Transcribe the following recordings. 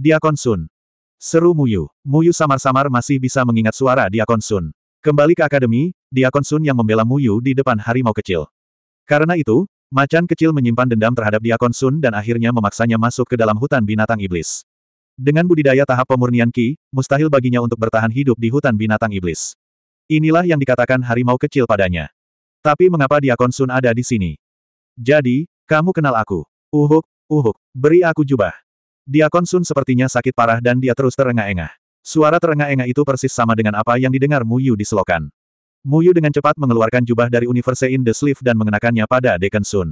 Diakon Sun. Seru Muyu. Muyu samar-samar masih bisa mengingat suara Diakon Sun. Kembali ke akademi, Diakon Sun yang membela Muyu di depan harimau kecil. Karena itu, macan kecil menyimpan dendam terhadap Diakon Sun dan akhirnya memaksanya masuk ke dalam hutan binatang iblis. Dengan budidaya tahap pemurnian Ki, mustahil baginya untuk bertahan hidup di hutan binatang iblis. Inilah yang dikatakan harimau kecil padanya. Tapi mengapa Diakon Sun ada di sini? Jadi, kamu kenal aku. Uhuk, uhuk, beri aku jubah. Diakon Sun sepertinya sakit parah dan dia terus terengah-engah. Suara terengah-engah itu persis sama dengan apa yang didengar Mu Yu di selokan. Yu dengan cepat mengeluarkan jubah dari Universe in the Sleeve dan mengenakannya pada Deacon Sun.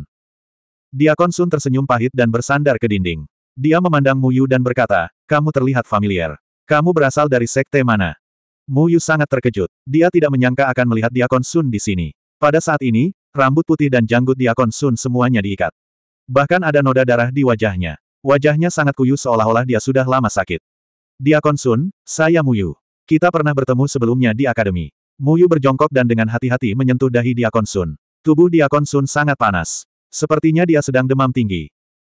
Diakon Sun tersenyum pahit dan bersandar ke dinding. Dia memandang Mu Yu dan berkata, kamu terlihat familiar. Kamu berasal dari sekte mana? Mu Yu sangat terkejut. Dia tidak menyangka akan melihat Diakon Sun di sini. Pada saat ini, rambut putih dan janggut Diakon Sun semuanya diikat. Bahkan ada noda darah di wajahnya. Wajahnya sangat kuyu seolah-olah dia sudah lama sakit. Diakon Sun, saya Muyu. Kita pernah bertemu sebelumnya di akademi. Muyu berjongkok dan dengan hati-hati menyentuh dahi Diakon Sun. Tubuh Diakon Sun sangat panas. Sepertinya dia sedang demam tinggi.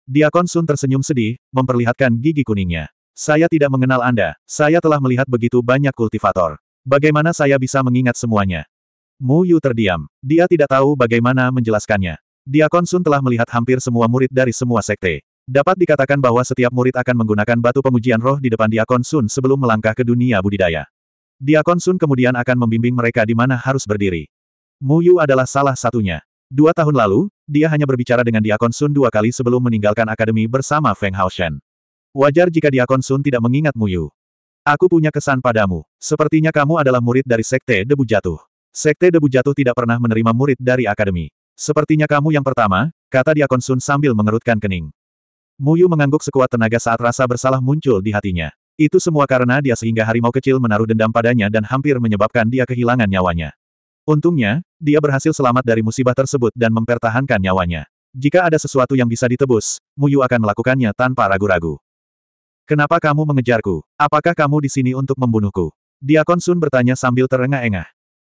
Diakon Sun tersenyum sedih, memperlihatkan gigi kuningnya. Saya tidak mengenal Anda, saya telah melihat begitu banyak kultivator. Bagaimana saya bisa mengingat semuanya? Mu Yu terdiam. Dia tidak tahu bagaimana menjelaskannya. Diakon Sun telah melihat hampir semua murid dari semua sekte. Dapat dikatakan bahwa setiap murid akan menggunakan batu pengujian roh di depan Diakon Sun sebelum melangkah ke dunia budidaya. Diakon Sun kemudian akan membimbing mereka di mana harus berdiri. Mu Yu adalah salah satunya. Dua tahun lalu, dia hanya berbicara dengan Diakon Sun dua kali sebelum meninggalkan akademi bersama Feng Haoshen. Wajar jika Diakon Sun tidak mengingat Mu Yu. Aku punya kesan padamu. Sepertinya kamu adalah murid dari Sekte Debu Jatuh. Sekte Debu Jatuh tidak pernah menerima murid dari akademi. Sepertinya kamu yang pertama, kata Diakon Sun sambil mengerutkan kening. Muyu mengangguk sekuat tenaga saat rasa bersalah muncul di hatinya. Itu semua karena dia sehingga harimau kecil menaruh dendam padanya dan hampir menyebabkan dia kehilangan nyawanya. Untungnya, dia berhasil selamat dari musibah tersebut dan mempertahankan nyawanya. Jika ada sesuatu yang bisa ditebus, Muyu akan melakukannya tanpa ragu-ragu. Kenapa kamu mengejarku? Apakah kamu di sini untuk membunuhku? Diakon Sun bertanya sambil terengah-engah.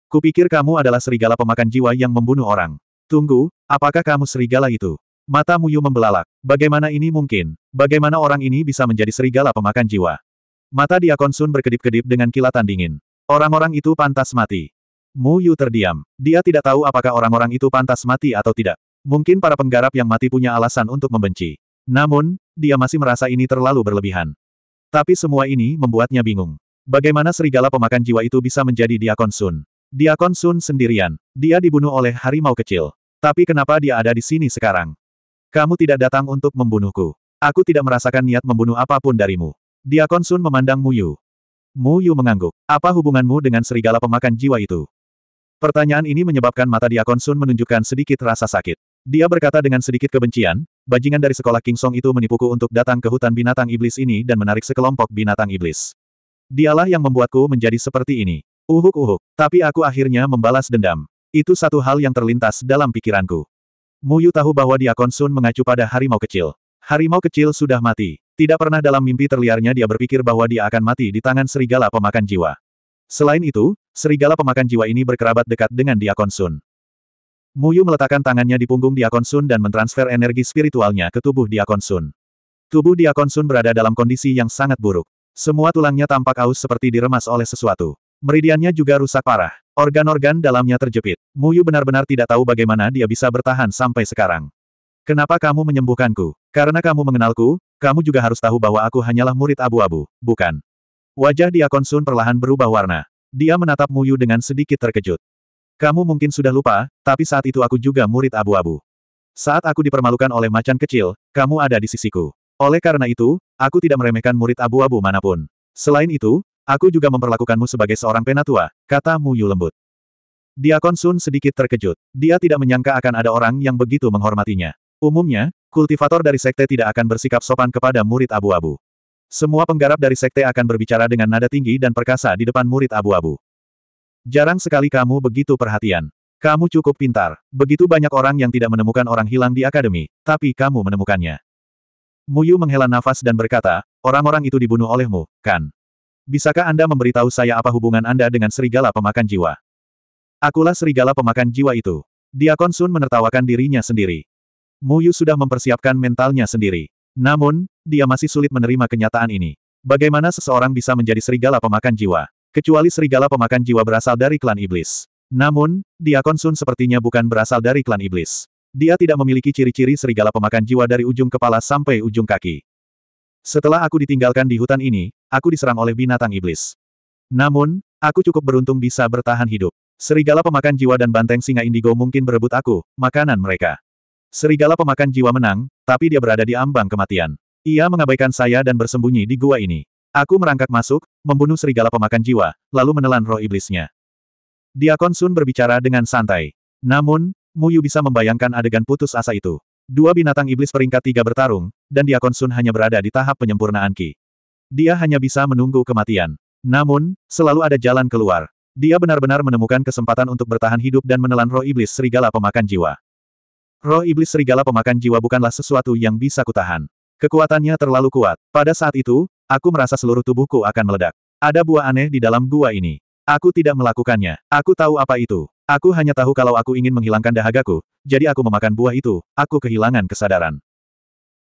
Kupikir kamu adalah serigala pemakan jiwa yang membunuh orang. Tunggu, apakah kamu serigala itu? Mata Muyu membelalak. Bagaimana ini mungkin? Bagaimana orang ini bisa menjadi serigala pemakan jiwa? Mata Diakon Sun berkedip-kedip dengan kilatan dingin. Orang-orang itu pantas mati. Mu Yu terdiam. Dia tidak tahu apakah orang-orang itu pantas mati atau tidak. Mungkin para penggarap yang mati punya alasan untuk membenci. Namun, dia masih merasa ini terlalu berlebihan. Tapi semua ini membuatnya bingung. Bagaimana serigala pemakan jiwa itu bisa menjadi Diakon Sun? Diakon Sun sendirian. Dia dibunuh oleh harimau kecil. Tapi kenapa dia ada di sini sekarang? Kamu tidak datang untuk membunuhku. Aku tidak merasakan niat membunuh apapun darimu. Diakon Sun memandang Mu Yu mengangguk. Apa hubunganmu dengan serigala pemakan jiwa itu? Pertanyaan ini menyebabkan mata Diakon Sun menunjukkan sedikit rasa sakit. Dia berkata dengan sedikit kebencian, bajingan dari sekolah King Song itu menipuku untuk datang ke hutan binatang iblis ini dan menarik sekelompok binatang iblis. Dialah yang membuatku menjadi seperti ini. Uhuk-uhuk, tapi aku akhirnya membalas dendam. Itu satu hal yang terlintas dalam pikiranku. Muyu tahu bahwa Diakon Sun mengacu pada harimau kecil. Harimau kecil sudah mati. Tidak pernah dalam mimpi terliarnya dia berpikir bahwa dia akan mati di tangan serigala pemakan jiwa. Selain itu, serigala pemakan jiwa ini berkerabat dekat dengan Diakon Sun. Muyu meletakkan tangannya di punggung Diakon Sun dan mentransfer energi spiritualnya ke tubuh Diakon Sun. Tubuh Diakon Sun berada dalam kondisi yang sangat buruk. Semua tulangnya tampak aus seperti diremas oleh sesuatu. Meridiannya juga rusak parah. Organ-organ dalamnya terjepit. Muyu benar-benar tidak tahu bagaimana dia bisa bertahan sampai sekarang. Kenapa kamu menyembuhkanku? Karena kamu mengenalku, kamu juga harus tahu bahwa aku hanyalah murid abu-abu, bukan? Wajah dia Sun perlahan berubah warna. Dia menatap Muyu dengan sedikit terkejut. Kamu mungkin sudah lupa, tapi saat itu aku juga murid abu-abu. Saat aku dipermalukan oleh macan kecil, kamu ada di sisiku. Oleh karena itu, aku tidak meremehkan murid abu-abu manapun. Selain itu, Aku juga memperlakukanmu sebagai seorang penatua, kata Mu Yu lembut. Diakon Sun sedikit terkejut. Dia tidak menyangka akan ada orang yang begitu menghormatinya. Umumnya, kultivator dari sekte tidak akan bersikap sopan kepada murid abu-abu. Semua penggarap dari sekte akan berbicara dengan nada tinggi dan perkasa di depan murid abu-abu. Jarang sekali kamu begitu perhatian. Kamu cukup pintar. Begitu banyak orang yang tidak menemukan orang hilang di akademi, tapi kamu menemukannya. Muyu menghela nafas dan berkata, orang-orang itu dibunuh olehmu, kan? bisakah Anda memberitahu saya apa hubungan Anda dengan serigala pemakan jiwa? Akulah serigala pemakan jiwa itu. Diakon Sun menertawakan dirinya sendiri. Muyu sudah mempersiapkan mentalnya sendiri. Namun, dia masih sulit menerima kenyataan ini. Bagaimana seseorang bisa menjadi serigala pemakan jiwa? Kecuali serigala pemakan jiwa berasal dari klan iblis. Namun, Diakon Sun sepertinya bukan berasal dari klan iblis. Dia tidak memiliki ciri-ciri serigala pemakan jiwa dari ujung kepala sampai ujung kaki. Setelah aku ditinggalkan di hutan ini, aku diserang oleh binatang iblis. Namun, aku cukup beruntung bisa bertahan hidup. Serigala pemakan jiwa dan banteng singa indigo mungkin berebut aku, makanan mereka. Serigala pemakan jiwa menang, tapi dia berada di ambang kematian. Ia mengabaikan saya dan bersembunyi di gua ini. Aku merangkak masuk, membunuh serigala pemakan jiwa, lalu menelan roh iblisnya. Diakon Sun berbicara dengan santai. Namun, Muyu bisa membayangkan adegan putus asa itu. Dua binatang iblis peringkat tiga bertarung, dan Diakon Sun hanya berada di tahap penyempurnaan Ki. Dia hanya bisa menunggu kematian. Namun, selalu ada jalan keluar. Dia benar-benar menemukan kesempatan untuk bertahan hidup dan menelan roh iblis serigala pemakan jiwa. Roh iblis serigala pemakan jiwa bukanlah sesuatu yang bisa kutahan. Kekuatannya terlalu kuat. Pada saat itu, aku merasa seluruh tubuhku akan meledak. Ada buah aneh di dalam gua ini. Aku tidak melakukannya. Aku tahu apa itu. Aku hanya tahu kalau aku ingin menghilangkan dahagaku, jadi aku memakan buah itu, aku kehilangan kesadaran.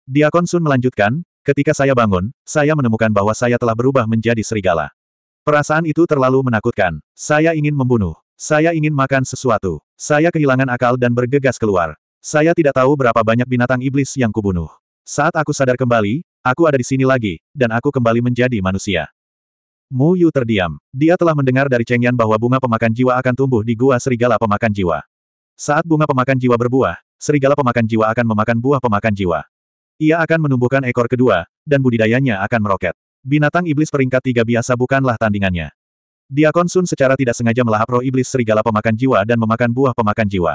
Diakon Sun melanjutkan, Ketika saya bangun, saya menemukan bahwa saya telah berubah menjadi serigala. Perasaan itu terlalu menakutkan. Saya ingin membunuh. Saya ingin makan sesuatu. Saya kehilangan akal dan bergegas keluar. Saya tidak tahu berapa banyak binatang iblis yang kubunuh. Saat aku sadar kembali, aku ada di sini lagi, dan aku kembali menjadi manusia. Mu Yu terdiam. Dia telah mendengar dari Cheng Yan bahwa bunga pemakan jiwa akan tumbuh di gua serigala pemakan jiwa. Saat bunga pemakan jiwa berbuah, serigala pemakan jiwa akan memakan buah pemakan jiwa. Ia akan menumbuhkan ekor kedua, dan budidayanya akan meroket. Binatang iblis peringkat tiga biasa bukanlah tandingannya. Dia Sun secara tidak sengaja melahap roh iblis serigala pemakan jiwa dan memakan buah pemakan jiwa.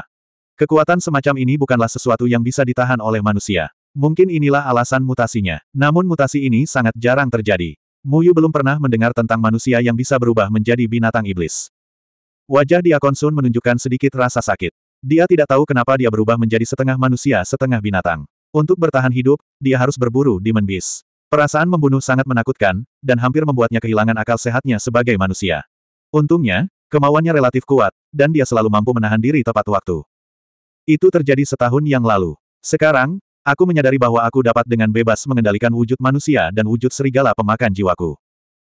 Kekuatan semacam ini bukanlah sesuatu yang bisa ditahan oleh manusia. Mungkin inilah alasan mutasinya. Namun mutasi ini sangat jarang terjadi. Muyu belum pernah mendengar tentang manusia yang bisa berubah menjadi binatang iblis. Wajah Diakon Sun menunjukkan sedikit rasa sakit. Dia tidak tahu kenapa dia berubah menjadi setengah manusia setengah binatang. Untuk bertahan hidup, dia harus berburu di Beast. Perasaan membunuh sangat menakutkan, dan hampir membuatnya kehilangan akal sehatnya sebagai manusia. Untungnya, kemauannya relatif kuat, dan dia selalu mampu menahan diri tepat waktu. Itu terjadi setahun yang lalu. Sekarang, aku menyadari bahwa aku dapat dengan bebas mengendalikan wujud manusia dan wujud serigala pemakan jiwaku.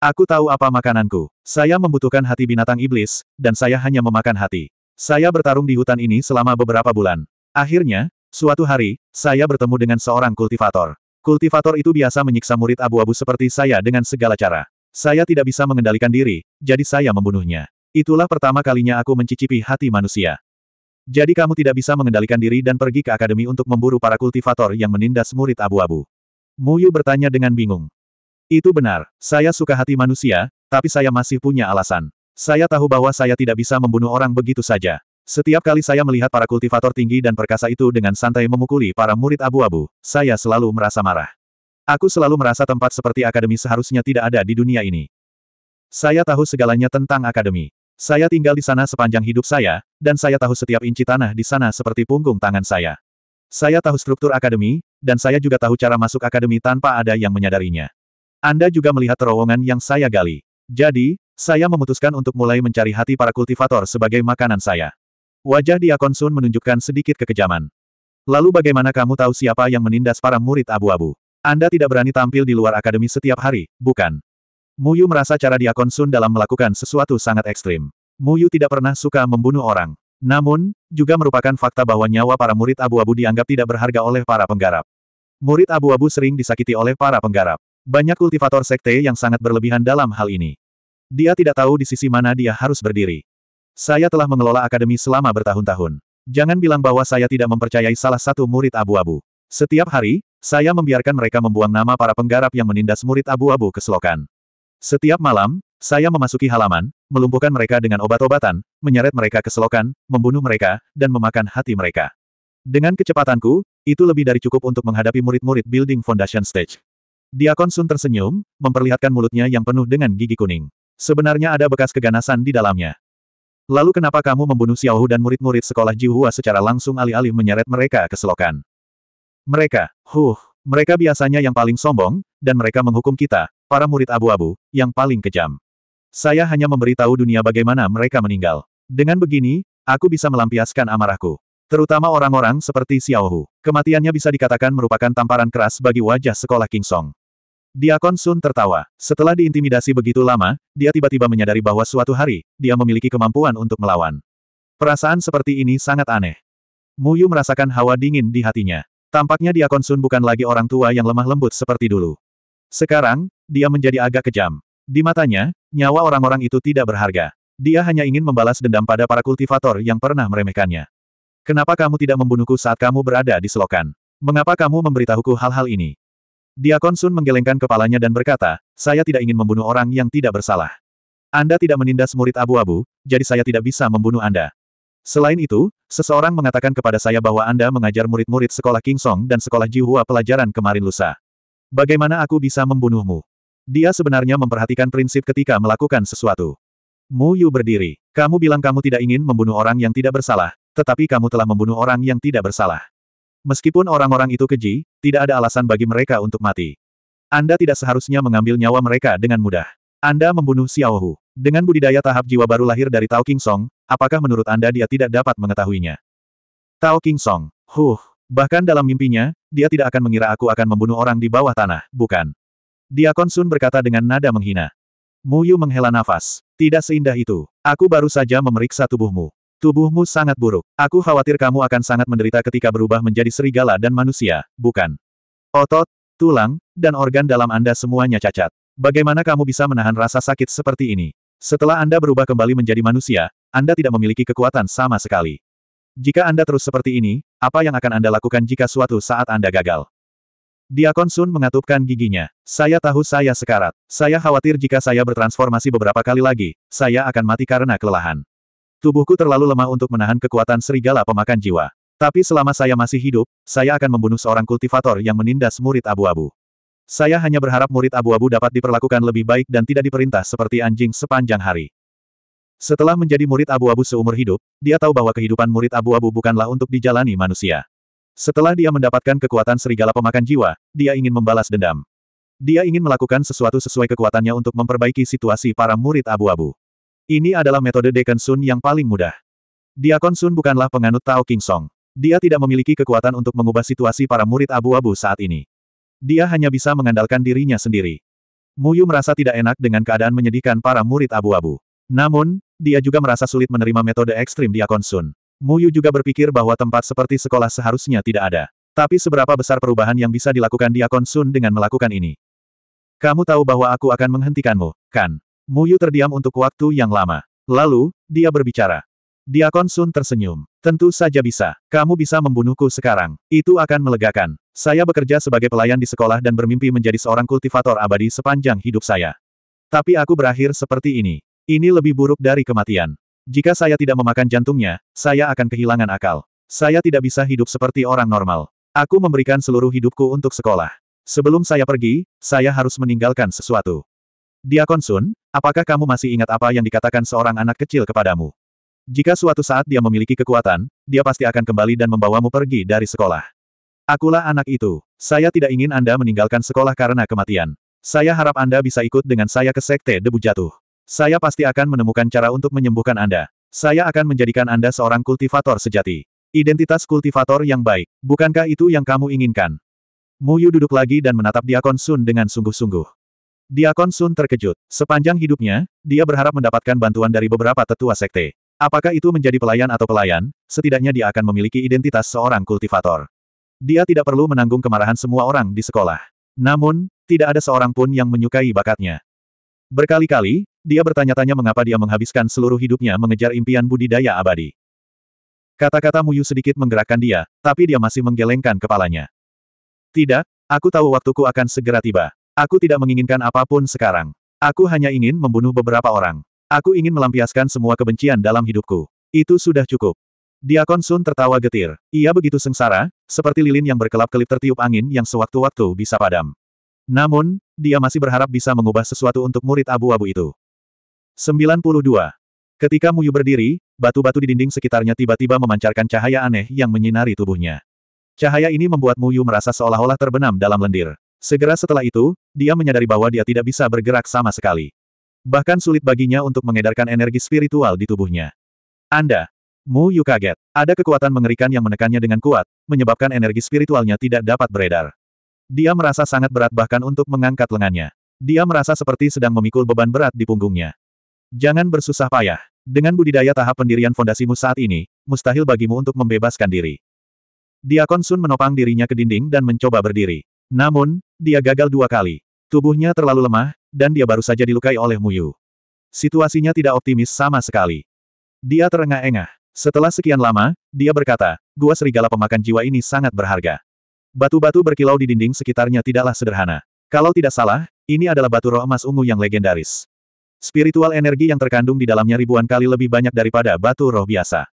Aku tahu apa makananku. Saya membutuhkan hati binatang iblis, dan saya hanya memakan hati. Saya bertarung di hutan ini selama beberapa bulan. Akhirnya, Suatu hari, saya bertemu dengan seorang kultivator. Kultivator itu biasa menyiksa murid abu-abu seperti saya dengan segala cara. Saya tidak bisa mengendalikan diri, jadi saya membunuhnya. Itulah pertama kalinya aku mencicipi hati manusia. Jadi kamu tidak bisa mengendalikan diri dan pergi ke akademi untuk memburu para kultivator yang menindas murid abu-abu. Muyu bertanya dengan bingung. Itu benar, saya suka hati manusia, tapi saya masih punya alasan. Saya tahu bahwa saya tidak bisa membunuh orang begitu saja. Setiap kali saya melihat para kultivator tinggi dan perkasa itu dengan santai memukuli para murid abu-abu, saya selalu merasa marah. Aku selalu merasa tempat seperti akademi seharusnya tidak ada di dunia ini. Saya tahu segalanya tentang akademi. Saya tinggal di sana sepanjang hidup saya, dan saya tahu setiap inci tanah di sana seperti punggung tangan saya. Saya tahu struktur akademi, dan saya juga tahu cara masuk akademi tanpa ada yang menyadarinya. Anda juga melihat terowongan yang saya gali. Jadi, saya memutuskan untuk mulai mencari hati para kultivator sebagai makanan saya. Wajah dia Sun menunjukkan sedikit kekejaman. Lalu bagaimana kamu tahu siapa yang menindas para murid abu-abu? Anda tidak berani tampil di luar akademi setiap hari, bukan? Muyu merasa cara dia Sun dalam melakukan sesuatu sangat ekstrim. Muyu tidak pernah suka membunuh orang. Namun, juga merupakan fakta bahwa nyawa para murid abu-abu dianggap tidak berharga oleh para penggarap. Murid abu-abu sering disakiti oleh para penggarap. Banyak kultivator sekte yang sangat berlebihan dalam hal ini. Dia tidak tahu di sisi mana dia harus berdiri. Saya telah mengelola akademi selama bertahun-tahun. Jangan bilang bahwa saya tidak mempercayai salah satu murid abu-abu. Setiap hari, saya membiarkan mereka membuang nama para penggarap yang menindas murid abu-abu ke selokan. Setiap malam, saya memasuki halaman, melumpuhkan mereka dengan obat-obatan, menyeret mereka ke selokan, membunuh mereka, dan memakan hati mereka. Dengan kecepatanku, itu lebih dari cukup untuk menghadapi murid-murid Building Foundation Stage. Diakon Sun tersenyum, memperlihatkan mulutnya yang penuh dengan gigi kuning. Sebenarnya ada bekas keganasan di dalamnya. Lalu kenapa kamu membunuh Xiaohu dan murid-murid sekolah Jihua secara langsung alih-alih menyeret mereka ke selokan? Mereka, huh, mereka biasanya yang paling sombong, dan mereka menghukum kita, para murid abu-abu, yang paling kejam. Saya hanya memberitahu dunia bagaimana mereka meninggal. Dengan begini, aku bisa melampiaskan amarahku. Terutama orang-orang seperti Xiaohu. Kematiannya bisa dikatakan merupakan tamparan keras bagi wajah sekolah King Song. Diakon Sun tertawa. Setelah diintimidasi begitu lama, dia tiba-tiba menyadari bahwa suatu hari, dia memiliki kemampuan untuk melawan. Perasaan seperti ini sangat aneh. Muyu merasakan hawa dingin di hatinya. Tampaknya Diakon Sun bukan lagi orang tua yang lemah lembut seperti dulu. Sekarang, dia menjadi agak kejam. Di matanya, nyawa orang-orang itu tidak berharga. Dia hanya ingin membalas dendam pada para kultivator yang pernah meremehkannya. Kenapa kamu tidak membunuhku saat kamu berada di selokan? Mengapa kamu memberitahuku hal-hal ini? Diakon Sun menggelengkan kepalanya dan berkata, saya tidak ingin membunuh orang yang tidak bersalah. Anda tidak menindas murid abu-abu, jadi saya tidak bisa membunuh Anda. Selain itu, seseorang mengatakan kepada saya bahwa Anda mengajar murid-murid sekolah King Song dan sekolah Jihua pelajaran kemarin lusa. Bagaimana aku bisa membunuhmu? Dia sebenarnya memperhatikan prinsip ketika melakukan sesuatu. Mu Yu berdiri. Kamu bilang kamu tidak ingin membunuh orang yang tidak bersalah, tetapi kamu telah membunuh orang yang tidak bersalah. Meskipun orang-orang itu keji, tidak ada alasan bagi mereka untuk mati. Anda tidak seharusnya mengambil nyawa mereka dengan mudah. Anda membunuh Xiao Hu. Dengan budidaya tahap jiwa baru lahir dari Tao King Song, apakah menurut Anda dia tidak dapat mengetahuinya? Tao King Song, huh, bahkan dalam mimpinya, dia tidak akan mengira aku akan membunuh orang di bawah tanah, bukan? Diakon Sun berkata dengan nada menghina. Mu Yu menghela nafas. Tidak seindah itu. Aku baru saja memeriksa tubuhmu. Tubuhmu sangat buruk. Aku khawatir kamu akan sangat menderita ketika berubah menjadi serigala dan manusia, bukan? Otot, tulang, dan organ dalam Anda semuanya cacat. Bagaimana kamu bisa menahan rasa sakit seperti ini? Setelah Anda berubah kembali menjadi manusia, Anda tidak memiliki kekuatan sama sekali. Jika Anda terus seperti ini, apa yang akan Anda lakukan jika suatu saat Anda gagal? Diakon Sun mengatupkan giginya. Saya tahu saya sekarat. Saya khawatir jika saya bertransformasi beberapa kali lagi, saya akan mati karena kelelahan. Tubuhku terlalu lemah untuk menahan kekuatan serigala pemakan jiwa. Tapi selama saya masih hidup, saya akan membunuh seorang kultivator yang menindas murid abu-abu. Saya hanya berharap murid abu-abu dapat diperlakukan lebih baik dan tidak diperintah seperti anjing sepanjang hari. Setelah menjadi murid abu-abu seumur hidup, dia tahu bahwa kehidupan murid abu-abu bukanlah untuk dijalani manusia. Setelah dia mendapatkan kekuatan serigala pemakan jiwa, dia ingin membalas dendam. Dia ingin melakukan sesuatu sesuai kekuatannya untuk memperbaiki situasi para murid abu-abu. Ini adalah metode Dekan Sun yang paling mudah. Diakon Sun bukanlah penganut Tao King Song. Dia tidak memiliki kekuatan untuk mengubah situasi para murid abu-abu saat ini. Dia hanya bisa mengandalkan dirinya sendiri. Muyu merasa tidak enak dengan keadaan menyedihkan para murid abu-abu. Namun, dia juga merasa sulit menerima metode ekstrim Diakon Sun. Muyu juga berpikir bahwa tempat seperti sekolah seharusnya tidak ada. Tapi seberapa besar perubahan yang bisa dilakukan Diakon Sun dengan melakukan ini? Kamu tahu bahwa aku akan menghentikanmu, kan? Muyu terdiam untuk waktu yang lama. Lalu, dia berbicara. Diakon Sun tersenyum. Tentu saja bisa. Kamu bisa membunuhku sekarang. Itu akan melegakan. Saya bekerja sebagai pelayan di sekolah dan bermimpi menjadi seorang kultivator abadi sepanjang hidup saya. Tapi aku berakhir seperti ini. Ini lebih buruk dari kematian. Jika saya tidak memakan jantungnya, saya akan kehilangan akal. Saya tidak bisa hidup seperti orang normal. Aku memberikan seluruh hidupku untuk sekolah. Sebelum saya pergi, saya harus meninggalkan sesuatu. Diakon Sun, apakah kamu masih ingat apa yang dikatakan seorang anak kecil kepadamu? Jika suatu saat dia memiliki kekuatan, dia pasti akan kembali dan membawamu pergi dari sekolah. Akulah anak itu. Saya tidak ingin Anda meninggalkan sekolah karena kematian. Saya harap Anda bisa ikut dengan saya ke sekte debu jatuh. Saya pasti akan menemukan cara untuk menyembuhkan Anda. Saya akan menjadikan Anda seorang kultivator sejati. Identitas kultivator yang baik. Bukankah itu yang kamu inginkan? Muyu duduk lagi dan menatap Diakon Sun dengan sungguh-sungguh. Diakon Sun terkejut. Sepanjang hidupnya, dia berharap mendapatkan bantuan dari beberapa tetua sekte. Apakah itu menjadi pelayan atau pelayan, setidaknya dia akan memiliki identitas seorang kultivator. Dia tidak perlu menanggung kemarahan semua orang di sekolah. Namun, tidak ada seorang pun yang menyukai bakatnya. Berkali-kali, dia bertanya-tanya mengapa dia menghabiskan seluruh hidupnya mengejar impian budidaya abadi. Kata-kata Muyu sedikit menggerakkan dia, tapi dia masih menggelengkan kepalanya. Tidak, aku tahu waktuku akan segera tiba. Aku tidak menginginkan apapun sekarang. Aku hanya ingin membunuh beberapa orang. Aku ingin melampiaskan semua kebencian dalam hidupku. Itu sudah cukup. Diakon Sun tertawa getir. Ia begitu sengsara, seperti lilin yang berkelap-kelip tertiup angin yang sewaktu-waktu bisa padam. Namun, dia masih berharap bisa mengubah sesuatu untuk murid abu-abu itu. 92. Ketika Muyu berdiri, batu-batu di dinding sekitarnya tiba-tiba memancarkan cahaya aneh yang menyinari tubuhnya. Cahaya ini membuat Muyu merasa seolah-olah terbenam dalam lendir. Segera setelah itu, dia menyadari bahwa dia tidak bisa bergerak sama sekali. Bahkan sulit baginya untuk mengedarkan energi spiritual di tubuhnya. Anda, Mu Yu kaget. Ada kekuatan mengerikan yang menekannya dengan kuat, menyebabkan energi spiritualnya tidak dapat beredar. Dia merasa sangat berat bahkan untuk mengangkat lengannya. Dia merasa seperti sedang memikul beban berat di punggungnya. Jangan bersusah payah. Dengan budidaya tahap pendirian fondasimu saat ini, mustahil bagimu untuk membebaskan diri. Dia Sun menopang dirinya ke dinding dan mencoba berdiri. Namun, dia gagal dua kali. Tubuhnya terlalu lemah, dan dia baru saja dilukai oleh Muyu. Situasinya tidak optimis sama sekali. Dia terengah-engah. Setelah sekian lama, dia berkata, gua serigala pemakan jiwa ini sangat berharga. Batu-batu berkilau di dinding sekitarnya tidaklah sederhana. Kalau tidak salah, ini adalah batu roh emas ungu yang legendaris. Spiritual energi yang terkandung di dalamnya ribuan kali lebih banyak daripada batu roh biasa.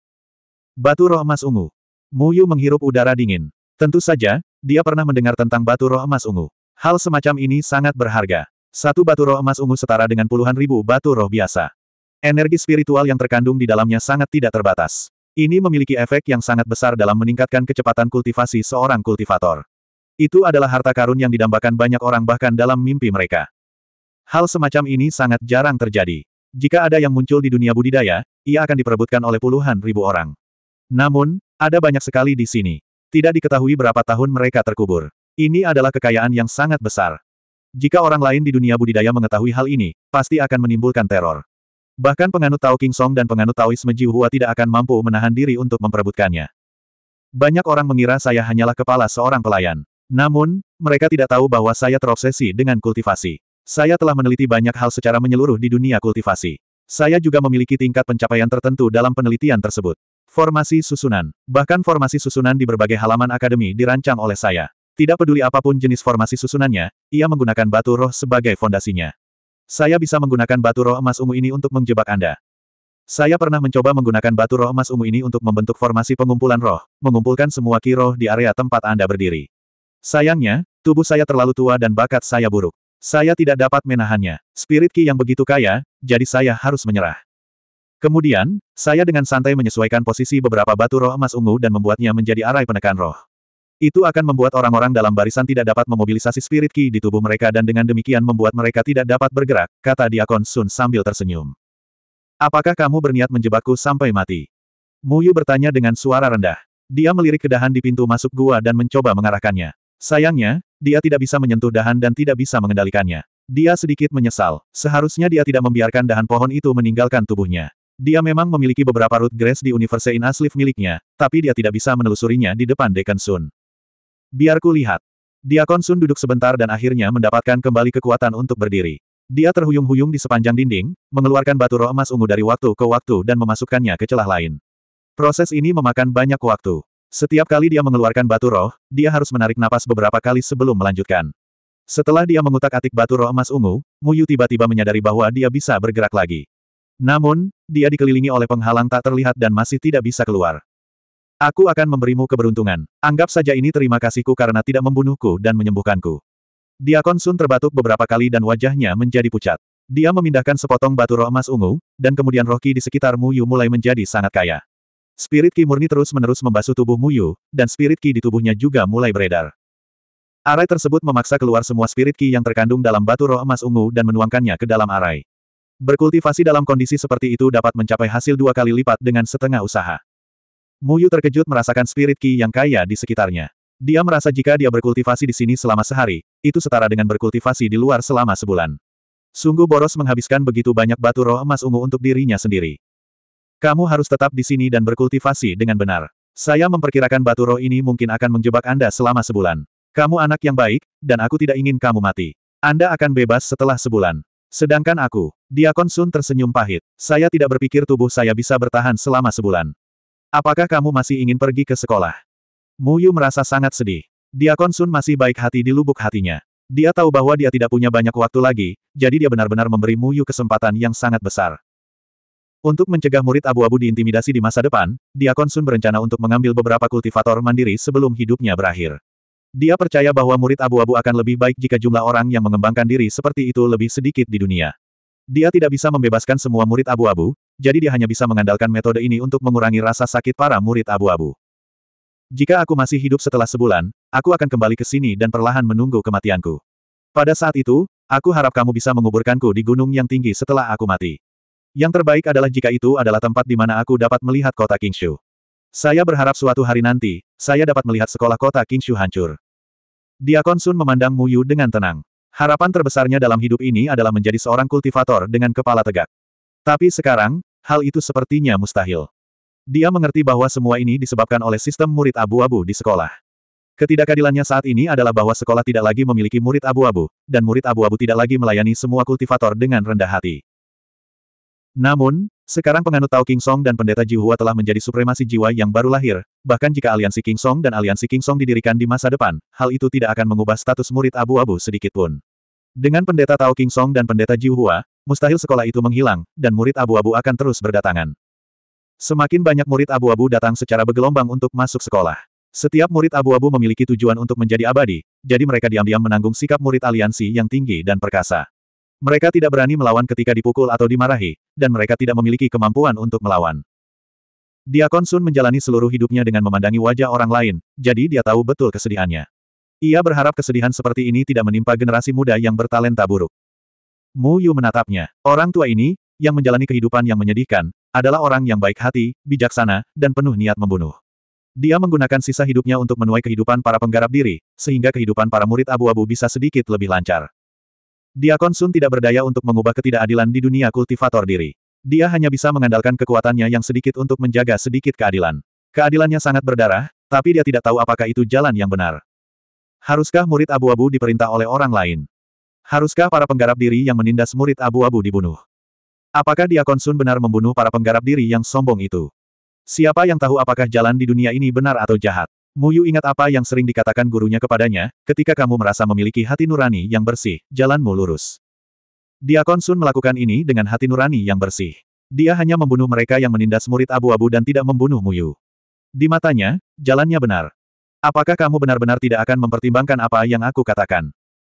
Batu roh emas ungu. Muyu menghirup udara dingin. Tentu saja, dia pernah mendengar tentang batu roh emas ungu. Hal semacam ini sangat berharga. Satu batu roh emas ungu setara dengan puluhan ribu batu roh biasa. Energi spiritual yang terkandung di dalamnya sangat tidak terbatas. Ini memiliki efek yang sangat besar dalam meningkatkan kecepatan kultivasi seorang kultivator. Itu adalah harta karun yang didambakan banyak orang bahkan dalam mimpi mereka. Hal semacam ini sangat jarang terjadi. Jika ada yang muncul di dunia budidaya, ia akan diperebutkan oleh puluhan ribu orang. Namun, ada banyak sekali di sini. Tidak diketahui berapa tahun mereka terkubur. Ini adalah kekayaan yang sangat besar. Jika orang lain di dunia budidaya mengetahui hal ini, pasti akan menimbulkan teror. Bahkan penganut Tao King Song dan penganut Taoisme Jiuhua tidak akan mampu menahan diri untuk memperebutkannya. Banyak orang mengira saya hanyalah kepala seorang pelayan. Namun, mereka tidak tahu bahwa saya terobsesi dengan kultivasi. Saya telah meneliti banyak hal secara menyeluruh di dunia kultivasi. Saya juga memiliki tingkat pencapaian tertentu dalam penelitian tersebut. Formasi susunan. Bahkan formasi susunan di berbagai halaman akademi dirancang oleh saya. Tidak peduli apapun jenis formasi susunannya, ia menggunakan batu roh sebagai fondasinya. Saya bisa menggunakan batu roh emas ungu ini untuk menjebak Anda. Saya pernah mencoba menggunakan batu roh emas ungu ini untuk membentuk formasi pengumpulan roh, mengumpulkan semua ki roh di area tempat Anda berdiri. Sayangnya, tubuh saya terlalu tua dan bakat saya buruk. Saya tidak dapat menahannya. Spirit ki yang begitu kaya, jadi saya harus menyerah. Kemudian, saya dengan santai menyesuaikan posisi beberapa batu roh emas ungu dan membuatnya menjadi arai penekan roh. Itu akan membuat orang-orang dalam barisan tidak dapat memobilisasi spirit ki di tubuh mereka dan dengan demikian membuat mereka tidak dapat bergerak, kata Diakon Sun sambil tersenyum. Apakah kamu berniat menjebakku sampai mati? Muyu bertanya dengan suara rendah. Dia melirik ke dahan di pintu masuk gua dan mencoba mengarahkannya. Sayangnya, dia tidak bisa menyentuh dahan dan tidak bisa mengendalikannya. Dia sedikit menyesal, seharusnya dia tidak membiarkan dahan pohon itu meninggalkan tubuhnya. Dia memang memiliki beberapa root grass di Universe in asli miliknya, tapi dia tidak bisa menelusurinya di depan Dekan Sun. Biar ku lihat. Dia Sun duduk sebentar dan akhirnya mendapatkan kembali kekuatan untuk berdiri. Dia terhuyung-huyung di sepanjang dinding, mengeluarkan batu roh emas ungu dari waktu ke waktu dan memasukkannya ke celah lain. Proses ini memakan banyak waktu. Setiap kali dia mengeluarkan batu roh, dia harus menarik napas beberapa kali sebelum melanjutkan. Setelah dia mengutak-atik batu roh emas ungu, Muyu tiba-tiba menyadari bahwa dia bisa bergerak lagi. Namun, dia dikelilingi oleh penghalang tak terlihat dan masih tidak bisa keluar. Aku akan memberimu keberuntungan. Anggap saja ini terima kasihku karena tidak membunuhku dan menyembuhkanku. Dia Sun terbatuk beberapa kali dan wajahnya menjadi pucat. Dia memindahkan sepotong batu roh emas ungu, dan kemudian roh ki di sekitar Muyu mulai menjadi sangat kaya. Spirit ki murni terus-menerus membasuh tubuh Muyu, dan spirit ki di tubuhnya juga mulai beredar. Arai tersebut memaksa keluar semua spirit ki yang terkandung dalam batu roh emas ungu dan menuangkannya ke dalam arai. Berkultivasi dalam kondisi seperti itu dapat mencapai hasil dua kali lipat dengan setengah usaha. Muyu terkejut merasakan spirit Ki yang kaya di sekitarnya. Dia merasa jika dia berkultivasi di sini selama sehari, itu setara dengan berkultivasi di luar selama sebulan. Sungguh boros menghabiskan begitu banyak batu roh emas ungu untuk dirinya sendiri. Kamu harus tetap di sini dan berkultivasi dengan benar. Saya memperkirakan batu roh ini mungkin akan menjebak Anda selama sebulan. Kamu anak yang baik, dan aku tidak ingin kamu mati. Anda akan bebas setelah sebulan. Sedangkan aku, Diakon Sun tersenyum pahit. Saya tidak berpikir tubuh saya bisa bertahan selama sebulan. Apakah kamu masih ingin pergi ke sekolah? Mu Yu merasa sangat sedih. Diakon Sun masih baik hati di lubuk hatinya. Dia tahu bahwa dia tidak punya banyak waktu lagi, jadi dia benar-benar memberi Mu Yu kesempatan yang sangat besar. Untuk mencegah murid abu-abu diintimidasi di masa depan, Diakon Sun berencana untuk mengambil beberapa kultivator mandiri sebelum hidupnya berakhir. Dia percaya bahwa murid abu-abu akan lebih baik jika jumlah orang yang mengembangkan diri seperti itu lebih sedikit di dunia. Dia tidak bisa membebaskan semua murid abu-abu, jadi dia hanya bisa mengandalkan metode ini untuk mengurangi rasa sakit para murid abu-abu. Jika aku masih hidup setelah sebulan, aku akan kembali ke sini dan perlahan menunggu kematianku. Pada saat itu, aku harap kamu bisa menguburkanku di gunung yang tinggi setelah aku mati. Yang terbaik adalah jika itu adalah tempat di mana aku dapat melihat kota Kingshu. Saya berharap suatu hari nanti, saya dapat melihat sekolah kota Kingshu hancur. Diakon Sun memandang Mu Yu dengan tenang. Harapan terbesarnya dalam hidup ini adalah menjadi seorang kultivator dengan kepala tegak. Tapi sekarang, hal itu sepertinya mustahil. Dia mengerti bahwa semua ini disebabkan oleh sistem murid abu-abu di sekolah. Ketidakadilannya saat ini adalah bahwa sekolah tidak lagi memiliki murid abu-abu, dan murid abu-abu tidak lagi melayani semua kultivator dengan rendah hati. Namun, sekarang penganut Tao King Song dan pendeta Jihua telah menjadi supremasi jiwa yang baru lahir, bahkan jika aliansi King Song dan aliansi King Song didirikan di masa depan, hal itu tidak akan mengubah status murid abu-abu sedikitpun. Dengan pendeta Tao King Song dan pendeta Jihua, mustahil sekolah itu menghilang, dan murid abu-abu akan terus berdatangan. Semakin banyak murid abu-abu datang secara bergelombang untuk masuk sekolah. Setiap murid abu-abu memiliki tujuan untuk menjadi abadi, jadi mereka diam-diam menanggung sikap murid aliansi yang tinggi dan perkasa. Mereka tidak berani melawan ketika dipukul atau dimarahi, dan mereka tidak memiliki kemampuan untuk melawan. Dia Sun menjalani seluruh hidupnya dengan memandangi wajah orang lain, jadi dia tahu betul kesedihannya. Ia berharap kesedihan seperti ini tidak menimpa generasi muda yang bertalenta buruk. Mu Yu menatapnya. Orang tua ini, yang menjalani kehidupan yang menyedihkan, adalah orang yang baik hati, bijaksana, dan penuh niat membunuh. Dia menggunakan sisa hidupnya untuk menuai kehidupan para penggarap diri, sehingga kehidupan para murid abu-abu bisa sedikit lebih lancar. Diakon Sun tidak berdaya untuk mengubah ketidakadilan di dunia kultivator diri. Dia hanya bisa mengandalkan kekuatannya yang sedikit untuk menjaga sedikit keadilan. Keadilannya sangat berdarah, tapi dia tidak tahu apakah itu jalan yang benar. Haruskah murid abu-abu diperintah oleh orang lain? Haruskah para penggarap diri yang menindas murid abu-abu dibunuh? Apakah Diakon Sun benar membunuh para penggarap diri yang sombong itu? Siapa yang tahu apakah jalan di dunia ini benar atau jahat? Muyu ingat apa yang sering dikatakan gurunya kepadanya, ketika kamu merasa memiliki hati nurani yang bersih, jalanmu lurus. Dia Sun melakukan ini dengan hati nurani yang bersih. Dia hanya membunuh mereka yang menindas murid abu-abu dan tidak membunuh Muyu. Di matanya, jalannya benar. Apakah kamu benar-benar tidak akan mempertimbangkan apa yang aku katakan?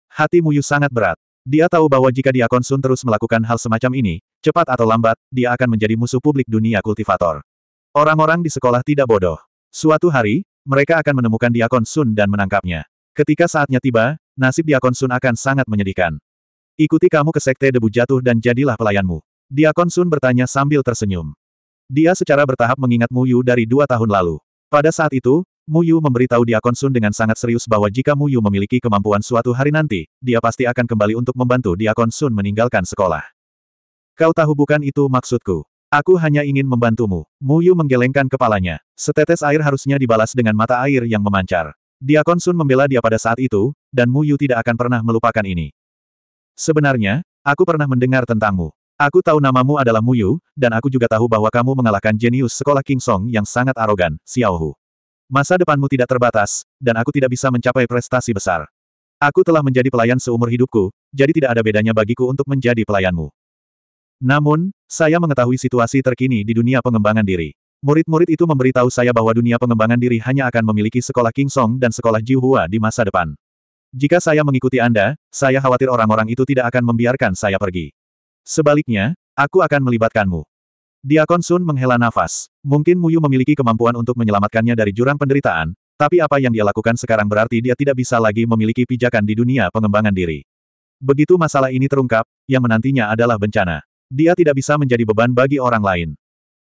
Hati Muyu sangat berat. Dia tahu bahwa jika dia Sun terus melakukan hal semacam ini, cepat atau lambat, dia akan menjadi musuh publik dunia kultivator. Orang-orang di sekolah tidak bodoh. Suatu hari, mereka akan menemukan Diakon Sun dan menangkapnya. Ketika saatnya tiba, nasib Diakon Sun akan sangat menyedihkan. Ikuti kamu ke Sekte Debu Jatuh dan jadilah pelayanmu. Diakon Sun bertanya sambil tersenyum. Dia secara bertahap mengingat Mu Yu dari dua tahun lalu. Pada saat itu, Mu Muyu memberitahu Diakon Sun dengan sangat serius bahwa jika Mu Yu memiliki kemampuan suatu hari nanti, dia pasti akan kembali untuk membantu Diakon Sun meninggalkan sekolah. Kau tahu bukan itu maksudku. Aku hanya ingin membantumu. Mu Yu menggelengkan kepalanya. Setetes air harusnya dibalas dengan mata air yang memancar. Diakon Sun membela dia pada saat itu, dan Mu Yu tidak akan pernah melupakan ini. Sebenarnya, aku pernah mendengar tentangmu. Aku tahu namamu adalah Mu Yu, dan aku juga tahu bahwa kamu mengalahkan jenius sekolah King Song yang sangat arogan, Xiao Hu. Masa depanmu tidak terbatas, dan aku tidak bisa mencapai prestasi besar. Aku telah menjadi pelayan seumur hidupku, jadi tidak ada bedanya bagiku untuk menjadi pelayanmu. Namun, saya mengetahui situasi terkini di dunia pengembangan diri. Murid-murid itu memberitahu saya bahwa dunia pengembangan diri hanya akan memiliki sekolah King Song dan sekolah Hua di masa depan. Jika saya mengikuti Anda, saya khawatir orang-orang itu tidak akan membiarkan saya pergi. Sebaliknya, aku akan melibatkanmu. Diakon Sun menghela nafas. Mungkin Muyu memiliki kemampuan untuk menyelamatkannya dari jurang penderitaan, tapi apa yang dia lakukan sekarang berarti dia tidak bisa lagi memiliki pijakan di dunia pengembangan diri. Begitu masalah ini terungkap, yang menantinya adalah bencana. Dia tidak bisa menjadi beban bagi orang lain.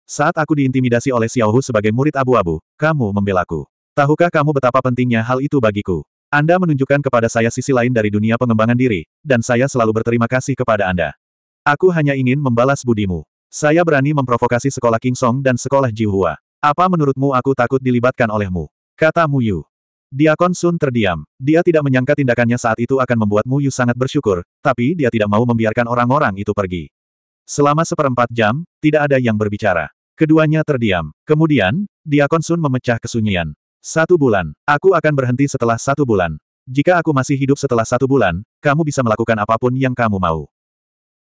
Saat aku diintimidasi oleh Xiao Hu sebagai murid abu-abu, kamu membelaku. Tahukah kamu betapa pentingnya hal itu bagiku? Anda menunjukkan kepada saya sisi lain dari dunia pengembangan diri, dan saya selalu berterima kasih kepada Anda. Aku hanya ingin membalas budimu. Saya berani memprovokasi sekolah King Song dan sekolah Hua. Apa menurutmu aku takut dilibatkan olehmu? Kata Mu Yu. Diakon Sun terdiam. Dia tidak menyangka tindakannya saat itu akan membuat Mu Yu sangat bersyukur, tapi dia tidak mau membiarkan orang-orang itu pergi. Selama seperempat jam, tidak ada yang berbicara. Keduanya terdiam. Kemudian, Diakon Sun memecah kesunyian. Satu bulan. Aku akan berhenti setelah satu bulan. Jika aku masih hidup setelah satu bulan, kamu bisa melakukan apapun yang kamu mau.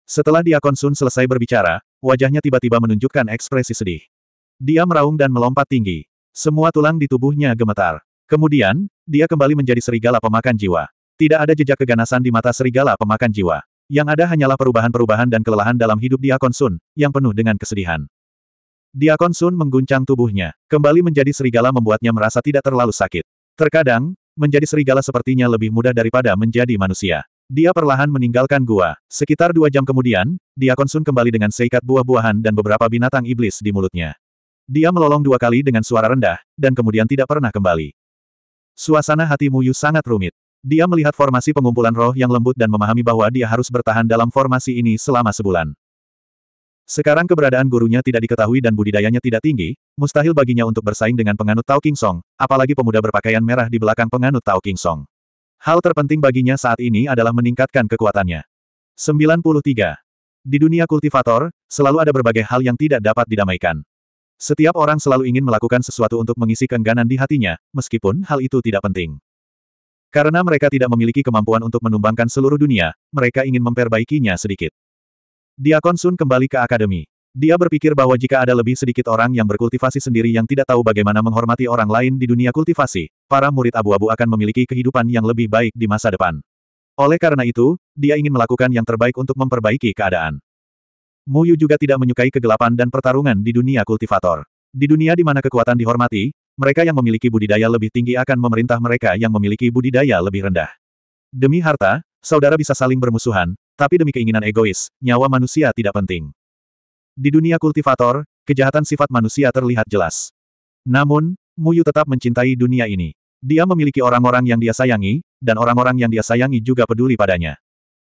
Setelah Diakon Sun selesai berbicara, wajahnya tiba-tiba menunjukkan ekspresi sedih. Dia meraung dan melompat tinggi. Semua tulang di tubuhnya gemetar. Kemudian, dia kembali menjadi serigala pemakan jiwa. Tidak ada jejak keganasan di mata serigala pemakan jiwa. Yang ada hanyalah perubahan-perubahan dan kelelahan dalam hidup Diakon Sun, yang penuh dengan kesedihan. Diakon Sun mengguncang tubuhnya. Kembali menjadi serigala membuatnya merasa tidak terlalu sakit. Terkadang, menjadi serigala sepertinya lebih mudah daripada menjadi manusia. Dia perlahan meninggalkan gua. Sekitar dua jam kemudian, Diakon Sun kembali dengan seikat buah-buahan dan beberapa binatang iblis di mulutnya. Dia melolong dua kali dengan suara rendah, dan kemudian tidak pernah kembali. Suasana hati Muyu sangat rumit. Dia melihat formasi pengumpulan roh yang lembut dan memahami bahwa dia harus bertahan dalam formasi ini selama sebulan. Sekarang keberadaan gurunya tidak diketahui dan budidayanya tidak tinggi, mustahil baginya untuk bersaing dengan penganut Tao King Song, apalagi pemuda berpakaian merah di belakang penganut Tao King Song. Hal terpenting baginya saat ini adalah meningkatkan kekuatannya. 93. Di dunia kultivator, selalu ada berbagai hal yang tidak dapat didamaikan. Setiap orang selalu ingin melakukan sesuatu untuk mengisi keengganan di hatinya, meskipun hal itu tidak penting. Karena mereka tidak memiliki kemampuan untuk menumbangkan seluruh dunia, mereka ingin memperbaikinya sedikit. Dia Sun kembali ke akademi. Dia berpikir bahwa jika ada lebih sedikit orang yang berkultivasi sendiri yang tidak tahu bagaimana menghormati orang lain di dunia kultivasi, para murid abu-abu akan memiliki kehidupan yang lebih baik di masa depan. Oleh karena itu, dia ingin melakukan yang terbaik untuk memperbaiki keadaan. Muyu juga tidak menyukai kegelapan dan pertarungan di dunia kultivator. Di dunia di mana kekuatan dihormati, mereka yang memiliki budidaya lebih tinggi akan memerintah mereka yang memiliki budidaya lebih rendah. Demi harta, saudara bisa saling bermusuhan, tapi demi keinginan egois, nyawa manusia tidak penting. Di dunia kultivator, kejahatan sifat manusia terlihat jelas. Namun, Muyu tetap mencintai dunia ini. Dia memiliki orang-orang yang dia sayangi, dan orang-orang yang dia sayangi juga peduli padanya.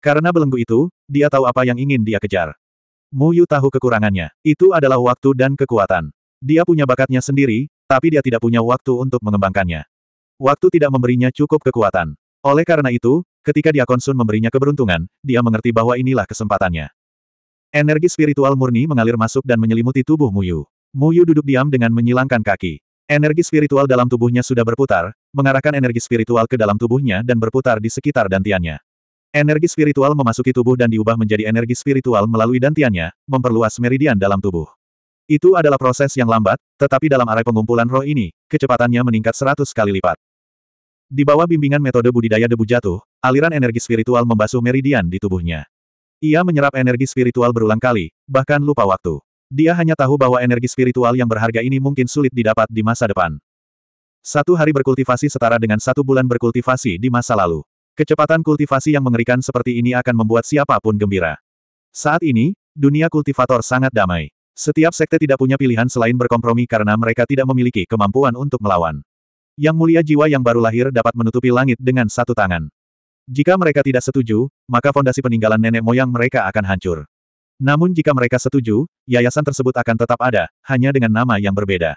Karena belenggu itu, dia tahu apa yang ingin dia kejar. Muyu tahu kekurangannya. Itu adalah waktu dan kekuatan. Dia punya bakatnya sendiri, tapi dia tidak punya waktu untuk mengembangkannya. Waktu tidak memberinya cukup kekuatan. Oleh karena itu, ketika dia Sun memberinya keberuntungan, dia mengerti bahwa inilah kesempatannya. Energi spiritual murni mengalir masuk dan menyelimuti tubuh Muyu. Muyu duduk diam dengan menyilangkan kaki. Energi spiritual dalam tubuhnya sudah berputar, mengarahkan energi spiritual ke dalam tubuhnya dan berputar di sekitar dantiannya. Energi spiritual memasuki tubuh dan diubah menjadi energi spiritual melalui dantiannya, memperluas meridian dalam tubuh. Itu adalah proses yang lambat, tetapi dalam arai pengumpulan roh ini, kecepatannya meningkat seratus kali lipat. Di bawah bimbingan metode budidaya debu jatuh, aliran energi spiritual membasuh meridian di tubuhnya. Ia menyerap energi spiritual berulang kali, bahkan lupa waktu. Dia hanya tahu bahwa energi spiritual yang berharga ini mungkin sulit didapat di masa depan. Satu hari berkultivasi setara dengan satu bulan berkultivasi di masa lalu. Kecepatan kultivasi yang mengerikan seperti ini akan membuat siapapun gembira. Saat ini, dunia kultivator sangat damai. Setiap sekte tidak punya pilihan selain berkompromi karena mereka tidak memiliki kemampuan untuk melawan. Yang mulia jiwa yang baru lahir dapat menutupi langit dengan satu tangan. Jika mereka tidak setuju, maka fondasi peninggalan nenek moyang mereka akan hancur. Namun jika mereka setuju, yayasan tersebut akan tetap ada, hanya dengan nama yang berbeda.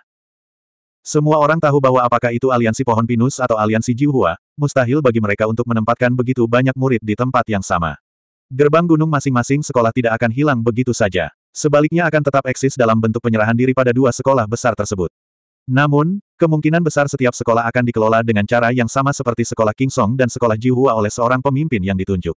Semua orang tahu bahwa apakah itu aliansi pohon pinus atau aliansi jiwa, mustahil bagi mereka untuk menempatkan begitu banyak murid di tempat yang sama. Gerbang gunung masing-masing sekolah tidak akan hilang begitu saja. Sebaliknya akan tetap eksis dalam bentuk penyerahan diri pada dua sekolah besar tersebut. Namun, kemungkinan besar setiap sekolah akan dikelola dengan cara yang sama seperti sekolah King Song dan sekolah Jihua oleh seorang pemimpin yang ditunjuk.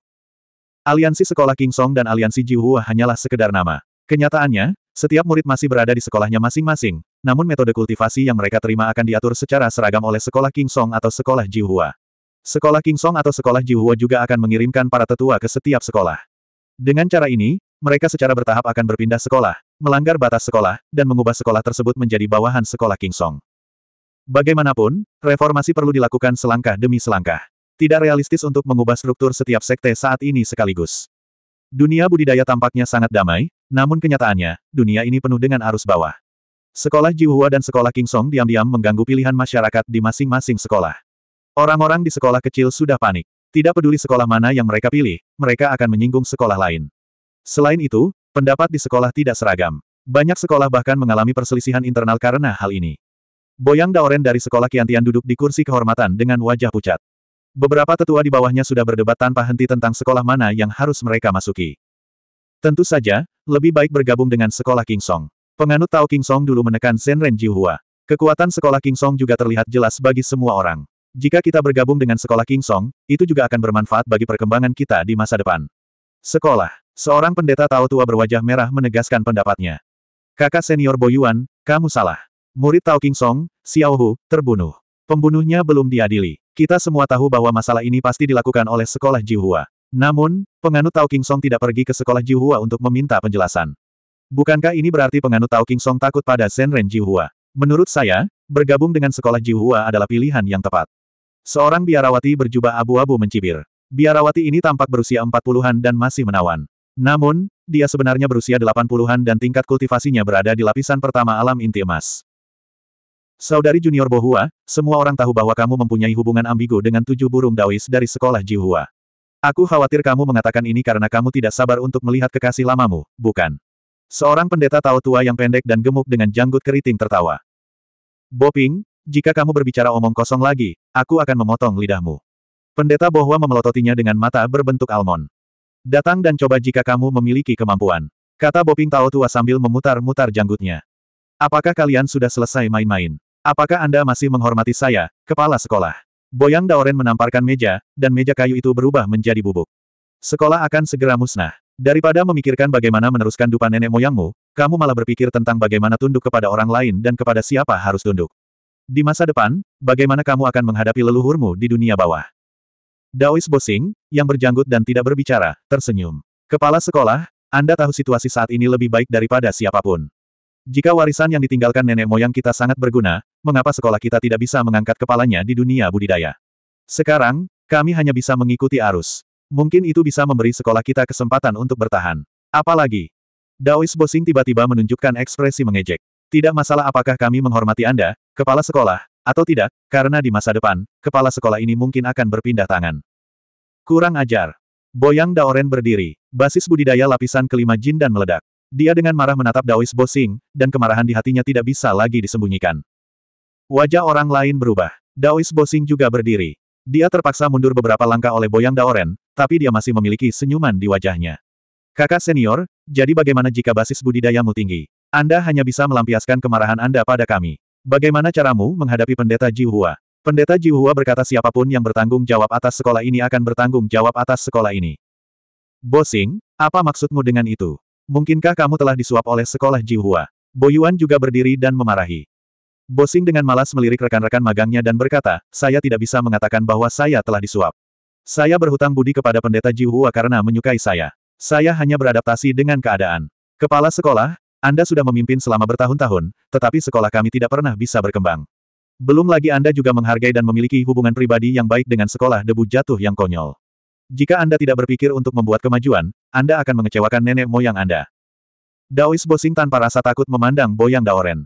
Aliansi sekolah King Song dan aliansi Jihua hanyalah sekedar nama. Kenyataannya, setiap murid masih berada di sekolahnya masing-masing, namun metode kultivasi yang mereka terima akan diatur secara seragam oleh sekolah King Song atau sekolah Jihua. Sekolah King Song atau sekolah Jihua juga akan mengirimkan para tetua ke setiap sekolah. Dengan cara ini, mereka secara bertahap akan berpindah sekolah, melanggar batas sekolah, dan mengubah sekolah tersebut menjadi bawahan sekolah King Song. Bagaimanapun, reformasi perlu dilakukan selangkah demi selangkah. Tidak realistis untuk mengubah struktur setiap sekte saat ini sekaligus. Dunia budidaya tampaknya sangat damai, namun kenyataannya, dunia ini penuh dengan arus bawah. Sekolah Jiwuwa dan sekolah King Song diam-diam mengganggu pilihan masyarakat di masing-masing sekolah. Orang-orang di sekolah kecil sudah panik. Tidak peduli sekolah mana yang mereka pilih, mereka akan menyinggung sekolah lain. Selain itu, pendapat di sekolah tidak seragam. Banyak sekolah bahkan mengalami perselisihan internal karena hal ini. Boyang Daoren dari sekolah Kiantian duduk di kursi kehormatan dengan wajah pucat. Beberapa tetua di bawahnya sudah berdebat tanpa henti tentang sekolah mana yang harus mereka masuki. Tentu saja, lebih baik bergabung dengan sekolah King Song. Penganut Tao King Song dulu menekan Zen Ren Jihua. Kekuatan sekolah King Song juga terlihat jelas bagi semua orang. Jika kita bergabung dengan sekolah King Song, itu juga akan bermanfaat bagi perkembangan kita di masa depan. Sekolah Seorang pendeta Tao tua berwajah merah menegaskan pendapatnya. Kakak senior Boyuan, kamu salah. Murid Tao King Song, Xiao Hu, terbunuh. Pembunuhnya belum diadili. Kita semua tahu bahwa masalah ini pasti dilakukan oleh sekolah Jihua. Namun, penganut Tao King Song tidak pergi ke sekolah Jihua untuk meminta penjelasan. Bukankah ini berarti penganut Tao King Song takut pada Zenren Jihua? Menurut saya, bergabung dengan sekolah Jihua adalah pilihan yang tepat. Seorang biarawati berjubah abu-abu mencibir. Biarawati ini tampak berusia empat puluhan dan masih menawan. Namun, dia sebenarnya berusia 80-an dan tingkat kultivasinya berada di lapisan pertama alam inti emas. Saudari junior Bohua, semua orang tahu bahwa kamu mempunyai hubungan ambigu dengan tujuh burung daois dari sekolah Jihua. Aku khawatir kamu mengatakan ini karena kamu tidak sabar untuk melihat kekasih lamamu, bukan? Seorang pendeta tahu tua yang pendek dan gemuk dengan janggut keriting tertawa. Boping, jika kamu berbicara omong kosong lagi, aku akan memotong lidahmu. Pendeta Bohua memelototinya dengan mata berbentuk almond. Datang dan coba jika kamu memiliki kemampuan. Kata Boping Tao tua sambil memutar-mutar janggutnya. Apakah kalian sudah selesai main-main? Apakah Anda masih menghormati saya, kepala sekolah? Boyang Daoren menamparkan meja, dan meja kayu itu berubah menjadi bubuk. Sekolah akan segera musnah. Daripada memikirkan bagaimana meneruskan dupa nenek moyangmu, kamu malah berpikir tentang bagaimana tunduk kepada orang lain dan kepada siapa harus tunduk. Di masa depan, bagaimana kamu akan menghadapi leluhurmu di dunia bawah? Daois Bosing, yang berjanggut dan tidak berbicara, tersenyum. Kepala sekolah, Anda tahu situasi saat ini lebih baik daripada siapapun. Jika warisan yang ditinggalkan nenek moyang kita sangat berguna, mengapa sekolah kita tidak bisa mengangkat kepalanya di dunia budidaya? Sekarang, kami hanya bisa mengikuti arus. Mungkin itu bisa memberi sekolah kita kesempatan untuk bertahan. Apalagi, Daois Bosing tiba-tiba menunjukkan ekspresi mengejek. Tidak masalah apakah kami menghormati Anda, kepala sekolah, atau tidak, karena di masa depan, kepala sekolah ini mungkin akan berpindah tangan. Kurang ajar. Boyang Daoren berdiri, basis budidaya lapisan kelima jin dan meledak. Dia dengan marah menatap Daois Bosing, dan kemarahan di hatinya tidak bisa lagi disembunyikan. Wajah orang lain berubah. Daois Bosing juga berdiri. Dia terpaksa mundur beberapa langkah oleh Boyang Daoren, tapi dia masih memiliki senyuman di wajahnya. Kakak senior, jadi bagaimana jika basis budidayamu tinggi? Anda hanya bisa melampiaskan kemarahan Anda pada kami. Bagaimana caramu menghadapi pendeta Jiuhua? Pendeta Jiuhua berkata siapapun yang bertanggung jawab atas sekolah ini akan bertanggung jawab atas sekolah ini. Bosing, apa maksudmu dengan itu? Mungkinkah kamu telah disuap oleh sekolah Jiuhua? Boyuan juga berdiri dan memarahi. Bosing dengan malas melirik rekan-rekan magangnya dan berkata, saya tidak bisa mengatakan bahwa saya telah disuap. Saya berhutang budi kepada pendeta Jiuhua karena menyukai saya. Saya hanya beradaptasi dengan keadaan. Kepala sekolah, anda sudah memimpin selama bertahun-tahun, tetapi sekolah kami tidak pernah bisa berkembang. Belum lagi Anda juga menghargai dan memiliki hubungan pribadi yang baik dengan sekolah debu jatuh yang konyol. Jika Anda tidak berpikir untuk membuat kemajuan, Anda akan mengecewakan nenek moyang Anda. Daois Bosing tanpa rasa takut memandang Boyang Daoren.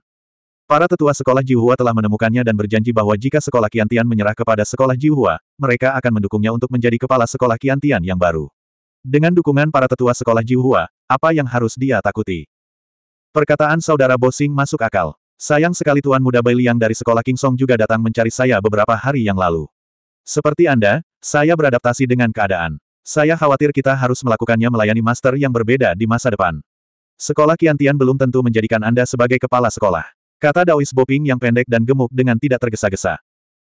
Para tetua sekolah Jiuhua telah menemukannya dan berjanji bahwa jika sekolah Kiantian menyerah kepada sekolah Jiuhua, mereka akan mendukungnya untuk menjadi kepala sekolah Kiantian yang baru. Dengan dukungan para tetua sekolah Jiuhua, apa yang harus dia takuti? Perkataan saudara Bosing masuk akal. Sayang sekali Tuan Muda Bai Liang dari sekolah King Song juga datang mencari saya beberapa hari yang lalu. Seperti Anda, saya beradaptasi dengan keadaan. Saya khawatir kita harus melakukannya melayani master yang berbeda di masa depan. Sekolah Kiantian belum tentu menjadikan Anda sebagai kepala sekolah. Kata Daois Boping yang pendek dan gemuk dengan tidak tergesa-gesa.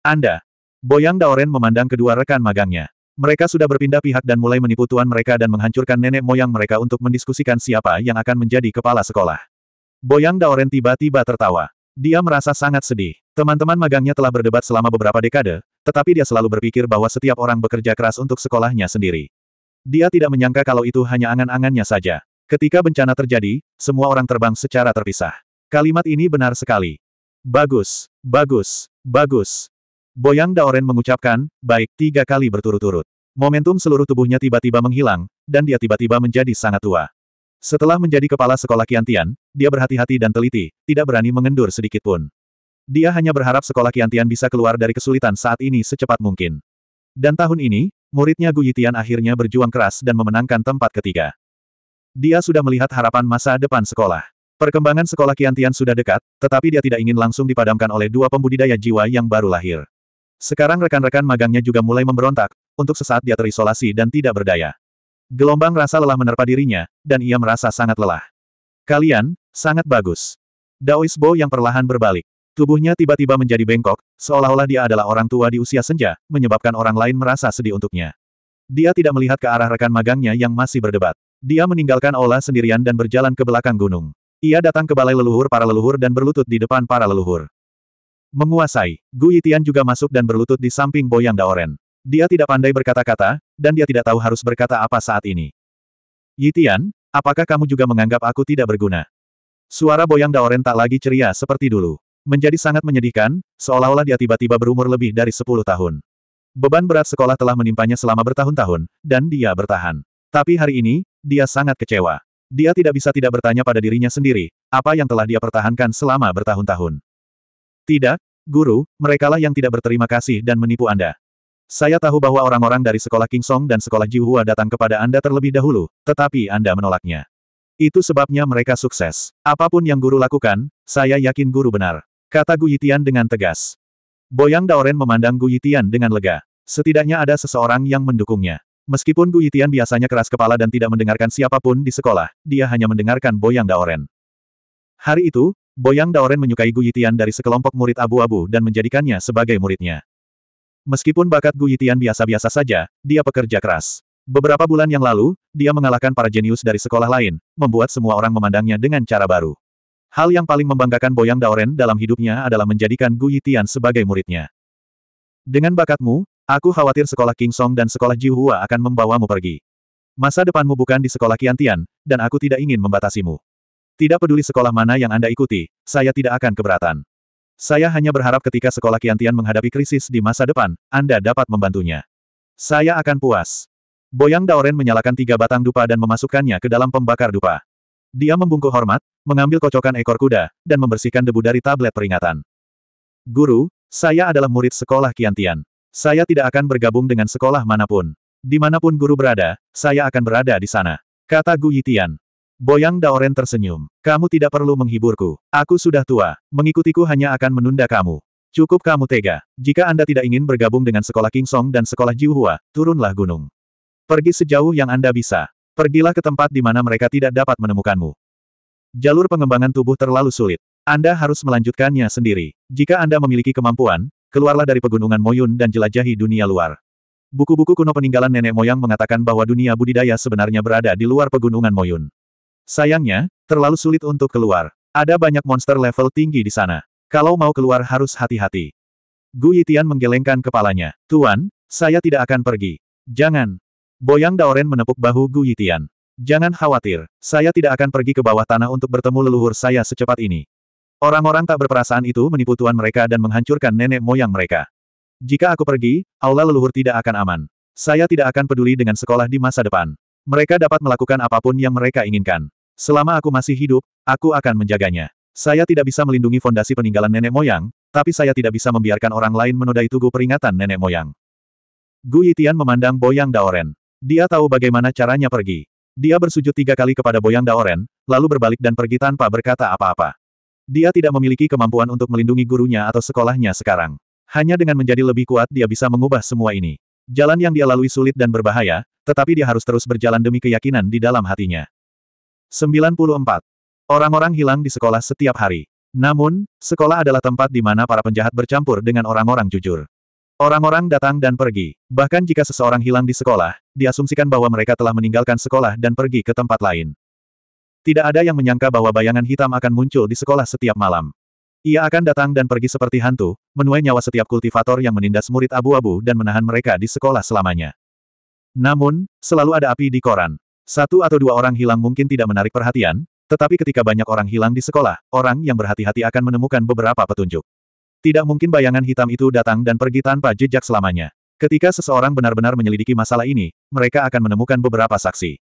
Anda. Boyang Daoren memandang kedua rekan magangnya. Mereka sudah berpindah pihak dan mulai menipu tuan mereka dan menghancurkan nenek moyang mereka untuk mendiskusikan siapa yang akan menjadi kepala sekolah. Boyang Daoren tiba-tiba tertawa. Dia merasa sangat sedih. Teman-teman magangnya telah berdebat selama beberapa dekade, tetapi dia selalu berpikir bahwa setiap orang bekerja keras untuk sekolahnya sendiri. Dia tidak menyangka kalau itu hanya angan-angannya saja. Ketika bencana terjadi, semua orang terbang secara terpisah. Kalimat ini benar sekali. Bagus, bagus, bagus. Boyang Daoren mengucapkan, baik, tiga kali berturut-turut. Momentum seluruh tubuhnya tiba-tiba menghilang, dan dia tiba-tiba menjadi sangat tua. Setelah menjadi kepala sekolah Kiantian, dia berhati-hati dan teliti, tidak berani mengendur sedikit pun. Dia hanya berharap sekolah Kiantian bisa keluar dari kesulitan saat ini secepat mungkin. Dan tahun ini, muridnya Gu Yitian akhirnya berjuang keras dan memenangkan tempat ketiga. Dia sudah melihat harapan masa depan sekolah. Perkembangan sekolah Kiantian sudah dekat, tetapi dia tidak ingin langsung dipadamkan oleh dua pembudidaya jiwa yang baru lahir. Sekarang rekan-rekan magangnya juga mulai memberontak, untuk sesaat dia terisolasi dan tidak berdaya. Gelombang rasa lelah menerpa dirinya, dan ia merasa sangat lelah. Kalian, sangat bagus. Daoisbo yang perlahan berbalik. Tubuhnya tiba-tiba menjadi bengkok, seolah-olah dia adalah orang tua di usia senja, menyebabkan orang lain merasa sedih untuknya. Dia tidak melihat ke arah rekan magangnya yang masih berdebat. Dia meninggalkan Ola sendirian dan berjalan ke belakang gunung. Ia datang ke balai leluhur para leluhur dan berlutut di depan para leluhur. Menguasai, Gu Yitian juga masuk dan berlutut di samping Boyang Daoren. Dia tidak pandai berkata-kata, dan dia tidak tahu harus berkata apa saat ini. Yitian, apakah kamu juga menganggap aku tidak berguna? Suara Boyang Daoren tak lagi ceria seperti dulu. Menjadi sangat menyedihkan, seolah-olah dia tiba-tiba berumur lebih dari 10 tahun. Beban berat sekolah telah menimpanya selama bertahun-tahun, dan dia bertahan. Tapi hari ini, dia sangat kecewa. Dia tidak bisa tidak bertanya pada dirinya sendiri, apa yang telah dia pertahankan selama bertahun-tahun. Tidak, guru, merekalah yang tidak berterima kasih dan menipu Anda. Saya tahu bahwa orang-orang dari sekolah King Song dan sekolah Jiuhua datang kepada Anda terlebih dahulu, tetapi Anda menolaknya. Itu sebabnya mereka sukses. Apapun yang guru lakukan, saya yakin guru benar. Kata Gu Yitian dengan tegas. Boyang Daoren memandang Gu Yitian dengan lega. Setidaknya ada seseorang yang mendukungnya. Meskipun Gu Yitian biasanya keras kepala dan tidak mendengarkan siapapun di sekolah, dia hanya mendengarkan Boyang Daoren. Hari itu, Boyang Daoren menyukai Gu Yitian dari sekelompok murid abu-abu dan menjadikannya sebagai muridnya. Meskipun bakat Gu Yitian biasa-biasa saja, dia pekerja keras. Beberapa bulan yang lalu, dia mengalahkan para jenius dari sekolah lain, membuat semua orang memandangnya dengan cara baru. Hal yang paling membanggakan Boyang Daoren dalam hidupnya adalah menjadikan Gu Yitian sebagai muridnya. Dengan bakatmu, aku khawatir sekolah King Song dan sekolah Jihua akan membawamu pergi. Masa depanmu bukan di sekolah Kiantian, dan aku tidak ingin membatasimu. Tidak peduli sekolah mana yang Anda ikuti, saya tidak akan keberatan. Saya hanya berharap ketika sekolah Kiantian menghadapi krisis di masa depan, Anda dapat membantunya. Saya akan puas. Boyang Daoren menyalakan tiga batang dupa dan memasukkannya ke dalam pembakar dupa. Dia membungkuk hormat, mengambil kocokan ekor kuda, dan membersihkan debu dari tablet peringatan. Guru, saya adalah murid sekolah Kiantian. Saya tidak akan bergabung dengan sekolah manapun. Dimanapun guru berada, saya akan berada di sana. Kata Gu Yitian. Boyang Daoren tersenyum. Kamu tidak perlu menghiburku. Aku sudah tua. Mengikutiku hanya akan menunda kamu. Cukup kamu tega. Jika Anda tidak ingin bergabung dengan sekolah King Song dan sekolah Jiuhua, turunlah gunung. Pergi sejauh yang Anda bisa. Pergilah ke tempat di mana mereka tidak dapat menemukanmu. Jalur pengembangan tubuh terlalu sulit. Anda harus melanjutkannya sendiri. Jika Anda memiliki kemampuan, keluarlah dari pegunungan Moyun dan jelajahi dunia luar. Buku-buku kuno peninggalan nenek moyang mengatakan bahwa dunia budidaya sebenarnya berada di luar pegunungan Moyun. Sayangnya, terlalu sulit untuk keluar. Ada banyak monster level tinggi di sana. Kalau mau keluar harus hati-hati. Gu Yitian menggelengkan kepalanya. Tuan, saya tidak akan pergi. Jangan. Boyang Daoren menepuk bahu Gu Yitian. Jangan khawatir, saya tidak akan pergi ke bawah tanah untuk bertemu leluhur saya secepat ini. Orang-orang tak berperasaan itu menipu tuan mereka dan menghancurkan nenek moyang mereka. Jika aku pergi, aula leluhur tidak akan aman. Saya tidak akan peduli dengan sekolah di masa depan. Mereka dapat melakukan apapun yang mereka inginkan. Selama aku masih hidup, aku akan menjaganya. Saya tidak bisa melindungi fondasi peninggalan nenek moyang, tapi saya tidak bisa membiarkan orang lain menodai tugu peringatan nenek moyang. Gu Yitian memandang Boyang Daoren. Dia tahu bagaimana caranya pergi. Dia bersujud tiga kali kepada Boyang Daoren, lalu berbalik dan pergi tanpa berkata apa-apa. Dia tidak memiliki kemampuan untuk melindungi gurunya atau sekolahnya sekarang. Hanya dengan menjadi lebih kuat dia bisa mengubah semua ini. Jalan yang dia lalui sulit dan berbahaya, tetapi dia harus terus berjalan demi keyakinan di dalam hatinya. 94. Orang-orang hilang di sekolah setiap hari. Namun, sekolah adalah tempat di mana para penjahat bercampur dengan orang-orang jujur. Orang-orang datang dan pergi. Bahkan jika seseorang hilang di sekolah, diasumsikan bahwa mereka telah meninggalkan sekolah dan pergi ke tempat lain. Tidak ada yang menyangka bahwa bayangan hitam akan muncul di sekolah setiap malam. Ia akan datang dan pergi seperti hantu, menuai nyawa setiap kultivator yang menindas murid abu-abu dan menahan mereka di sekolah selamanya. Namun, selalu ada api di koran. Satu atau dua orang hilang mungkin tidak menarik perhatian, tetapi ketika banyak orang hilang di sekolah, orang yang berhati-hati akan menemukan beberapa petunjuk. Tidak mungkin bayangan hitam itu datang dan pergi tanpa jejak selamanya. Ketika seseorang benar-benar menyelidiki masalah ini, mereka akan menemukan beberapa saksi.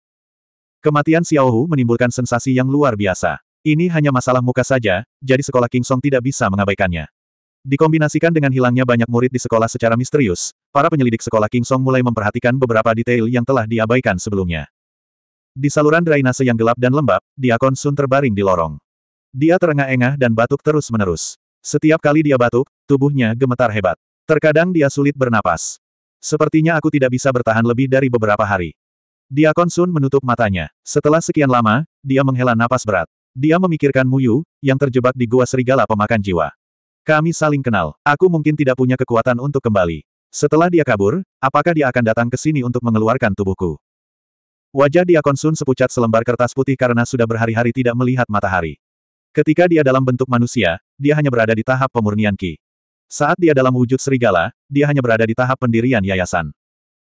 Kematian Xiaohu menimbulkan sensasi yang luar biasa. Ini hanya masalah muka saja, jadi sekolah King Song tidak bisa mengabaikannya. Dikombinasikan dengan hilangnya banyak murid di sekolah secara misterius, para penyelidik sekolah King Song mulai memperhatikan beberapa detail yang telah diabaikan sebelumnya. Di saluran drainase yang gelap dan lembab, Diakon Sun terbaring di lorong. Dia terengah-engah dan batuk terus-menerus. Setiap kali dia batuk, tubuhnya gemetar hebat. Terkadang dia sulit bernapas. Sepertinya aku tidak bisa bertahan lebih dari beberapa hari. Diakon Sun menutup matanya. Setelah sekian lama, dia menghela napas berat. Dia memikirkan Muyu, yang terjebak di gua serigala pemakan jiwa. Kami saling kenal. Aku mungkin tidak punya kekuatan untuk kembali. Setelah dia kabur, apakah dia akan datang ke sini untuk mengeluarkan tubuhku? Wajah dia Sun sepucat selembar kertas putih karena sudah berhari-hari tidak melihat matahari. Ketika dia dalam bentuk manusia, dia hanya berada di tahap pemurnian Ki. Saat dia dalam wujud serigala, dia hanya berada di tahap pendirian yayasan.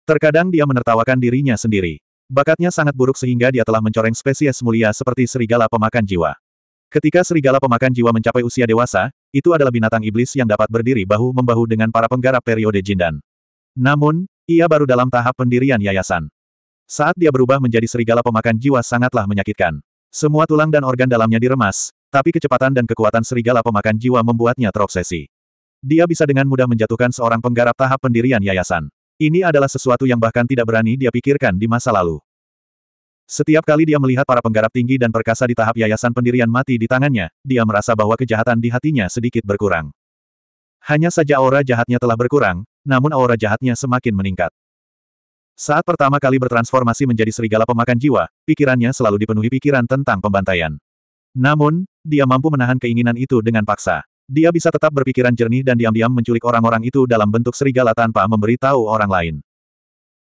Terkadang dia menertawakan dirinya sendiri. Bakatnya sangat buruk sehingga dia telah mencoreng spesies mulia seperti serigala pemakan jiwa. Ketika serigala pemakan jiwa mencapai usia dewasa, itu adalah binatang iblis yang dapat berdiri bahu-membahu dengan para penggarap periode Jindan. Namun, ia baru dalam tahap pendirian yayasan. Saat dia berubah menjadi serigala pemakan jiwa sangatlah menyakitkan. Semua tulang dan organ dalamnya diremas, tapi kecepatan dan kekuatan serigala pemakan jiwa membuatnya terobsesi. Dia bisa dengan mudah menjatuhkan seorang penggarap tahap pendirian yayasan. Ini adalah sesuatu yang bahkan tidak berani dia pikirkan di masa lalu. Setiap kali dia melihat para penggarap tinggi dan perkasa di tahap yayasan pendirian mati di tangannya, dia merasa bahwa kejahatan di hatinya sedikit berkurang. Hanya saja aura jahatnya telah berkurang, namun aura jahatnya semakin meningkat. Saat pertama kali bertransformasi menjadi serigala pemakan jiwa, pikirannya selalu dipenuhi pikiran tentang pembantaian. Namun, dia mampu menahan keinginan itu dengan paksa. Dia bisa tetap berpikiran jernih dan diam-diam menculik orang-orang itu dalam bentuk serigala tanpa memberitahu orang lain.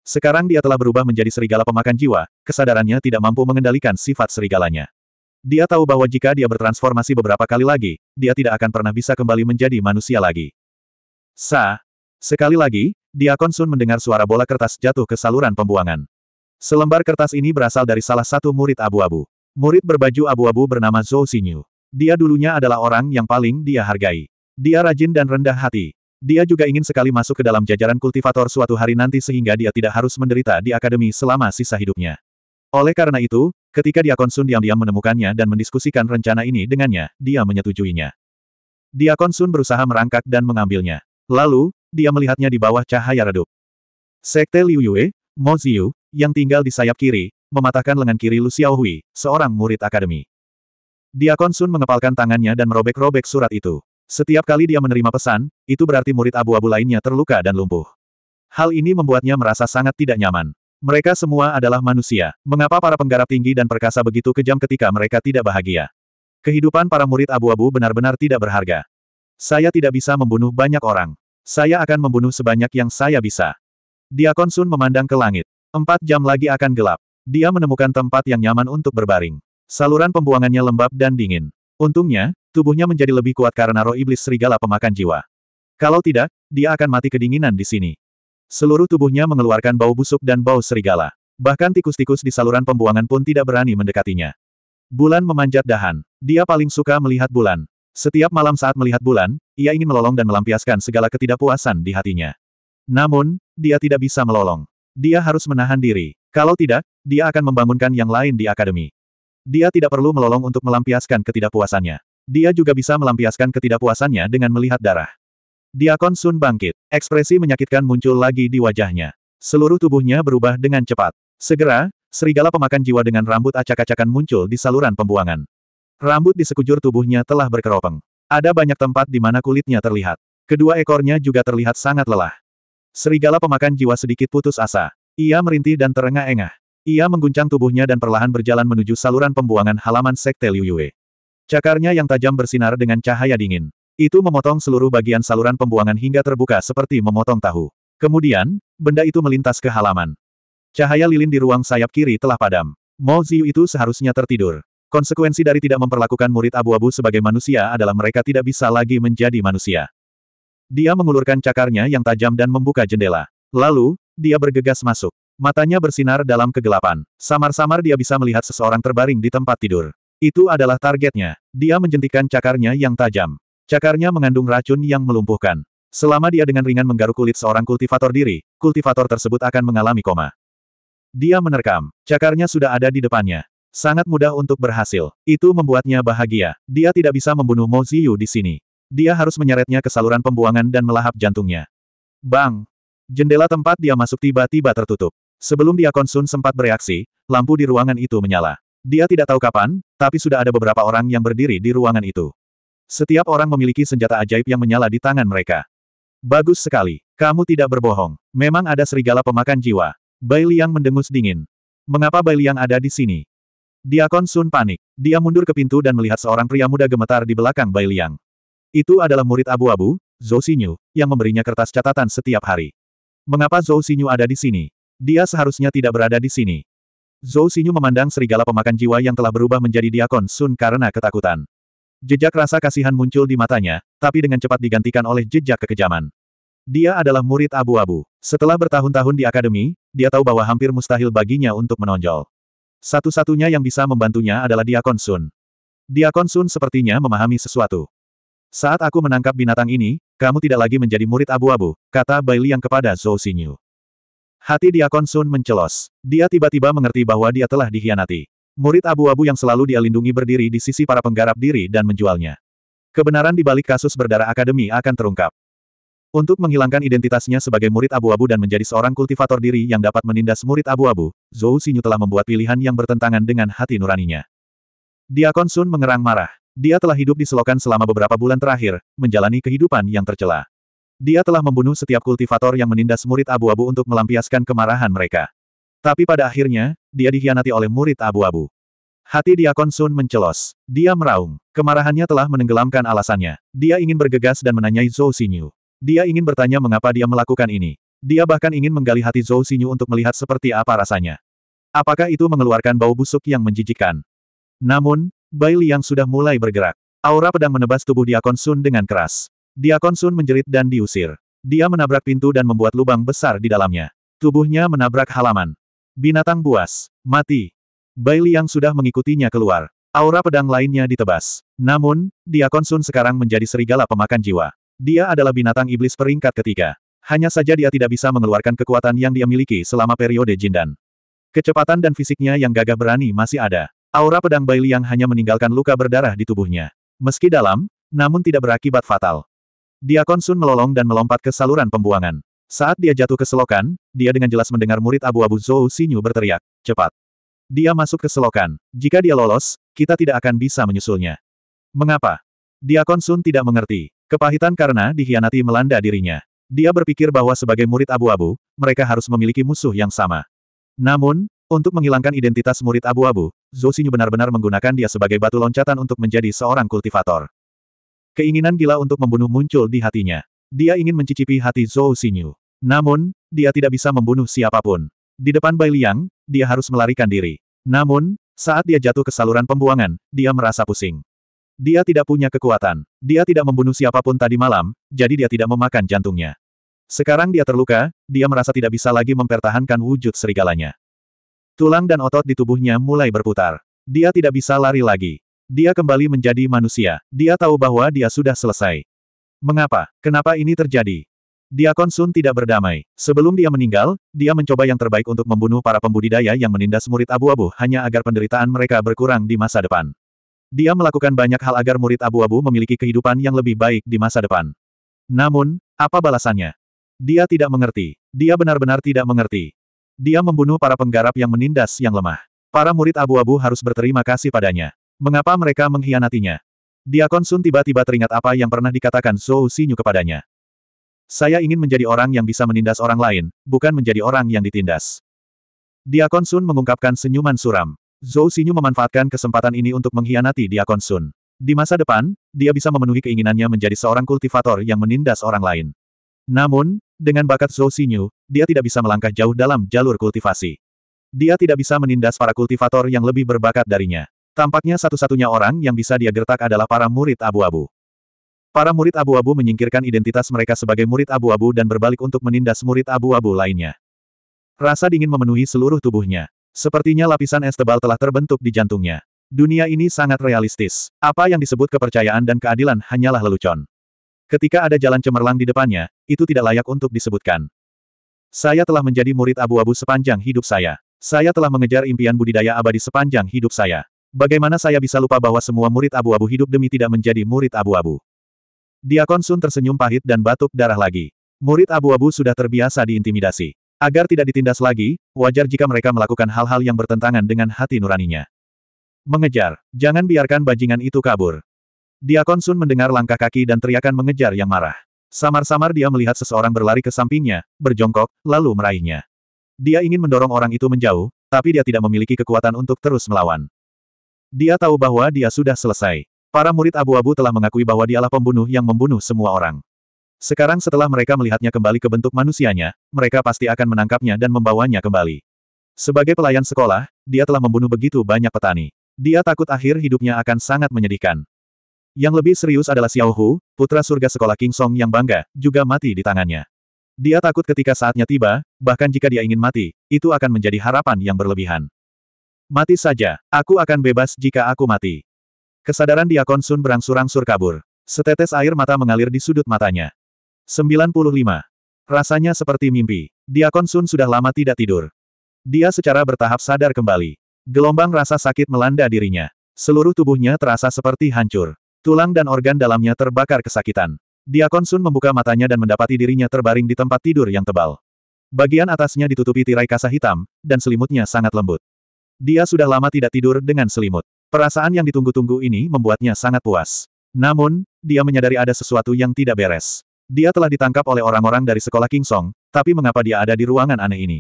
Sekarang dia telah berubah menjadi serigala pemakan jiwa, kesadarannya tidak mampu mengendalikan sifat serigalanya. Dia tahu bahwa jika dia bertransformasi beberapa kali lagi, dia tidak akan pernah bisa kembali menjadi manusia lagi. Sa, sekali lagi, Diakon Sun mendengar suara bola kertas jatuh ke saluran pembuangan. Selembar kertas ini berasal dari salah satu murid abu-abu. Murid berbaju abu-abu bernama Zhou Xinyu. Dia dulunya adalah orang yang paling dia hargai. Dia rajin dan rendah hati. Dia juga ingin sekali masuk ke dalam jajaran kultivator suatu hari nanti sehingga dia tidak harus menderita di akademi selama sisa hidupnya. Oleh karena itu, ketika Diakon Sun diam-diam menemukannya dan mendiskusikan rencana ini dengannya, dia menyetujuinya. Diakon Sun berusaha merangkak dan mengambilnya. Lalu, dia melihatnya di bawah cahaya redup. Sekte Liu Yue, Mo Ziyu, yang tinggal di sayap kiri, mematahkan lengan kiri Lu Xiaohui, seorang murid akademi. Dia Sun mengepalkan tangannya dan merobek-robek surat itu. Setiap kali dia menerima pesan, itu berarti murid abu-abu lainnya terluka dan lumpuh. Hal ini membuatnya merasa sangat tidak nyaman. Mereka semua adalah manusia. Mengapa para penggarap tinggi dan perkasa begitu kejam ketika mereka tidak bahagia? Kehidupan para murid abu-abu benar-benar tidak berharga. Saya tidak bisa membunuh banyak orang. Saya akan membunuh sebanyak yang saya bisa. Dia Sun memandang ke langit. Empat jam lagi akan gelap. Dia menemukan tempat yang nyaman untuk berbaring. Saluran pembuangannya lembab dan dingin. Untungnya, tubuhnya menjadi lebih kuat karena roh iblis serigala pemakan jiwa. Kalau tidak, dia akan mati kedinginan di sini. Seluruh tubuhnya mengeluarkan bau busuk dan bau serigala. Bahkan tikus-tikus di saluran pembuangan pun tidak berani mendekatinya. Bulan memanjat dahan. Dia paling suka melihat bulan. Setiap malam saat melihat bulan, ia ingin melolong dan melampiaskan segala ketidakpuasan di hatinya. Namun, dia tidak bisa melolong. Dia harus menahan diri. Kalau tidak, dia akan membangunkan yang lain di akademi. Dia tidak perlu melolong untuk melampiaskan ketidakpuasannya. Dia juga bisa melampiaskan ketidakpuasannya dengan melihat darah. Dia Sun bangkit. Ekspresi menyakitkan muncul lagi di wajahnya. Seluruh tubuhnya berubah dengan cepat. Segera, serigala pemakan jiwa dengan rambut acak-acakan muncul di saluran pembuangan. Rambut di sekujur tubuhnya telah berkeropeng. Ada banyak tempat di mana kulitnya terlihat. Kedua ekornya juga terlihat sangat lelah. Serigala pemakan jiwa sedikit putus asa. Ia merintih dan terengah-engah. Ia mengguncang tubuhnya dan perlahan berjalan menuju saluran pembuangan halaman Sekte Liu Yue. Cakarnya yang tajam bersinar dengan cahaya dingin. Itu memotong seluruh bagian saluran pembuangan hingga terbuka seperti memotong tahu. Kemudian, benda itu melintas ke halaman. Cahaya lilin di ruang sayap kiri telah padam. Mo Ziyu itu seharusnya tertidur. Konsekuensi dari tidak memperlakukan murid abu-abu sebagai manusia adalah mereka tidak bisa lagi menjadi manusia. Dia mengulurkan cakarnya yang tajam dan membuka jendela. Lalu, dia bergegas masuk. Matanya bersinar dalam kegelapan. Samar-samar dia bisa melihat seseorang terbaring di tempat tidur. Itu adalah targetnya. Dia menjentikan cakarnya yang tajam. Cakarnya mengandung racun yang melumpuhkan. Selama dia dengan ringan menggaruk kulit seorang kultivator diri, kultivator tersebut akan mengalami koma. Dia menerkam. Cakarnya sudah ada di depannya. Sangat mudah untuk berhasil. Itu membuatnya bahagia. Dia tidak bisa membunuh Mo Ziyu di sini. Dia harus menyeretnya ke saluran pembuangan dan melahap jantungnya. Bang! Jendela tempat dia masuk tiba-tiba tertutup. Sebelum dia konsun sempat bereaksi, lampu di ruangan itu menyala. Dia tidak tahu kapan, tapi sudah ada beberapa orang yang berdiri di ruangan itu. Setiap orang memiliki senjata ajaib yang menyala di tangan mereka. Bagus sekali. Kamu tidak berbohong. Memang ada serigala pemakan jiwa. Bai Liang mendengus dingin. Mengapa Bai Liang ada di sini? Diakon Sun panik. Dia mundur ke pintu dan melihat seorang pria muda gemetar di belakang Bai Liang. Itu adalah murid abu-abu, Zhou Xinyu, yang memberinya kertas catatan setiap hari. Mengapa Zhou Xinyu ada di sini? Dia seharusnya tidak berada di sini. Zhou Xinyu memandang serigala pemakan jiwa yang telah berubah menjadi Diakon Sun karena ketakutan. Jejak rasa kasihan muncul di matanya, tapi dengan cepat digantikan oleh jejak kekejaman. Dia adalah murid abu-abu. Setelah bertahun-tahun di akademi, dia tahu bahwa hampir mustahil baginya untuk menonjol. Satu-satunya yang bisa membantunya adalah Diakon Sun. Diakon Sun sepertinya memahami sesuatu. Saat aku menangkap binatang ini, kamu tidak lagi menjadi murid abu-abu, kata Bai Liang kepada Zhou Xinyu. Hati Diakon Sun mencelos. Dia tiba-tiba mengerti bahwa dia telah dikhianati. Murid abu-abu yang selalu dia lindungi berdiri di sisi para penggarap diri dan menjualnya. Kebenaran di balik kasus berdarah akademi akan terungkap. Untuk menghilangkan identitasnya sebagai murid abu-abu dan menjadi seorang kultivator diri yang dapat menindas murid abu-abu, Zhou Xinyu telah membuat pilihan yang bertentangan dengan hati nuraninya. Diakon Sun mengerang marah. Dia telah hidup di selokan selama beberapa bulan terakhir, menjalani kehidupan yang tercela. Dia telah membunuh setiap kultivator yang menindas murid abu-abu untuk melampiaskan kemarahan mereka. Tapi pada akhirnya, dia dikhianati oleh murid abu-abu. Hati Diakon Sun mencelos. Dia meraung. Kemarahannya telah menenggelamkan alasannya. Dia ingin bergegas dan menanyai Zhou Xinyu. Dia ingin bertanya mengapa dia melakukan ini. Dia bahkan ingin menggali hati Zhou Xinyu untuk melihat seperti apa rasanya. Apakah itu mengeluarkan bau busuk yang menjijikkan? Namun, Bai yang sudah mulai bergerak. Aura pedang menebas tubuh Diakon Sun dengan keras. Diakon Sun menjerit dan diusir. Dia menabrak pintu dan membuat lubang besar di dalamnya. Tubuhnya menabrak halaman. Binatang buas. Mati. Bai yang sudah mengikutinya keluar. Aura pedang lainnya ditebas. Namun, Diakon Sun sekarang menjadi serigala pemakan jiwa. Dia adalah binatang iblis peringkat ketiga. Hanya saja dia tidak bisa mengeluarkan kekuatan yang dia miliki selama periode Jindan. Kecepatan dan fisiknya yang gagah berani masih ada. Aura pedang bayi yang hanya meninggalkan luka berdarah di tubuhnya. Meski dalam, namun tidak berakibat fatal. Dia Sun melolong dan melompat ke saluran pembuangan. Saat dia jatuh ke selokan, dia dengan jelas mendengar murid abu-abu Zhou Xinyu berteriak, cepat. Dia masuk ke selokan. Jika dia lolos, kita tidak akan bisa menyusulnya. Mengapa? Dia Sun tidak mengerti. Kepahitan karena dikhianati melanda dirinya. Dia berpikir bahwa sebagai murid abu-abu, mereka harus memiliki musuh yang sama. Namun, untuk menghilangkan identitas murid abu-abu, Zosinyu benar-benar menggunakan dia sebagai batu loncatan untuk menjadi seorang kultivator. Keinginan gila untuk membunuh muncul di hatinya. Dia ingin mencicipi hati Zhou Xinyu. Namun, dia tidak bisa membunuh siapapun. Di depan Bai Liang, dia harus melarikan diri. Namun, saat dia jatuh ke saluran pembuangan, dia merasa pusing. Dia tidak punya kekuatan. Dia tidak membunuh siapapun tadi malam, jadi dia tidak memakan jantungnya. Sekarang dia terluka, dia merasa tidak bisa lagi mempertahankan wujud serigalanya. Tulang dan otot di tubuhnya mulai berputar. Dia tidak bisa lari lagi. Dia kembali menjadi manusia. Dia tahu bahwa dia sudah selesai. Mengapa? Kenapa ini terjadi? Dia Sun tidak berdamai. Sebelum dia meninggal, dia mencoba yang terbaik untuk membunuh para pembudidaya yang menindas murid abu-abu hanya agar penderitaan mereka berkurang di masa depan. Dia melakukan banyak hal agar murid abu-abu memiliki kehidupan yang lebih baik di masa depan. Namun, apa balasannya? Dia tidak mengerti. Dia benar-benar tidak mengerti. Dia membunuh para penggarap yang menindas yang lemah. Para murid abu-abu harus berterima kasih padanya. Mengapa mereka mengkhianatinya? Diakon Sun tiba-tiba teringat apa yang pernah dikatakan Zhou Xinyu kepadanya. Saya ingin menjadi orang yang bisa menindas orang lain, bukan menjadi orang yang ditindas. Diakon Sun mengungkapkan senyuman suram. Zhou Xinyu memanfaatkan kesempatan ini untuk mengkhianati Diakon Sun. Di masa depan, dia bisa memenuhi keinginannya menjadi seorang kultivator yang menindas orang lain. Namun, dengan bakat Zhou Xinyu, dia tidak bisa melangkah jauh dalam jalur kultivasi. Dia tidak bisa menindas para kultivator yang lebih berbakat darinya. Tampaknya satu-satunya orang yang bisa dia gertak adalah para murid abu-abu. Para murid abu-abu menyingkirkan identitas mereka sebagai murid abu-abu dan berbalik untuk menindas murid abu-abu lainnya. Rasa dingin memenuhi seluruh tubuhnya. Sepertinya lapisan es tebal telah terbentuk di jantungnya. Dunia ini sangat realistis. Apa yang disebut kepercayaan dan keadilan hanyalah lelucon. Ketika ada jalan cemerlang di depannya, itu tidak layak untuk disebutkan. Saya telah menjadi murid abu-abu sepanjang hidup saya. Saya telah mengejar impian budidaya abadi sepanjang hidup saya. Bagaimana saya bisa lupa bahwa semua murid abu-abu hidup demi tidak menjadi murid abu-abu? Diakon Sun tersenyum pahit dan batuk darah lagi. Murid abu-abu sudah terbiasa diintimidasi. Agar tidak ditindas lagi, wajar jika mereka melakukan hal-hal yang bertentangan dengan hati nuraninya. Mengejar, jangan biarkan bajingan itu kabur. Dia Sun mendengar langkah kaki dan teriakan mengejar yang marah. Samar-samar dia melihat seseorang berlari ke sampingnya, berjongkok, lalu meraihnya. Dia ingin mendorong orang itu menjauh, tapi dia tidak memiliki kekuatan untuk terus melawan. Dia tahu bahwa dia sudah selesai. Para murid abu-abu telah mengakui bahwa dialah pembunuh yang membunuh semua orang. Sekarang setelah mereka melihatnya kembali ke bentuk manusianya, mereka pasti akan menangkapnya dan membawanya kembali. Sebagai pelayan sekolah, dia telah membunuh begitu banyak petani. Dia takut akhir hidupnya akan sangat menyedihkan. Yang lebih serius adalah Xiao Hu, putra surga sekolah King Song yang bangga, juga mati di tangannya. Dia takut ketika saatnya tiba, bahkan jika dia ingin mati, itu akan menjadi harapan yang berlebihan. Mati saja, aku akan bebas jika aku mati. Kesadaran dia Sun berangsur-angsur kabur. Setetes air mata mengalir di sudut matanya. 95. Rasanya seperti mimpi. dia Sun sudah lama tidak tidur. Dia secara bertahap sadar kembali. Gelombang rasa sakit melanda dirinya. Seluruh tubuhnya terasa seperti hancur. Tulang dan organ dalamnya terbakar kesakitan. dia Sun membuka matanya dan mendapati dirinya terbaring di tempat tidur yang tebal. Bagian atasnya ditutupi tirai kasa hitam, dan selimutnya sangat lembut. Dia sudah lama tidak tidur dengan selimut. Perasaan yang ditunggu-tunggu ini membuatnya sangat puas. Namun, dia menyadari ada sesuatu yang tidak beres. Dia telah ditangkap oleh orang-orang dari sekolah King Song, tapi mengapa dia ada di ruangan aneh ini?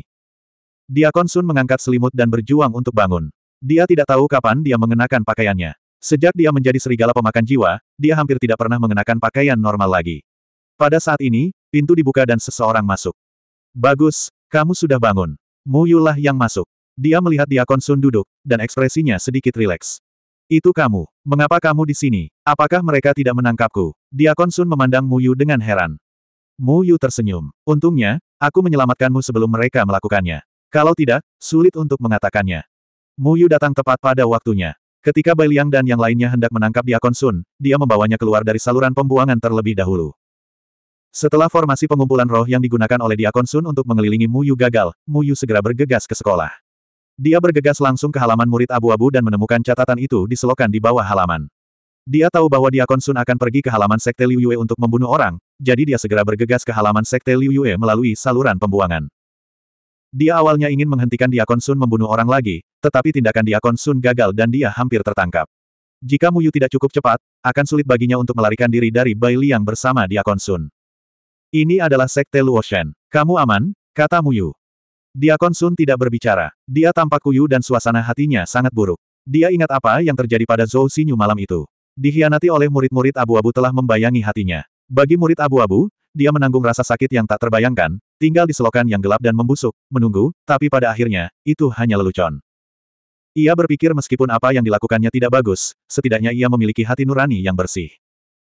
Diakon Sun mengangkat selimut dan berjuang untuk bangun. Dia tidak tahu kapan dia mengenakan pakaiannya. Sejak dia menjadi serigala pemakan jiwa, dia hampir tidak pernah mengenakan pakaian normal lagi. Pada saat ini, pintu dibuka dan seseorang masuk. Bagus, kamu sudah bangun. Muyulah yang masuk. Dia melihat Diakon Sun duduk, dan ekspresinya sedikit rileks. Itu kamu. Mengapa kamu di sini? Apakah mereka tidak menangkapku? Diakon Sun memandang Mu Yu dengan heran. Mu Yu tersenyum. Untungnya, aku menyelamatkanmu sebelum mereka melakukannya. Kalau tidak, sulit untuk mengatakannya. Mu Yu datang tepat pada waktunya. Ketika Bai Liang dan yang lainnya hendak menangkap Diakon Sun, dia membawanya keluar dari saluran pembuangan terlebih dahulu. Setelah formasi pengumpulan roh yang digunakan oleh Diakon Sun untuk mengelilingi Mu Yu gagal, Mu Yu segera bergegas ke sekolah. Dia bergegas langsung ke halaman murid abu-abu dan menemukan catatan itu di selokan di bawah halaman. Dia tahu bahwa Diakon Sun akan pergi ke halaman Sekte Liu Yue untuk membunuh orang, jadi dia segera bergegas ke halaman Sekte Liu Yue melalui saluran pembuangan. Dia awalnya ingin menghentikan Diakon Sun membunuh orang lagi, tetapi tindakan Diakon Sun gagal dan dia hampir tertangkap. Jika Muyu tidak cukup cepat, akan sulit baginya untuk melarikan diri dari Bai Liang bersama Diakon Sun. Ini adalah Sekte Luoshen. Kamu aman? kata Muyu. Dia Sun tidak berbicara. Dia tampak kuyu dan suasana hatinya sangat buruk. Dia ingat apa yang terjadi pada Zhou Xinyu malam itu. Dihianati oleh murid-murid abu-abu telah membayangi hatinya. Bagi murid abu-abu, dia menanggung rasa sakit yang tak terbayangkan, tinggal di selokan yang gelap dan membusuk, menunggu, tapi pada akhirnya, itu hanya lelucon. Ia berpikir meskipun apa yang dilakukannya tidak bagus, setidaknya ia memiliki hati nurani yang bersih.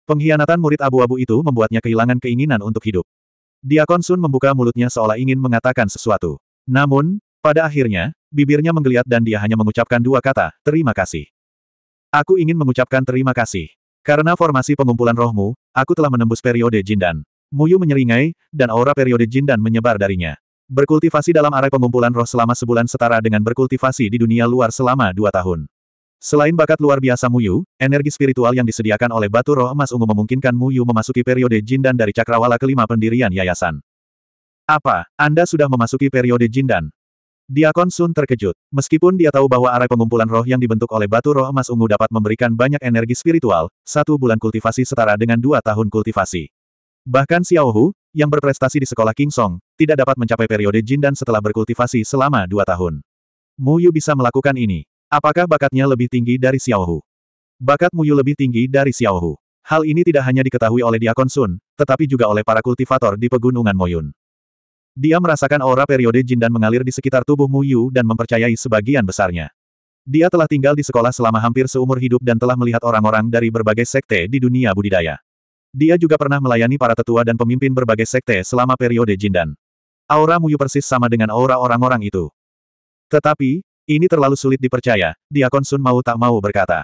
Pengkhianatan murid abu-abu itu membuatnya kehilangan keinginan untuk hidup. Dia Sun membuka mulutnya seolah ingin mengatakan sesuatu. Namun, pada akhirnya, bibirnya menggeliat dan dia hanya mengucapkan dua kata, terima kasih. Aku ingin mengucapkan terima kasih. Karena formasi pengumpulan rohmu, aku telah menembus periode Jindan. Muyu menyeringai, dan aura periode Jindan menyebar darinya. Berkultivasi dalam area pengumpulan roh selama sebulan setara dengan berkultivasi di dunia luar selama dua tahun. Selain bakat luar biasa Muyu, energi spiritual yang disediakan oleh batu roh emas ungu memungkinkan Muyu memasuki periode Jindan dari cakrawala kelima pendirian yayasan. Apa, Anda sudah memasuki periode Jindan? Diakon Sun terkejut. Meskipun dia tahu bahwa arah pengumpulan roh yang dibentuk oleh batu roh emas ungu dapat memberikan banyak energi spiritual, satu bulan kultivasi setara dengan dua tahun kultivasi. Bahkan Xiao Hu, yang berprestasi di sekolah King Song, tidak dapat mencapai periode Jindan setelah berkultivasi selama dua tahun. Mu Yu bisa melakukan ini. Apakah bakatnya lebih tinggi dari Xiao Hu? Bakat Mu Yu lebih tinggi dari Xiao Hu. Hal ini tidak hanya diketahui oleh Diakon Sun, tetapi juga oleh para kultivator di pegunungan Moyun. Dia merasakan aura periode jin dan mengalir di sekitar tubuh Mu Yu dan mempercayai sebagian besarnya. Dia telah tinggal di sekolah selama hampir seumur hidup dan telah melihat orang-orang dari berbagai sekte di dunia budidaya. Dia juga pernah melayani para tetua dan pemimpin berbagai sekte selama periode Jindan. Aura Muyu persis sama dengan aura orang-orang itu. Tetapi, ini terlalu sulit dipercaya, Diakon Sun mau tak mau berkata.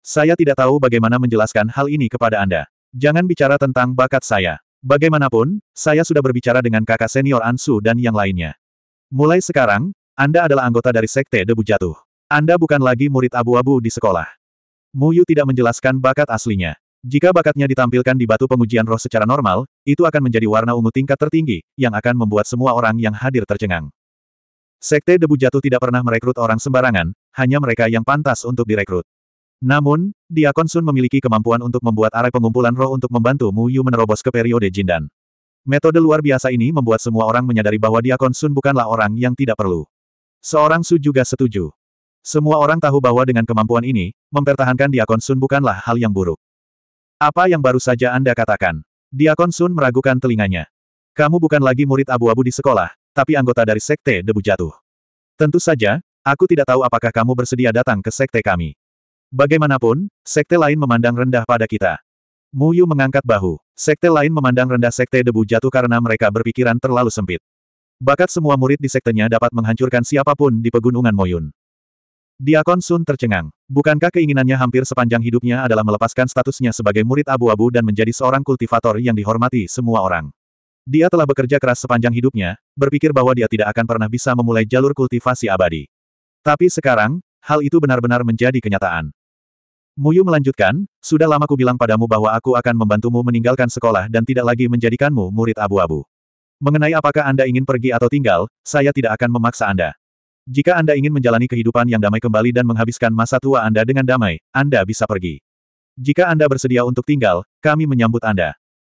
Saya tidak tahu bagaimana menjelaskan hal ini kepada Anda. Jangan bicara tentang bakat saya. Bagaimanapun, saya sudah berbicara dengan kakak senior Ansu dan yang lainnya. Mulai sekarang, Anda adalah anggota dari Sekte Debu Jatuh. Anda bukan lagi murid abu-abu di sekolah. Mu Yu tidak menjelaskan bakat aslinya. Jika bakatnya ditampilkan di batu pengujian roh secara normal, itu akan menjadi warna ungu tingkat tertinggi, yang akan membuat semua orang yang hadir tercengang. Sekte Debu Jatuh tidak pernah merekrut orang sembarangan, hanya mereka yang pantas untuk direkrut. Namun, Diakon Sun memiliki kemampuan untuk membuat arai pengumpulan roh untuk membantu Mu Yu menerobos ke periode Jindan. Metode luar biasa ini membuat semua orang menyadari bahwa Diakon Sun bukanlah orang yang tidak perlu. Seorang Su juga setuju. Semua orang tahu bahwa dengan kemampuan ini, mempertahankan Diakon Sun bukanlah hal yang buruk. Apa yang baru saja Anda katakan? Diakon Sun meragukan telinganya. Kamu bukan lagi murid abu-abu di sekolah, tapi anggota dari Sekte Debu Jatuh. Tentu saja, aku tidak tahu apakah kamu bersedia datang ke Sekte kami. Bagaimanapun, sekte lain memandang rendah pada kita. Muyu mengangkat bahu. Sekte lain memandang rendah sekte debu jatuh karena mereka berpikiran terlalu sempit. Bakat semua murid di sektenya dapat menghancurkan siapapun di pegunungan Moyun. Diakon Sun tercengang. Bukankah keinginannya hampir sepanjang hidupnya adalah melepaskan statusnya sebagai murid abu-abu dan menjadi seorang kultivator yang dihormati semua orang? Dia telah bekerja keras sepanjang hidupnya, berpikir bahwa dia tidak akan pernah bisa memulai jalur kultivasi abadi. Tapi sekarang, hal itu benar-benar menjadi kenyataan. Muyu melanjutkan, sudah lama ku bilang padamu bahwa aku akan membantumu meninggalkan sekolah dan tidak lagi menjadikanmu murid abu-abu. Mengenai apakah Anda ingin pergi atau tinggal, saya tidak akan memaksa Anda. Jika Anda ingin menjalani kehidupan yang damai kembali dan menghabiskan masa tua Anda dengan damai, Anda bisa pergi. Jika Anda bersedia untuk tinggal, kami menyambut Anda.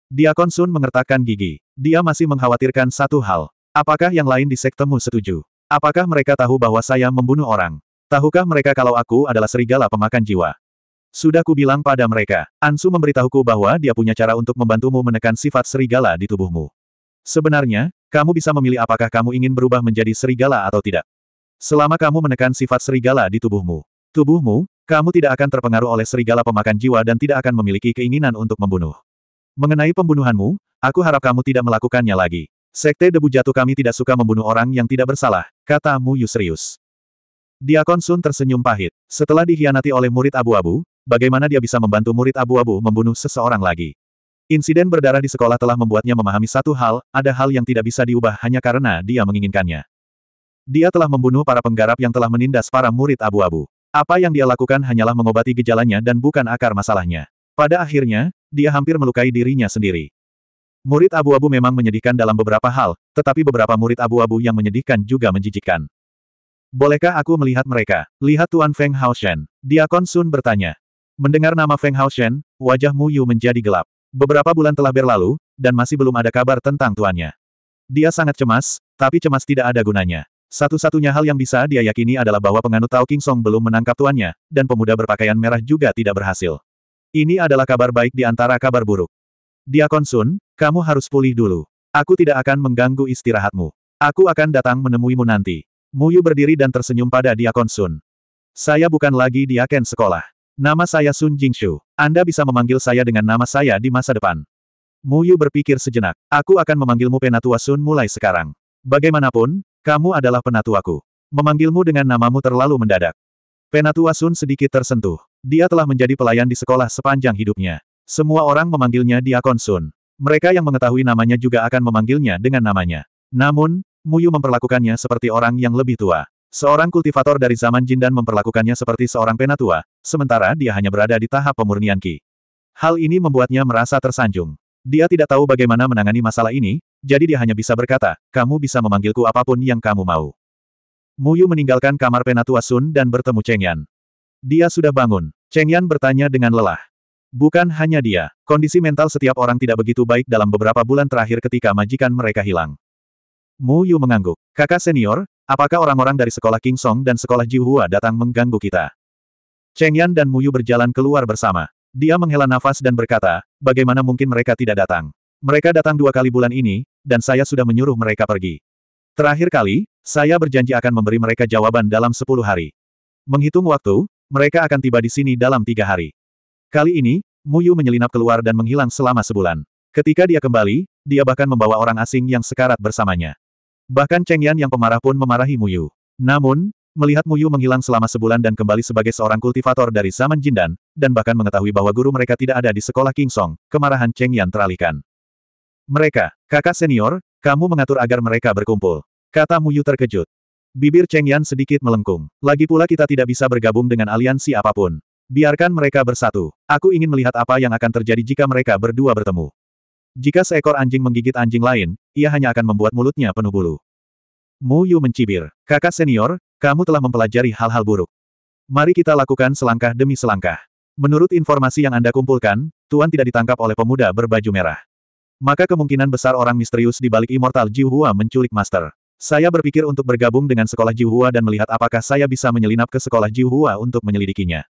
Diakon Sun mengertakkan gigi. Dia masih mengkhawatirkan satu hal. Apakah yang lain di sektemu setuju? Apakah mereka tahu bahwa saya membunuh orang? Tahukah mereka kalau aku adalah serigala pemakan jiwa? Sudah kubilang pada mereka, Ansu memberitahuku bahwa dia punya cara untuk membantumu menekan sifat serigala di tubuhmu. Sebenarnya, kamu bisa memilih apakah kamu ingin berubah menjadi serigala atau tidak. Selama kamu menekan sifat serigala di tubuhmu, tubuhmu, kamu tidak akan terpengaruh oleh serigala pemakan jiwa dan tidak akan memiliki keinginan untuk membunuh. Mengenai pembunuhanmu, aku harap kamu tidak melakukannya lagi. Sekte debu jatuh kami tidak suka membunuh orang yang tidak bersalah, kata Mu Yusrius. Diakon Sun tersenyum pahit. Setelah dikhianati oleh murid abu-abu, bagaimana dia bisa membantu murid abu-abu membunuh seseorang lagi. Insiden berdarah di sekolah telah membuatnya memahami satu hal, ada hal yang tidak bisa diubah hanya karena dia menginginkannya. Dia telah membunuh para penggarap yang telah menindas para murid abu-abu. Apa yang dia lakukan hanyalah mengobati gejalanya dan bukan akar masalahnya. Pada akhirnya, dia hampir melukai dirinya sendiri. Murid abu-abu memang menyedihkan dalam beberapa hal, tetapi beberapa murid abu-abu yang menyedihkan juga menjijikkan. Bolehkah aku melihat mereka? Lihat Tuan Feng Haoshen. Diakon Sun bertanya. Mendengar nama Feng Hao Shen, wajah Mu Yu menjadi gelap. Beberapa bulan telah berlalu, dan masih belum ada kabar tentang tuannya. Dia sangat cemas, tapi cemas tidak ada gunanya. Satu-satunya hal yang bisa dia yakini adalah bahwa penganut Tao King Song belum menangkap tuannya, dan pemuda berpakaian merah juga tidak berhasil. Ini adalah kabar baik di antara kabar buruk. Dia Sun, kamu harus pulih dulu. Aku tidak akan mengganggu istirahatmu. Aku akan datang menemuimu nanti. Muyu berdiri dan tersenyum pada dia Sun. Saya bukan lagi Diaken sekolah. Nama saya Sun Jingshu. Anda bisa memanggil saya dengan nama saya di masa depan. Mu Yu berpikir sejenak. Aku akan memanggilmu Penatua Sun mulai sekarang. Bagaimanapun, kamu adalah penatuaku. Memanggilmu dengan namamu terlalu mendadak. Penatua Sun sedikit tersentuh. Dia telah menjadi pelayan di sekolah sepanjang hidupnya. Semua orang memanggilnya Diakon Sun. Mereka yang mengetahui namanya juga akan memanggilnya dengan namanya. Namun, Muyu memperlakukannya seperti orang yang lebih tua. Seorang kultivator dari zaman jin dan memperlakukannya seperti seorang penatua, sementara dia hanya berada di tahap pemurnian Ki. Hal ini membuatnya merasa tersanjung. Dia tidak tahu bagaimana menangani masalah ini, jadi dia hanya bisa berkata, kamu bisa memanggilku apapun yang kamu mau. Muyu meninggalkan kamar penatua Sun dan bertemu Cheng Yan. Dia sudah bangun. Cheng Yan bertanya dengan lelah. Bukan hanya dia, kondisi mental setiap orang tidak begitu baik dalam beberapa bulan terakhir ketika majikan mereka hilang. Mu Yu mengangguk. Kakak senior, Apakah orang-orang dari sekolah King Song dan sekolah Jiuhua datang mengganggu kita? Cheng Yan dan Muyu berjalan keluar bersama. Dia menghela nafas dan berkata, bagaimana mungkin mereka tidak datang? Mereka datang dua kali bulan ini, dan saya sudah menyuruh mereka pergi. Terakhir kali, saya berjanji akan memberi mereka jawaban dalam sepuluh hari. Menghitung waktu, mereka akan tiba di sini dalam tiga hari. Kali ini, Muyu menyelinap keluar dan menghilang selama sebulan. Ketika dia kembali, dia bahkan membawa orang asing yang sekarat bersamanya. Bahkan Cheng Yan yang pemarah pun memarahi Mu Yu. Namun, melihat Mu Yu menghilang selama sebulan dan kembali sebagai seorang kultivator dari zaman Jindan, dan bahkan mengetahui bahwa guru mereka tidak ada di sekolah King Song, kemarahan Cheng Yan teralihkan. Mereka, kakak senior, kamu mengatur agar mereka berkumpul. Kata Mu Yu terkejut. Bibir Cheng Yan sedikit melengkung. Lagi pula kita tidak bisa bergabung dengan aliansi apapun. Biarkan mereka bersatu. Aku ingin melihat apa yang akan terjadi jika mereka berdua bertemu. Jika seekor anjing menggigit anjing lain, ia hanya akan membuat mulutnya penuh bulu. Mu Yu mencibir. Kakak senior, kamu telah mempelajari hal-hal buruk. Mari kita lakukan selangkah demi selangkah. Menurut informasi yang Anda kumpulkan, Tuan tidak ditangkap oleh pemuda berbaju merah. Maka kemungkinan besar orang misterius di balik Immortal Jiuhua menculik Master. Saya berpikir untuk bergabung dengan sekolah Jiuhua dan melihat apakah saya bisa menyelinap ke sekolah Jiuhua untuk menyelidikinya.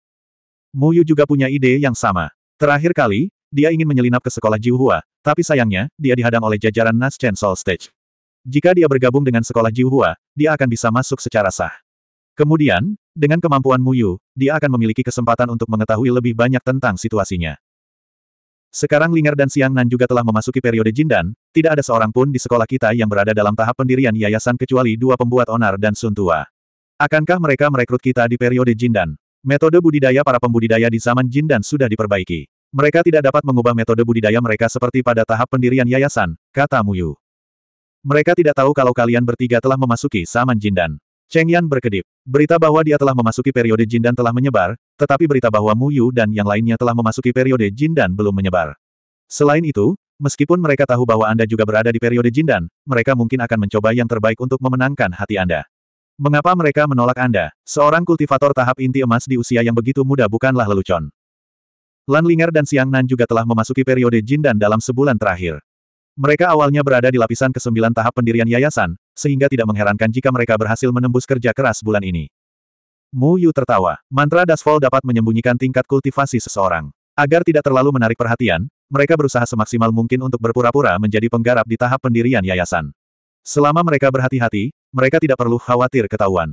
Mu Yu juga punya ide yang sama. Terakhir kali, dia ingin menyelinap ke sekolah Jiuhua, tapi sayangnya, dia dihadang oleh jajaran Naschen Soul Stage. Jika dia bergabung dengan sekolah Jiuhua, dia akan bisa masuk secara sah. Kemudian, dengan kemampuan Muyu, dia akan memiliki kesempatan untuk mengetahui lebih banyak tentang situasinya. Sekarang Linger dan Siang Nan juga telah memasuki periode Jindan, tidak ada seorang pun di sekolah kita yang berada dalam tahap pendirian yayasan kecuali dua pembuat onar dan suntua. Akankah mereka merekrut kita di periode Jindan? Metode budidaya para pembudidaya di zaman Jindan sudah diperbaiki. Mereka tidak dapat mengubah metode budidaya mereka seperti pada tahap pendirian yayasan, kata Mu Yu. Mereka tidak tahu kalau kalian bertiga telah memasuki Saman Jindan. Cheng Yan berkedip. Berita bahwa dia telah memasuki periode Jindan telah menyebar, tetapi berita bahwa Mu Yu dan yang lainnya telah memasuki periode Jindan belum menyebar. Selain itu, meskipun mereka tahu bahwa Anda juga berada di periode Jindan, mereka mungkin akan mencoba yang terbaik untuk memenangkan hati Anda. Mengapa mereka menolak Anda? Seorang kultivator tahap inti emas di usia yang begitu muda bukanlah lelucon. Lan Lingar dan Siang Nan juga telah memasuki periode Jin dan dalam sebulan terakhir. Mereka awalnya berada di lapisan ke-9 tahap pendirian yayasan, sehingga tidak mengherankan jika mereka berhasil menembus kerja keras bulan ini. Mu Yu tertawa. Mantra Dasfall dapat menyembunyikan tingkat kultivasi seseorang. Agar tidak terlalu menarik perhatian, mereka berusaha semaksimal mungkin untuk berpura-pura menjadi penggarap di tahap pendirian yayasan. Selama mereka berhati-hati, mereka tidak perlu khawatir ketahuan.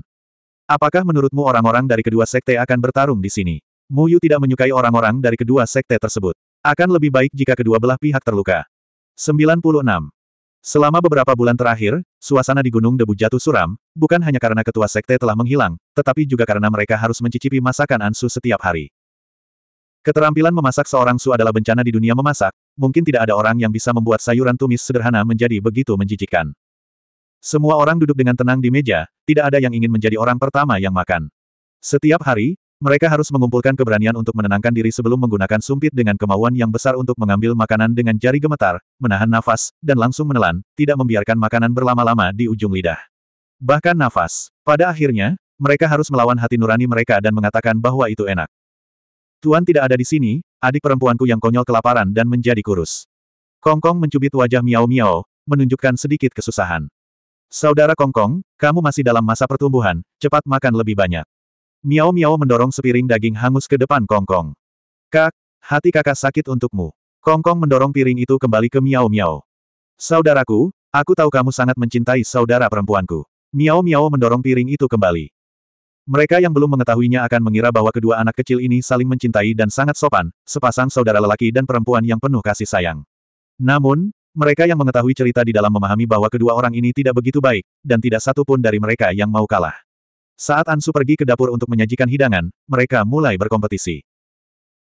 Apakah menurutmu orang-orang dari kedua sekte akan bertarung di sini? Mu Yu tidak menyukai orang-orang dari kedua sekte tersebut. Akan lebih baik jika kedua belah pihak terluka. 96. Selama beberapa bulan terakhir, suasana di Gunung Debu jatuh suram, bukan hanya karena ketua sekte telah menghilang, tetapi juga karena mereka harus mencicipi masakan Ansu setiap hari. Keterampilan memasak seorang Su adalah bencana di dunia memasak, mungkin tidak ada orang yang bisa membuat sayuran tumis sederhana menjadi begitu menjijikan. Semua orang duduk dengan tenang di meja, tidak ada yang ingin menjadi orang pertama yang makan. Setiap hari, mereka harus mengumpulkan keberanian untuk menenangkan diri sebelum menggunakan sumpit dengan kemauan yang besar untuk mengambil makanan dengan jari gemetar, menahan nafas, dan langsung menelan, tidak membiarkan makanan berlama-lama di ujung lidah. Bahkan nafas. Pada akhirnya, mereka harus melawan hati nurani mereka dan mengatakan bahwa itu enak. Tuan tidak ada di sini, adik perempuanku yang konyol kelaparan dan menjadi kurus. Kongkong mencubit wajah Miao Miao, menunjukkan sedikit kesusahan. Saudara Kongkong, kamu masih dalam masa pertumbuhan, cepat makan lebih banyak. Miao Miao mendorong sepiring daging hangus ke depan Kongkong. Kak, hati kakak sakit untukmu. Kongkong mendorong piring itu kembali ke Miao Miao. Saudaraku, aku tahu kamu sangat mencintai saudara perempuanku. Miao Miao mendorong piring itu kembali. Mereka yang belum mengetahuinya akan mengira bahwa kedua anak kecil ini saling mencintai dan sangat sopan, sepasang saudara lelaki dan perempuan yang penuh kasih sayang. Namun, mereka yang mengetahui cerita di dalam memahami bahwa kedua orang ini tidak begitu baik, dan tidak satu pun dari mereka yang mau kalah. Saat Ansu pergi ke dapur untuk menyajikan hidangan, mereka mulai berkompetisi.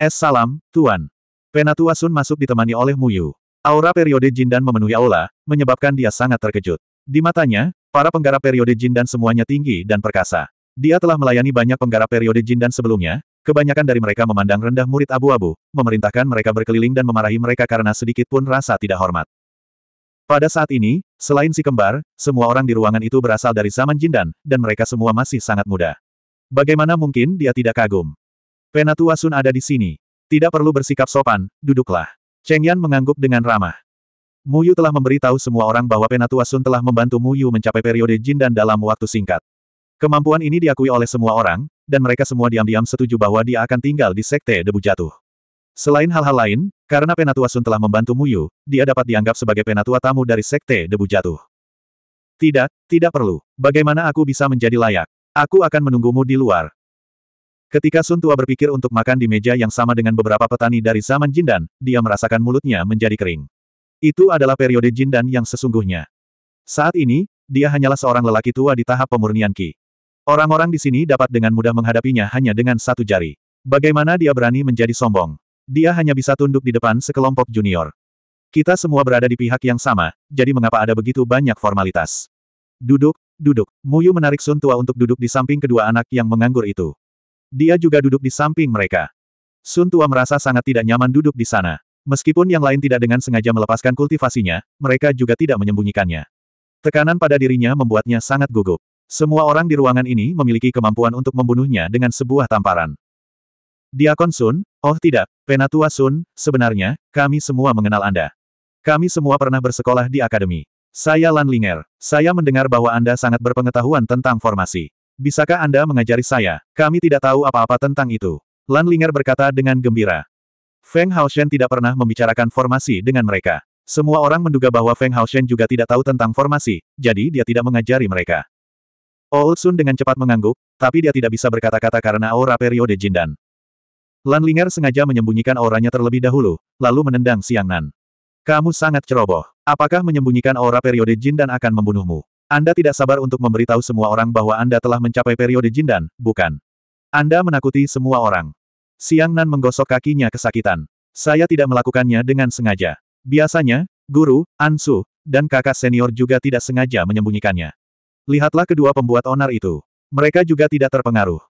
Es salam, Tuan. Penatua Sun masuk ditemani oleh Muyu. Aura periode Jindan memenuhi aula, menyebabkan dia sangat terkejut. Di matanya, para penggarap periode Jindan semuanya tinggi dan perkasa. Dia telah melayani banyak penggarap periode Jindan sebelumnya, kebanyakan dari mereka memandang rendah murid abu-abu, memerintahkan mereka berkeliling dan memarahi mereka karena sedikit pun rasa tidak hormat. Pada saat ini, selain si kembar, semua orang di ruangan itu berasal dari zaman Jindan, dan mereka semua masih sangat muda. Bagaimana mungkin dia tidak kagum? Penatua Sun ada di sini. Tidak perlu bersikap sopan, duduklah. Cheng Yan mengangguk dengan ramah. Mu Yu telah memberitahu semua orang bahwa Penatua Sun telah membantu Mu Yu mencapai periode Jindan dalam waktu singkat. Kemampuan ini diakui oleh semua orang, dan mereka semua diam-diam setuju bahwa dia akan tinggal di Sekte Debu Jatuh. Selain hal-hal lain, karena Penatua Sun telah membantu Muyu, dia dapat dianggap sebagai Penatua tamu dari Sekte Debu Jatuh. Tidak, tidak perlu. Bagaimana aku bisa menjadi layak? Aku akan menunggumu di luar. Ketika Sun Tua berpikir untuk makan di meja yang sama dengan beberapa petani dari zaman Jindan, dia merasakan mulutnya menjadi kering. Itu adalah periode Jindan yang sesungguhnya. Saat ini, dia hanyalah seorang lelaki tua di tahap pemurnian Ki. Orang-orang di sini dapat dengan mudah menghadapinya hanya dengan satu jari. Bagaimana dia berani menjadi sombong? Dia hanya bisa tunduk di depan sekelompok junior. Kita semua berada di pihak yang sama, jadi mengapa ada begitu banyak formalitas? Duduk, duduk. Muyu menarik Sun Tua untuk duduk di samping kedua anak yang menganggur itu. Dia juga duduk di samping mereka. Sun Tua merasa sangat tidak nyaman duduk di sana. Meskipun yang lain tidak dengan sengaja melepaskan kultivasinya, mereka juga tidak menyembunyikannya. Tekanan pada dirinya membuatnya sangat gugup. Semua orang di ruangan ini memiliki kemampuan untuk membunuhnya dengan sebuah tamparan. Dia Sun, Oh tidak, Penatua Sun, sebenarnya, kami semua mengenal Anda. Kami semua pernah bersekolah di akademi. Saya Lan Linger. Saya mendengar bahwa Anda sangat berpengetahuan tentang formasi. Bisakah Anda mengajari saya? Kami tidak tahu apa-apa tentang itu. Lan Linger berkata dengan gembira. Feng Haoshen tidak pernah membicarakan formasi dengan mereka. Semua orang menduga bahwa Feng Haoshen juga tidak tahu tentang formasi, jadi dia tidak mengajari mereka. Old oh, Sun dengan cepat mengangguk, tapi dia tidak bisa berkata-kata karena aura periode Jindan. Lan Lingar sengaja menyembunyikan auranya terlebih dahulu, lalu menendang Siang Nan. Kamu sangat ceroboh. Apakah menyembunyikan aura periode jin dan akan membunuhmu? Anda tidak sabar untuk memberitahu semua orang bahwa Anda telah mencapai periode jin dan, bukan. Anda menakuti semua orang. Siang Nan menggosok kakinya kesakitan. Saya tidak melakukannya dengan sengaja. Biasanya, guru, Ansu, dan kakak senior juga tidak sengaja menyembunyikannya. Lihatlah kedua pembuat onar itu. Mereka juga tidak terpengaruh.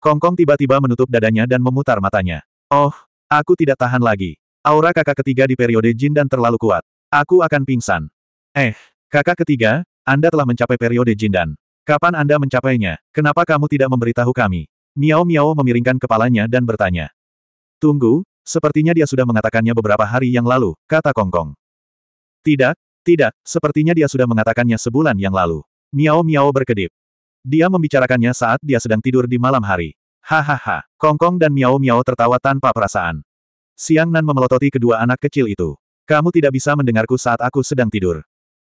Kongkong tiba-tiba menutup dadanya dan memutar matanya. Oh, aku tidak tahan lagi. Aura kakak ketiga di periode jin dan terlalu kuat. Aku akan pingsan. Eh, kakak ketiga, Anda telah mencapai periode jin dan. Kapan Anda mencapainya? Kenapa kamu tidak memberitahu kami? Miao Miao memiringkan kepalanya dan bertanya. Tunggu, sepertinya dia sudah mengatakannya beberapa hari yang lalu, kata Kongkong. Tidak, tidak, sepertinya dia sudah mengatakannya sebulan yang lalu. Miao Miao berkedip. Dia membicarakannya saat dia sedang tidur di malam hari. Hahaha, Kongkong dan Miao Miao tertawa tanpa perasaan. Siang Nan memelototi kedua anak kecil itu. Kamu tidak bisa mendengarku saat aku sedang tidur.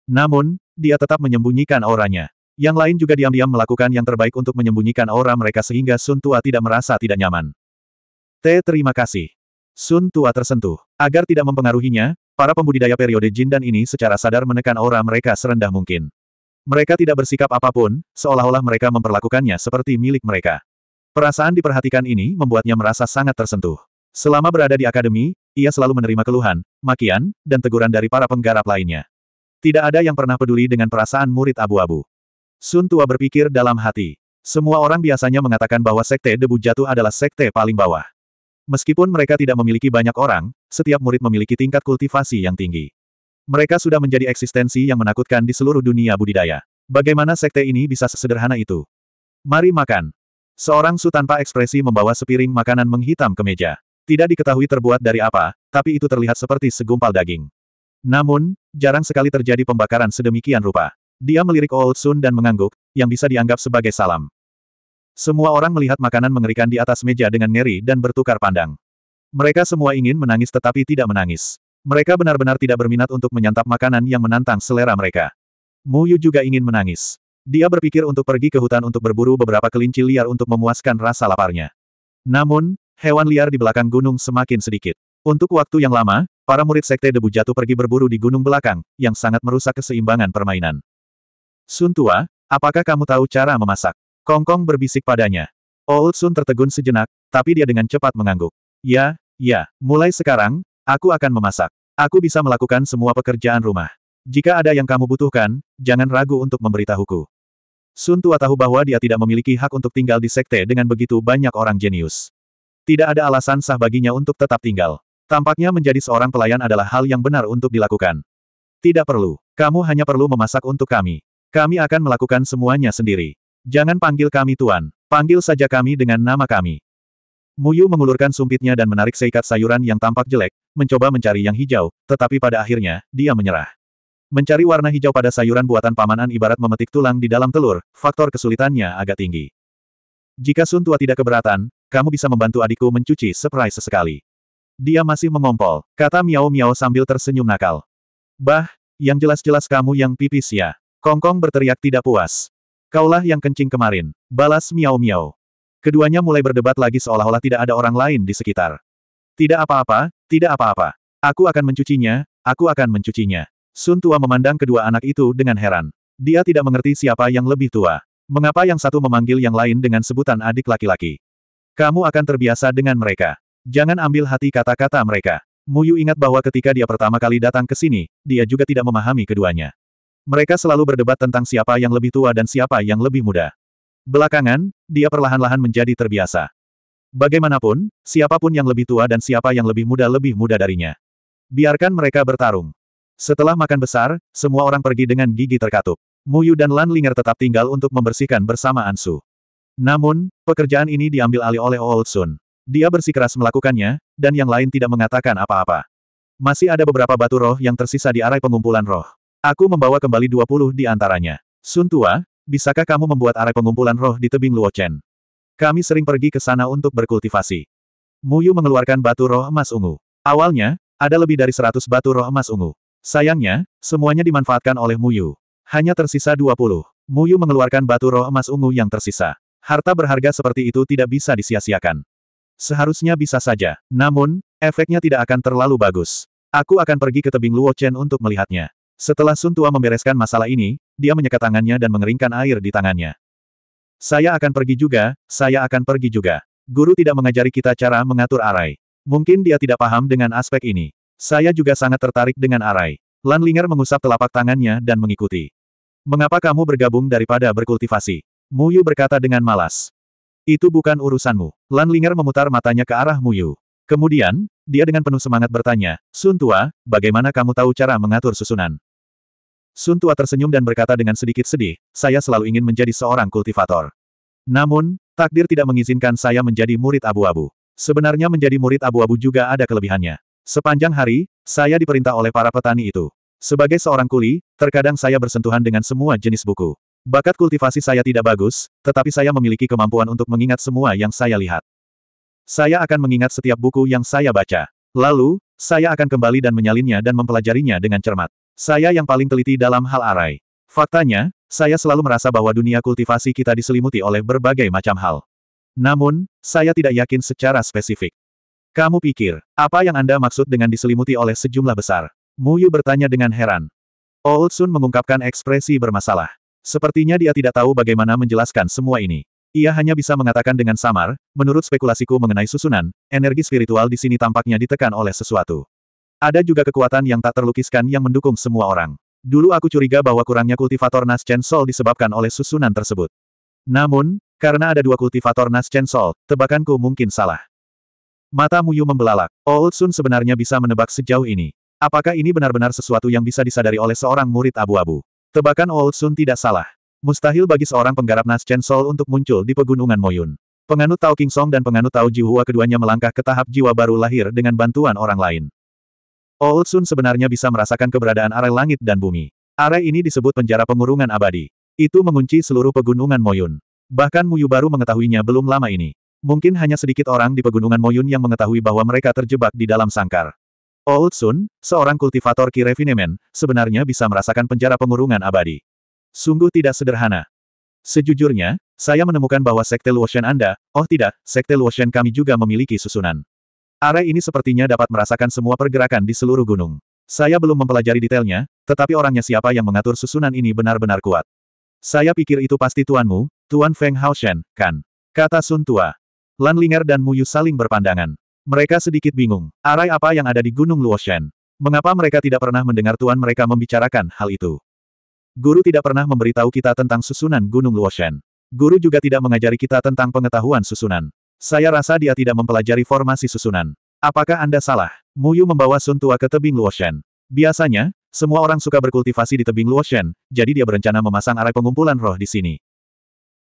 Namun, dia tetap menyembunyikan auranya. Yang lain juga diam-diam melakukan yang terbaik untuk menyembunyikan aura mereka sehingga Sun Tua tidak merasa tidak nyaman. T. Terima kasih. Sun Tua tersentuh. Agar tidak mempengaruhinya, para pembudidaya periode Jin dan ini secara sadar menekan aura mereka serendah mungkin. Mereka tidak bersikap apapun, seolah-olah mereka memperlakukannya seperti milik mereka. Perasaan diperhatikan ini membuatnya merasa sangat tersentuh. Selama berada di akademi, ia selalu menerima keluhan, makian, dan teguran dari para penggarap lainnya. Tidak ada yang pernah peduli dengan perasaan murid abu-abu. Sun Tua berpikir dalam hati. Semua orang biasanya mengatakan bahwa sekte debu jatuh adalah sekte paling bawah. Meskipun mereka tidak memiliki banyak orang, setiap murid memiliki tingkat kultivasi yang tinggi. Mereka sudah menjadi eksistensi yang menakutkan di seluruh dunia budidaya. Bagaimana sekte ini bisa sesederhana itu? Mari makan. Seorang Su tanpa ekspresi membawa sepiring makanan menghitam ke meja. Tidak diketahui terbuat dari apa, tapi itu terlihat seperti segumpal daging. Namun, jarang sekali terjadi pembakaran sedemikian rupa. Dia melirik Old Sun dan mengangguk, yang bisa dianggap sebagai salam. Semua orang melihat makanan mengerikan di atas meja dengan ngeri dan bertukar pandang. Mereka semua ingin menangis tetapi tidak menangis. Mereka benar-benar tidak berminat untuk menyantap makanan yang menantang selera mereka. Mu Yu juga ingin menangis. Dia berpikir untuk pergi ke hutan untuk berburu beberapa kelinci liar untuk memuaskan rasa laparnya. Namun, hewan liar di belakang gunung semakin sedikit. Untuk waktu yang lama, para murid Sekte Debu jatuh pergi berburu di gunung belakang, yang sangat merusak keseimbangan permainan. Sun Tua, apakah kamu tahu cara memasak? Kongkong berbisik padanya. Old Sun tertegun sejenak, tapi dia dengan cepat mengangguk. Ya, ya, mulai sekarang, aku akan memasak. Aku bisa melakukan semua pekerjaan rumah. Jika ada yang kamu butuhkan, jangan ragu untuk memberitahuku. Sun Tua tahu bahwa dia tidak memiliki hak untuk tinggal di sekte dengan begitu banyak orang jenius. Tidak ada alasan sah baginya untuk tetap tinggal. Tampaknya menjadi seorang pelayan adalah hal yang benar untuk dilakukan. Tidak perlu. Kamu hanya perlu memasak untuk kami. Kami akan melakukan semuanya sendiri. Jangan panggil kami Tuan. Panggil saja kami dengan nama kami. Muyu mengulurkan sumpitnya dan menarik seikat sayuran yang tampak jelek, mencoba mencari yang hijau, tetapi pada akhirnya, dia menyerah. Mencari warna hijau pada sayuran buatan pamanan ibarat memetik tulang di dalam telur, faktor kesulitannya agak tinggi. Jika Sun Tua tidak keberatan, kamu bisa membantu adikku mencuci surprise sesekali. Dia masih mengompol, kata Miao Miao sambil tersenyum nakal. Bah, yang jelas-jelas kamu yang pipis ya. Kongkong berteriak tidak puas. Kaulah yang kencing kemarin, balas Miao Miao. Keduanya mulai berdebat lagi seolah-olah tidak ada orang lain di sekitar. Tidak apa-apa, tidak apa-apa. Aku akan mencucinya, aku akan mencucinya. Sun Tua memandang kedua anak itu dengan heran. Dia tidak mengerti siapa yang lebih tua. Mengapa yang satu memanggil yang lain dengan sebutan adik laki-laki? Kamu akan terbiasa dengan mereka. Jangan ambil hati kata-kata mereka. Muyu ingat bahwa ketika dia pertama kali datang ke sini, dia juga tidak memahami keduanya. Mereka selalu berdebat tentang siapa yang lebih tua dan siapa yang lebih muda. Belakangan, dia perlahan-lahan menjadi terbiasa. Bagaimanapun, siapapun yang lebih tua dan siapa yang lebih muda lebih muda darinya. Biarkan mereka bertarung. Setelah makan besar, semua orang pergi dengan gigi terkatup. Muyu dan Lan Linger tetap tinggal untuk membersihkan bersama Ansu. Namun, pekerjaan ini diambil alih oleh Old Sun. Dia bersikeras melakukannya, dan yang lain tidak mengatakan apa-apa. Masih ada beberapa batu roh yang tersisa di arai pengumpulan roh. Aku membawa kembali 20 di antaranya. Sun tua, bisakah kamu membuat arah pengumpulan roh di tebing Luochen? Kami sering pergi ke sana untuk berkultivasi. Muyu mengeluarkan batu roh emas ungu. Awalnya, ada lebih dari 100 batu roh emas ungu. Sayangnya, semuanya dimanfaatkan oleh Muyu. Hanya tersisa 20. Muyu mengeluarkan batu roh emas ungu yang tersisa. Harta berharga seperti itu tidak bisa disia-siakan. Seharusnya bisa saja. Namun, efeknya tidak akan terlalu bagus. Aku akan pergi ke tebing Luochen untuk melihatnya. Setelah Sun Tua membereskan masalah ini, dia menyeka tangannya dan mengeringkan air di tangannya. Saya akan pergi juga, saya akan pergi juga. Guru tidak mengajari kita cara mengatur arai. Mungkin dia tidak paham dengan aspek ini. Saya juga sangat tertarik dengan arai. Lan Linger mengusap telapak tangannya dan mengikuti. Mengapa kamu bergabung daripada berkultivasi? Muyu berkata dengan malas. Itu bukan urusanmu. Lan Linger memutar matanya ke arah Muyu. Kemudian, dia dengan penuh semangat bertanya, Sun Tua, bagaimana kamu tahu cara mengatur susunan? Sun Tua tersenyum dan berkata dengan sedikit sedih, saya selalu ingin menjadi seorang kultivator. Namun, takdir tidak mengizinkan saya menjadi murid abu-abu. Sebenarnya menjadi murid abu-abu juga ada kelebihannya. Sepanjang hari, saya diperintah oleh para petani itu. Sebagai seorang kuli, terkadang saya bersentuhan dengan semua jenis buku. Bakat kultivasi saya tidak bagus, tetapi saya memiliki kemampuan untuk mengingat semua yang saya lihat. Saya akan mengingat setiap buku yang saya baca. Lalu, saya akan kembali dan menyalinnya dan mempelajarinya dengan cermat. Saya yang paling teliti dalam hal arai. Faktanya, saya selalu merasa bahwa dunia kultivasi kita diselimuti oleh berbagai macam hal. Namun, saya tidak yakin secara spesifik. Kamu pikir, apa yang Anda maksud dengan diselimuti oleh sejumlah besar? Muyu bertanya dengan heran. Old Sun mengungkapkan ekspresi bermasalah. Sepertinya dia tidak tahu bagaimana menjelaskan semua ini. Ia hanya bisa mengatakan dengan samar, menurut spekulasiku mengenai susunan, energi spiritual di sini tampaknya ditekan oleh sesuatu. Ada juga kekuatan yang tak terlukiskan yang mendukung semua orang. Dulu aku curiga bahwa kurangnya kultivator naschen Soul disebabkan oleh susunan tersebut. Namun, karena ada dua kultivator naschen Soul, tebakanku mungkin salah. Mata Muyu membelalak. Old oh, Sun sebenarnya bisa menebak sejauh ini. Apakah ini benar-benar sesuatu yang bisa disadari oleh seorang murid abu-abu? Tebakan Old oh, Sun tidak salah. Mustahil bagi seorang penggarap naschen Soul untuk muncul di pegunungan Moyun. Penganut Tao King Song dan penganut Tao Jihua keduanya melangkah ke tahap jiwa baru lahir dengan bantuan orang lain. Oh, Sun sebenarnya bisa merasakan keberadaan arai langit dan bumi. Arai ini disebut penjara pengurungan abadi. Itu mengunci seluruh pegunungan Moyun. Bahkan Muyu baru mengetahuinya belum lama ini. Mungkin hanya sedikit orang di pegunungan Moyun yang mengetahui bahwa mereka terjebak di dalam sangkar. Oh, Sun, seorang kultivator ki Kirevinemen, sebenarnya bisa merasakan penjara pengurungan abadi. Sungguh tidak sederhana. Sejujurnya, saya menemukan bahwa Sekte Luoshen Anda, oh tidak, Sekte Luoshen kami juga memiliki susunan. Arai ini sepertinya dapat merasakan semua pergerakan di seluruh gunung. Saya belum mempelajari detailnya, tetapi orangnya siapa yang mengatur susunan ini benar-benar kuat. Saya pikir itu pasti tuanmu, Tuan Feng Hao Shen, kan? Kata Sun Tua. Lan Ling'er dan Mu Yu saling berpandangan. Mereka sedikit bingung. Arai apa yang ada di Gunung Luoshen? Mengapa mereka tidak pernah mendengar tuan mereka membicarakan hal itu? Guru tidak pernah memberitahu kita tentang susunan Gunung Luoshen. Guru juga tidak mengajari kita tentang pengetahuan susunan. Saya rasa dia tidak mempelajari formasi susunan. Apakah Anda salah? Muyu membawa Sun Tua ke tebing Luoshen. Biasanya, semua orang suka berkultivasi di tebing Luoshen, jadi dia berencana memasang arai pengumpulan roh di sini.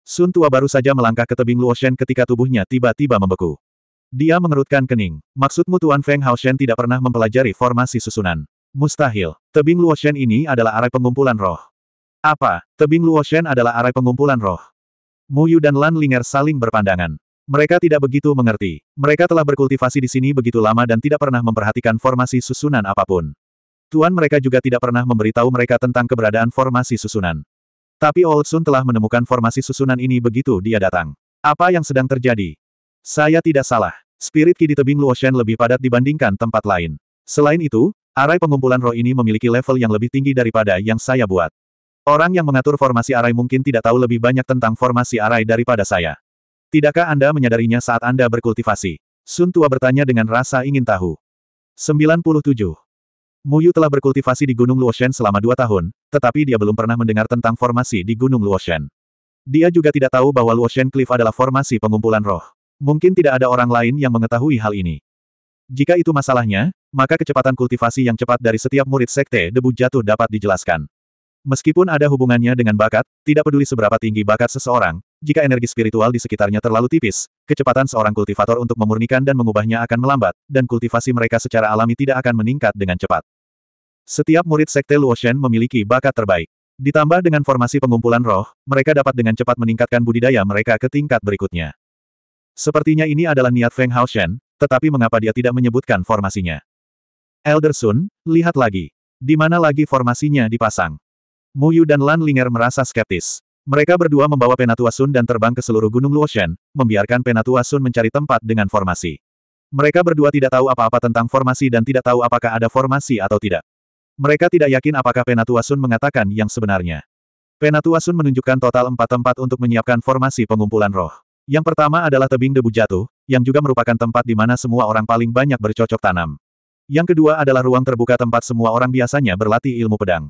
Sun Tua baru saja melangkah ke tebing Luoshen ketika tubuhnya tiba-tiba membeku. Dia mengerutkan kening. Maksudmu Tuan Feng Hao Shen tidak pernah mempelajari formasi susunan. Mustahil. Tebing Luoshen ini adalah arai pengumpulan roh. Apa? Tebing Luoshen adalah arai pengumpulan roh. Muyu dan Lan Linger saling berpandangan. Mereka tidak begitu mengerti. Mereka telah berkultivasi di sini begitu lama dan tidak pernah memperhatikan formasi susunan apapun. Tuan mereka juga tidak pernah memberitahu mereka tentang keberadaan formasi susunan. Tapi Old Sun telah menemukan formasi susunan ini begitu dia datang. Apa yang sedang terjadi? Saya tidak salah. Spirit Ki di tebing Luoshen lebih padat dibandingkan tempat lain. Selain itu, arai pengumpulan roh ini memiliki level yang lebih tinggi daripada yang saya buat. Orang yang mengatur formasi arai mungkin tidak tahu lebih banyak tentang formasi arai daripada saya. Tidakkah Anda menyadarinya saat Anda berkultivasi? Sun Tua bertanya dengan rasa ingin tahu. 97. Muyu telah berkultivasi di Gunung Luoshen selama dua tahun, tetapi dia belum pernah mendengar tentang formasi di Gunung Luoshen. Dia juga tidak tahu bahwa Luoshen Cliff adalah formasi pengumpulan roh. Mungkin tidak ada orang lain yang mengetahui hal ini. Jika itu masalahnya, maka kecepatan kultivasi yang cepat dari setiap murid sekte debu jatuh dapat dijelaskan. Meskipun ada hubungannya dengan bakat, tidak peduli seberapa tinggi bakat seseorang, jika energi spiritual di sekitarnya terlalu tipis, kecepatan seorang kultivator untuk memurnikan dan mengubahnya akan melambat, dan kultivasi mereka secara alami tidak akan meningkat dengan cepat. Setiap murid sekte Luoshen memiliki bakat terbaik. Ditambah dengan formasi pengumpulan roh, mereka dapat dengan cepat meningkatkan budidaya mereka ke tingkat berikutnya. Sepertinya ini adalah niat Feng Haoshen, tetapi mengapa dia tidak menyebutkan formasinya? Elder Sun, lihat lagi. Di mana lagi formasinya dipasang? Mu Yu dan Lan Linger merasa skeptis. Mereka berdua membawa Penatua Sun dan terbang ke seluruh Gunung Luoshan, membiarkan Penatua Sun mencari tempat dengan formasi. Mereka berdua tidak tahu apa-apa tentang formasi dan tidak tahu apakah ada formasi atau tidak. Mereka tidak yakin apakah Penatua Sun mengatakan yang sebenarnya. Penatua Sun menunjukkan total empat tempat untuk menyiapkan formasi pengumpulan roh. Yang pertama adalah tebing debu jatuh, yang juga merupakan tempat di mana semua orang paling banyak bercocok tanam. Yang kedua adalah ruang terbuka tempat semua orang biasanya berlatih ilmu pedang.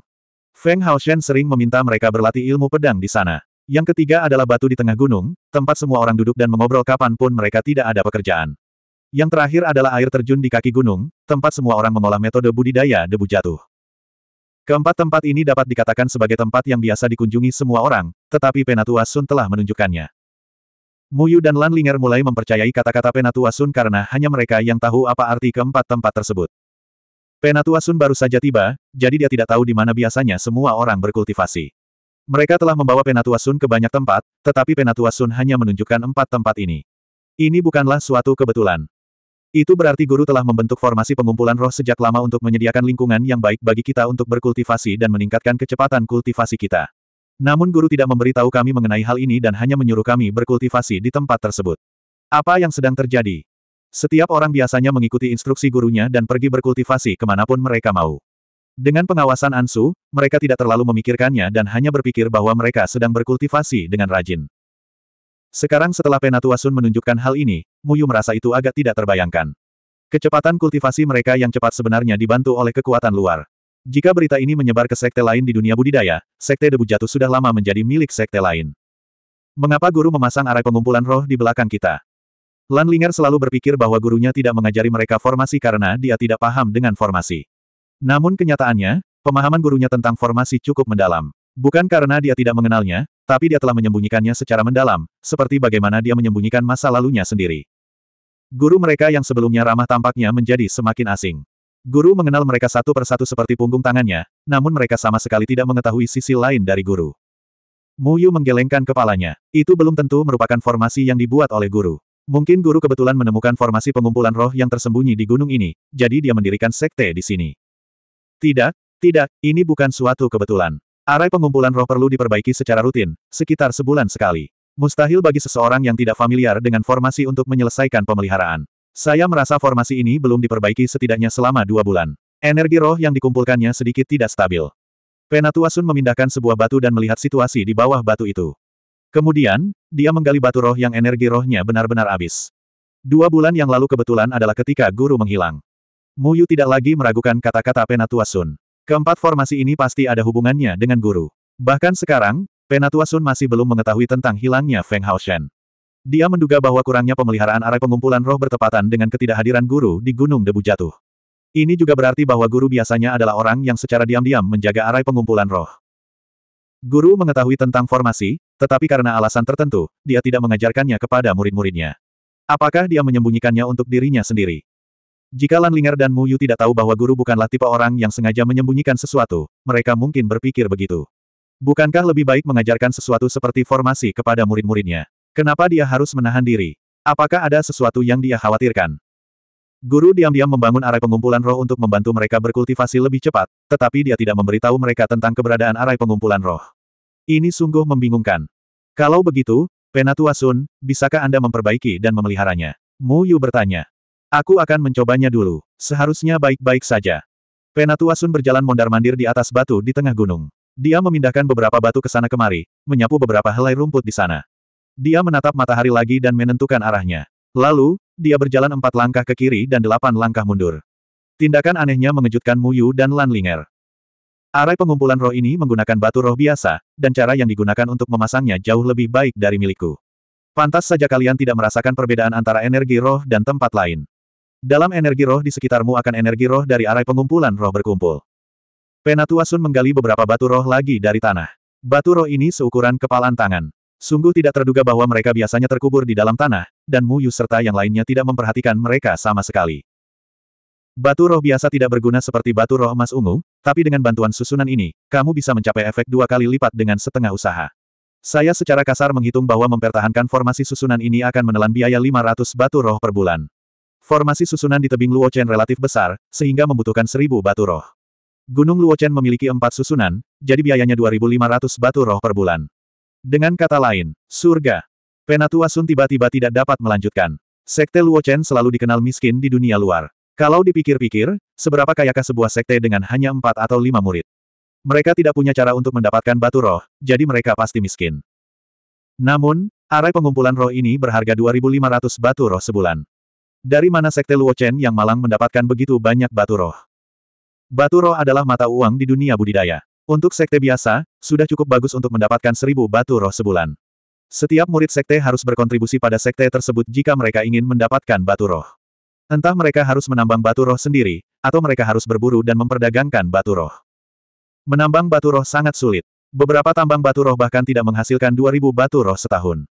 Feng Hao Shen sering meminta mereka berlatih ilmu pedang di sana. Yang ketiga adalah batu di tengah gunung, tempat semua orang duduk dan mengobrol kapanpun mereka tidak ada pekerjaan. Yang terakhir adalah air terjun di kaki gunung, tempat semua orang mengolah metode budidaya debu jatuh. Keempat tempat ini dapat dikatakan sebagai tempat yang biasa dikunjungi semua orang, tetapi Penatua Sun telah menunjukkannya. Muyu dan Lan Linger mulai mempercayai kata-kata Penatua Sun karena hanya mereka yang tahu apa arti keempat tempat tersebut. Penatua Sun baru saja tiba, jadi dia tidak tahu di mana biasanya semua orang berkultivasi. Mereka telah membawa Penatua Sun ke banyak tempat, tetapi Penatua Sun hanya menunjukkan empat tempat ini. Ini bukanlah suatu kebetulan. Itu berarti guru telah membentuk formasi pengumpulan roh sejak lama untuk menyediakan lingkungan yang baik bagi kita untuk berkultivasi dan meningkatkan kecepatan kultivasi kita. Namun guru tidak memberitahu kami mengenai hal ini dan hanya menyuruh kami berkultivasi di tempat tersebut. Apa yang sedang terjadi? Setiap orang biasanya mengikuti instruksi gurunya dan pergi berkultivasi kemanapun mereka mau. Dengan pengawasan Ansu, mereka tidak terlalu memikirkannya dan hanya berpikir bahwa mereka sedang berkultivasi dengan rajin. Sekarang setelah Penatua Sun menunjukkan hal ini, Muyu merasa itu agak tidak terbayangkan. Kecepatan kultivasi mereka yang cepat sebenarnya dibantu oleh kekuatan luar. Jika berita ini menyebar ke sekte lain di dunia budidaya, sekte debu jatuh sudah lama menjadi milik sekte lain. Mengapa guru memasang arai pengumpulan roh di belakang kita? Lan Lingar selalu berpikir bahwa gurunya tidak mengajari mereka formasi karena dia tidak paham dengan formasi. Namun kenyataannya, pemahaman gurunya tentang formasi cukup mendalam. Bukan karena dia tidak mengenalnya, tapi dia telah menyembunyikannya secara mendalam, seperti bagaimana dia menyembunyikan masa lalunya sendiri. Guru mereka yang sebelumnya ramah tampaknya menjadi semakin asing. Guru mengenal mereka satu persatu seperti punggung tangannya, namun mereka sama sekali tidak mengetahui sisi lain dari guru. Muyu menggelengkan kepalanya. Itu belum tentu merupakan formasi yang dibuat oleh guru. Mungkin guru kebetulan menemukan formasi pengumpulan roh yang tersembunyi di gunung ini, jadi dia mendirikan sekte di sini. Tidak, tidak, ini bukan suatu kebetulan. Arai pengumpulan roh perlu diperbaiki secara rutin, sekitar sebulan sekali. Mustahil bagi seseorang yang tidak familiar dengan formasi untuk menyelesaikan pemeliharaan. Saya merasa formasi ini belum diperbaiki setidaknya selama dua bulan. Energi roh yang dikumpulkannya sedikit tidak stabil. Penatua Sun memindahkan sebuah batu dan melihat situasi di bawah batu itu. Kemudian, dia menggali batu roh yang energi rohnya benar-benar habis. Dua bulan yang lalu kebetulan adalah ketika guru menghilang. Muyu tidak lagi meragukan kata-kata Penatua Sun. Keempat formasi ini pasti ada hubungannya dengan guru. Bahkan sekarang, Penatua Sun masih belum mengetahui tentang hilangnya Feng Hao Shen. Dia menduga bahwa kurangnya pemeliharaan arah pengumpulan roh bertepatan dengan ketidakhadiran guru di Gunung Debu Jatuh. Ini juga berarti bahwa guru biasanya adalah orang yang secara diam-diam menjaga arai pengumpulan roh. Guru mengetahui tentang formasi, tetapi karena alasan tertentu, dia tidak mengajarkannya kepada murid-muridnya. Apakah dia menyembunyikannya untuk dirinya sendiri? Jika Lan Ling'er dan Mu Yu tidak tahu bahwa guru bukanlah tipe orang yang sengaja menyembunyikan sesuatu, mereka mungkin berpikir begitu. Bukankah lebih baik mengajarkan sesuatu seperti formasi kepada murid-muridnya? Kenapa dia harus menahan diri? Apakah ada sesuatu yang dia khawatirkan? Guru diam-diam membangun arai pengumpulan roh untuk membantu mereka berkultivasi lebih cepat, tetapi dia tidak memberitahu mereka tentang keberadaan arai pengumpulan roh. Ini sungguh membingungkan. Kalau begitu, Penatua Sun, bisakah Anda memperbaiki dan memeliharanya? Mu Yu bertanya. Aku akan mencobanya dulu. Seharusnya baik-baik saja. Penatua Sun berjalan mondar-mandir di atas batu di tengah gunung. Dia memindahkan beberapa batu ke sana kemari, menyapu beberapa helai rumput di sana. Dia menatap matahari lagi dan menentukan arahnya. Lalu, dia berjalan empat langkah ke kiri dan delapan langkah mundur. Tindakan anehnya mengejutkan Mu Yu dan Lan Linger. Arai pengumpulan roh ini menggunakan batu roh biasa, dan cara yang digunakan untuk memasangnya jauh lebih baik dari milikku. Pantas saja kalian tidak merasakan perbedaan antara energi roh dan tempat lain. Dalam energi roh di sekitarmu akan energi roh dari arai pengumpulan roh berkumpul. Penatua Sun menggali beberapa batu roh lagi dari tanah. Batu roh ini seukuran kepalan tangan. Sungguh tidak terduga bahwa mereka biasanya terkubur di dalam tanah, dan Mu Yu serta yang lainnya tidak memperhatikan mereka sama sekali. Batu roh biasa tidak berguna seperti batu roh emas ungu, tapi dengan bantuan susunan ini, kamu bisa mencapai efek dua kali lipat dengan setengah usaha. Saya secara kasar menghitung bahwa mempertahankan formasi susunan ini akan menelan biaya 500 batu roh per bulan. Formasi susunan di tebing Luochen relatif besar, sehingga membutuhkan 1000 batu roh. Gunung Luochen memiliki empat susunan, jadi biayanya 2500 batu roh per bulan. Dengan kata lain, surga. Penatua Sun tiba-tiba tidak dapat melanjutkan. Sekte Luochen selalu dikenal miskin di dunia luar. Kalau dipikir-pikir, seberapa kayakah sebuah sekte dengan hanya empat atau lima murid? Mereka tidak punya cara untuk mendapatkan batu roh, jadi mereka pasti miskin. Namun, arai pengumpulan roh ini berharga 2.500 batu roh sebulan. Dari mana sekte Luochen yang malang mendapatkan begitu banyak batu roh? Batu roh adalah mata uang di dunia budidaya. Untuk sekte biasa, sudah cukup bagus untuk mendapatkan seribu batu roh sebulan. Setiap murid sekte harus berkontribusi pada sekte tersebut jika mereka ingin mendapatkan batu roh. Entah mereka harus menambang batu roh sendiri, atau mereka harus berburu dan memperdagangkan batu roh. Menambang batu roh sangat sulit. Beberapa tambang batu roh bahkan tidak menghasilkan 2000 batu roh setahun.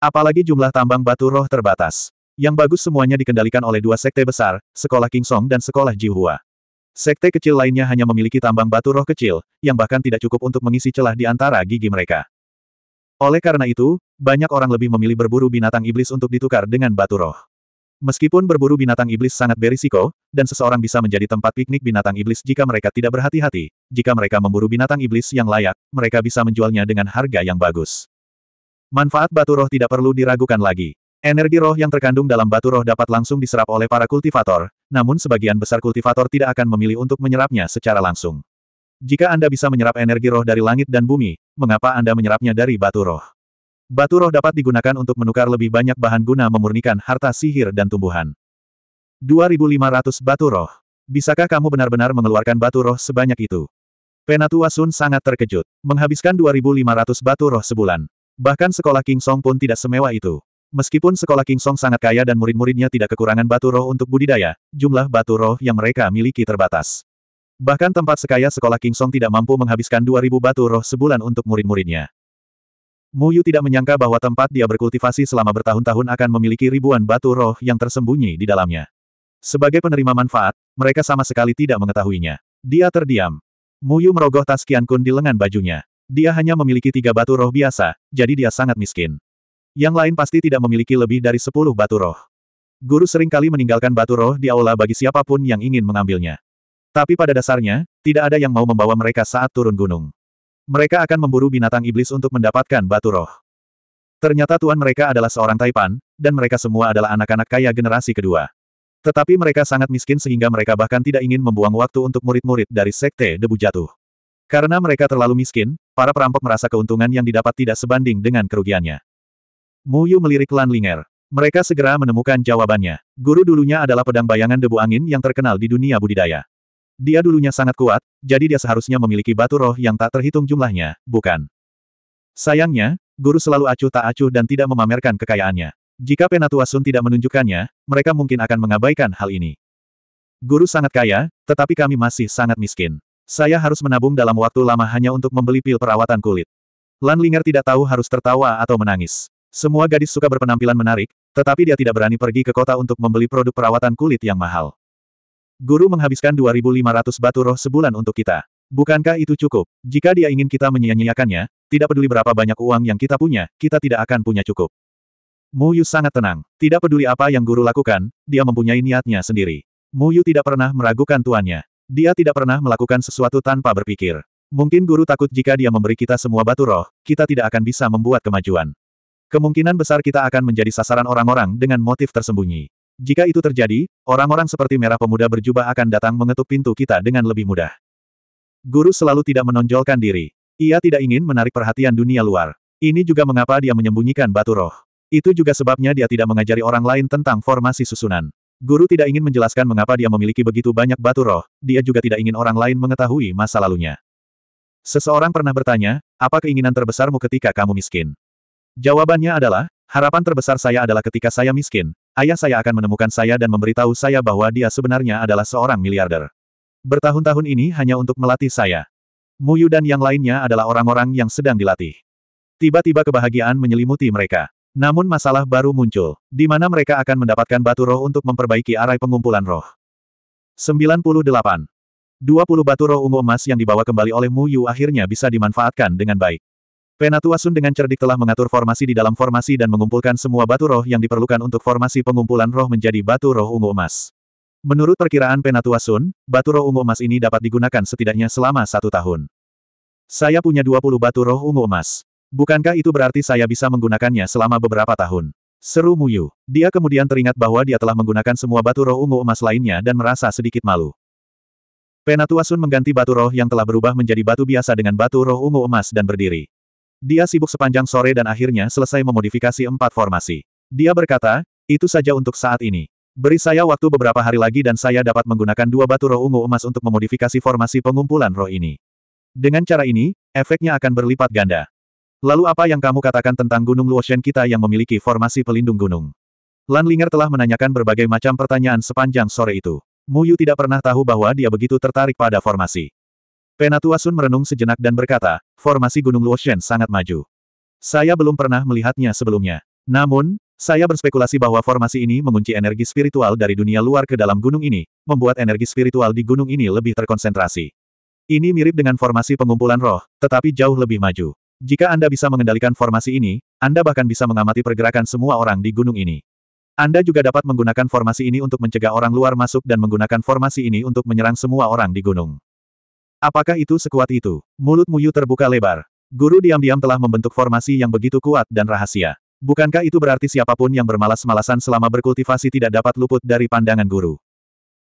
Apalagi jumlah tambang batu roh terbatas. Yang bagus semuanya dikendalikan oleh dua sekte besar, Sekolah King Song dan Sekolah Jihua. Sekte kecil lainnya hanya memiliki tambang batu roh kecil, yang bahkan tidak cukup untuk mengisi celah di antara gigi mereka. Oleh karena itu, banyak orang lebih memilih berburu binatang iblis untuk ditukar dengan batu roh. Meskipun berburu binatang iblis sangat berisiko, dan seseorang bisa menjadi tempat piknik binatang iblis jika mereka tidak berhati-hati, jika mereka memburu binatang iblis yang layak, mereka bisa menjualnya dengan harga yang bagus. Manfaat batu roh tidak perlu diragukan lagi. Energi roh yang terkandung dalam batu roh dapat langsung diserap oleh para kultivator, namun sebagian besar kultivator tidak akan memilih untuk menyerapnya secara langsung. Jika Anda bisa menyerap energi roh dari langit dan bumi, mengapa Anda menyerapnya dari batu roh? Batu roh dapat digunakan untuk menukar lebih banyak bahan guna memurnikan harta sihir dan tumbuhan. 2500 batu roh. Bisakah kamu benar-benar mengeluarkan batu roh sebanyak itu? Penatua Sun sangat terkejut, menghabiskan 2500 batu roh sebulan. Bahkan sekolah King Song pun tidak semewah itu. Meskipun sekolah King Song sangat kaya dan murid-muridnya tidak kekurangan batu roh untuk budidaya, jumlah batu roh yang mereka miliki terbatas. Bahkan tempat sekaya sekolah King Song tidak mampu menghabiskan 2000 batu roh sebulan untuk murid-muridnya. Mu Yu tidak menyangka bahwa tempat dia berkultivasi selama bertahun-tahun akan memiliki ribuan batu roh yang tersembunyi di dalamnya. Sebagai penerima manfaat, mereka sama sekali tidak mengetahuinya. Dia terdiam. Mu Yu merogoh tas Kian Kun di lengan bajunya. Dia hanya memiliki tiga batu roh biasa, jadi dia sangat miskin. Yang lain pasti tidak memiliki lebih dari sepuluh batu roh. Guru seringkali meninggalkan batu roh di aula bagi siapapun yang ingin mengambilnya. Tapi pada dasarnya, tidak ada yang mau membawa mereka saat turun gunung. Mereka akan memburu binatang iblis untuk mendapatkan batu roh. Ternyata tuan mereka adalah seorang Taipan, dan mereka semua adalah anak-anak kaya generasi kedua. Tetapi mereka sangat miskin sehingga mereka bahkan tidak ingin membuang waktu untuk murid-murid dari Sekte Debu Jatuh. Karena mereka terlalu miskin, para perampok merasa keuntungan yang didapat tidak sebanding dengan kerugiannya. Mu Yu melirik Lan Linger. Mereka segera menemukan jawabannya. Guru dulunya adalah pedang bayangan debu angin yang terkenal di dunia budidaya. Dia dulunya sangat kuat, jadi dia seharusnya memiliki batu roh yang tak terhitung jumlahnya, bukan? Sayangnya, guru selalu acuh tak acuh dan tidak memamerkan kekayaannya. Jika Penatua Sun tidak menunjukkannya, mereka mungkin akan mengabaikan hal ini. Guru sangat kaya, tetapi kami masih sangat miskin. Saya harus menabung dalam waktu lama hanya untuk membeli pil perawatan kulit. Lan Linger tidak tahu harus tertawa atau menangis. Semua gadis suka berpenampilan menarik, tetapi dia tidak berani pergi ke kota untuk membeli produk perawatan kulit yang mahal. Guru menghabiskan 2.500 batu roh sebulan untuk kita. Bukankah itu cukup? Jika dia ingin kita menyia-nyiakannya, tidak peduli berapa banyak uang yang kita punya, kita tidak akan punya cukup. Muyu sangat tenang. Tidak peduli apa yang guru lakukan, dia mempunyai niatnya sendiri. Muyu tidak pernah meragukan tuannya. Dia tidak pernah melakukan sesuatu tanpa berpikir. Mungkin guru takut jika dia memberi kita semua batu roh, kita tidak akan bisa membuat kemajuan. Kemungkinan besar kita akan menjadi sasaran orang-orang dengan motif tersembunyi. Jika itu terjadi, orang-orang seperti merah pemuda berjubah akan datang mengetuk pintu kita dengan lebih mudah. Guru selalu tidak menonjolkan diri. Ia tidak ingin menarik perhatian dunia luar. Ini juga mengapa dia menyembunyikan batu roh. Itu juga sebabnya dia tidak mengajari orang lain tentang formasi susunan. Guru tidak ingin menjelaskan mengapa dia memiliki begitu banyak batu roh, dia juga tidak ingin orang lain mengetahui masa lalunya. Seseorang pernah bertanya, apa keinginan terbesarmu ketika kamu miskin? Jawabannya adalah, harapan terbesar saya adalah ketika saya miskin, Ayah saya akan menemukan saya dan memberitahu saya bahwa dia sebenarnya adalah seorang miliarder. Bertahun-tahun ini hanya untuk melatih saya. Muyu dan yang lainnya adalah orang-orang yang sedang dilatih. Tiba-tiba kebahagiaan menyelimuti mereka. Namun masalah baru muncul, di mana mereka akan mendapatkan batu roh untuk memperbaiki arai pengumpulan roh. 98. 20 batu roh ungu emas yang dibawa kembali oleh Muyu akhirnya bisa dimanfaatkan dengan baik. Penatua Sun dengan cerdik telah mengatur formasi di dalam formasi dan mengumpulkan semua batu roh yang diperlukan untuk formasi pengumpulan roh menjadi batu roh ungu emas. Menurut perkiraan Penatua Sun, batu roh ungu emas ini dapat digunakan setidaknya selama satu tahun. Saya punya 20 batu roh ungu emas. Bukankah itu berarti saya bisa menggunakannya selama beberapa tahun? Seru Muyu. Dia kemudian teringat bahwa dia telah menggunakan semua batu roh ungu emas lainnya dan merasa sedikit malu. Penatua Sun mengganti batu roh yang telah berubah menjadi batu biasa dengan batu roh ungu emas dan berdiri. Dia sibuk sepanjang sore dan akhirnya selesai memodifikasi empat formasi. Dia berkata, itu saja untuk saat ini. Beri saya waktu beberapa hari lagi dan saya dapat menggunakan dua batu roh ungu emas untuk memodifikasi formasi pengumpulan roh ini. Dengan cara ini, efeknya akan berlipat ganda. Lalu apa yang kamu katakan tentang Gunung Luoshen kita yang memiliki formasi pelindung gunung? Lan Linger telah menanyakan berbagai macam pertanyaan sepanjang sore itu. Mu Yu tidak pernah tahu bahwa dia begitu tertarik pada formasi. Penatua Sun merenung sejenak dan berkata, formasi Gunung Luoshen sangat maju. Saya belum pernah melihatnya sebelumnya. Namun, saya berspekulasi bahwa formasi ini mengunci energi spiritual dari dunia luar ke dalam gunung ini, membuat energi spiritual di gunung ini lebih terkonsentrasi. Ini mirip dengan formasi pengumpulan roh, tetapi jauh lebih maju. Jika Anda bisa mengendalikan formasi ini, Anda bahkan bisa mengamati pergerakan semua orang di gunung ini. Anda juga dapat menggunakan formasi ini untuk mencegah orang luar masuk dan menggunakan formasi ini untuk menyerang semua orang di gunung. Apakah itu sekuat itu? Mulut Muyu terbuka lebar. Guru diam-diam telah membentuk formasi yang begitu kuat dan rahasia. Bukankah itu berarti siapapun yang bermalas-malasan selama berkultivasi tidak dapat luput dari pandangan guru?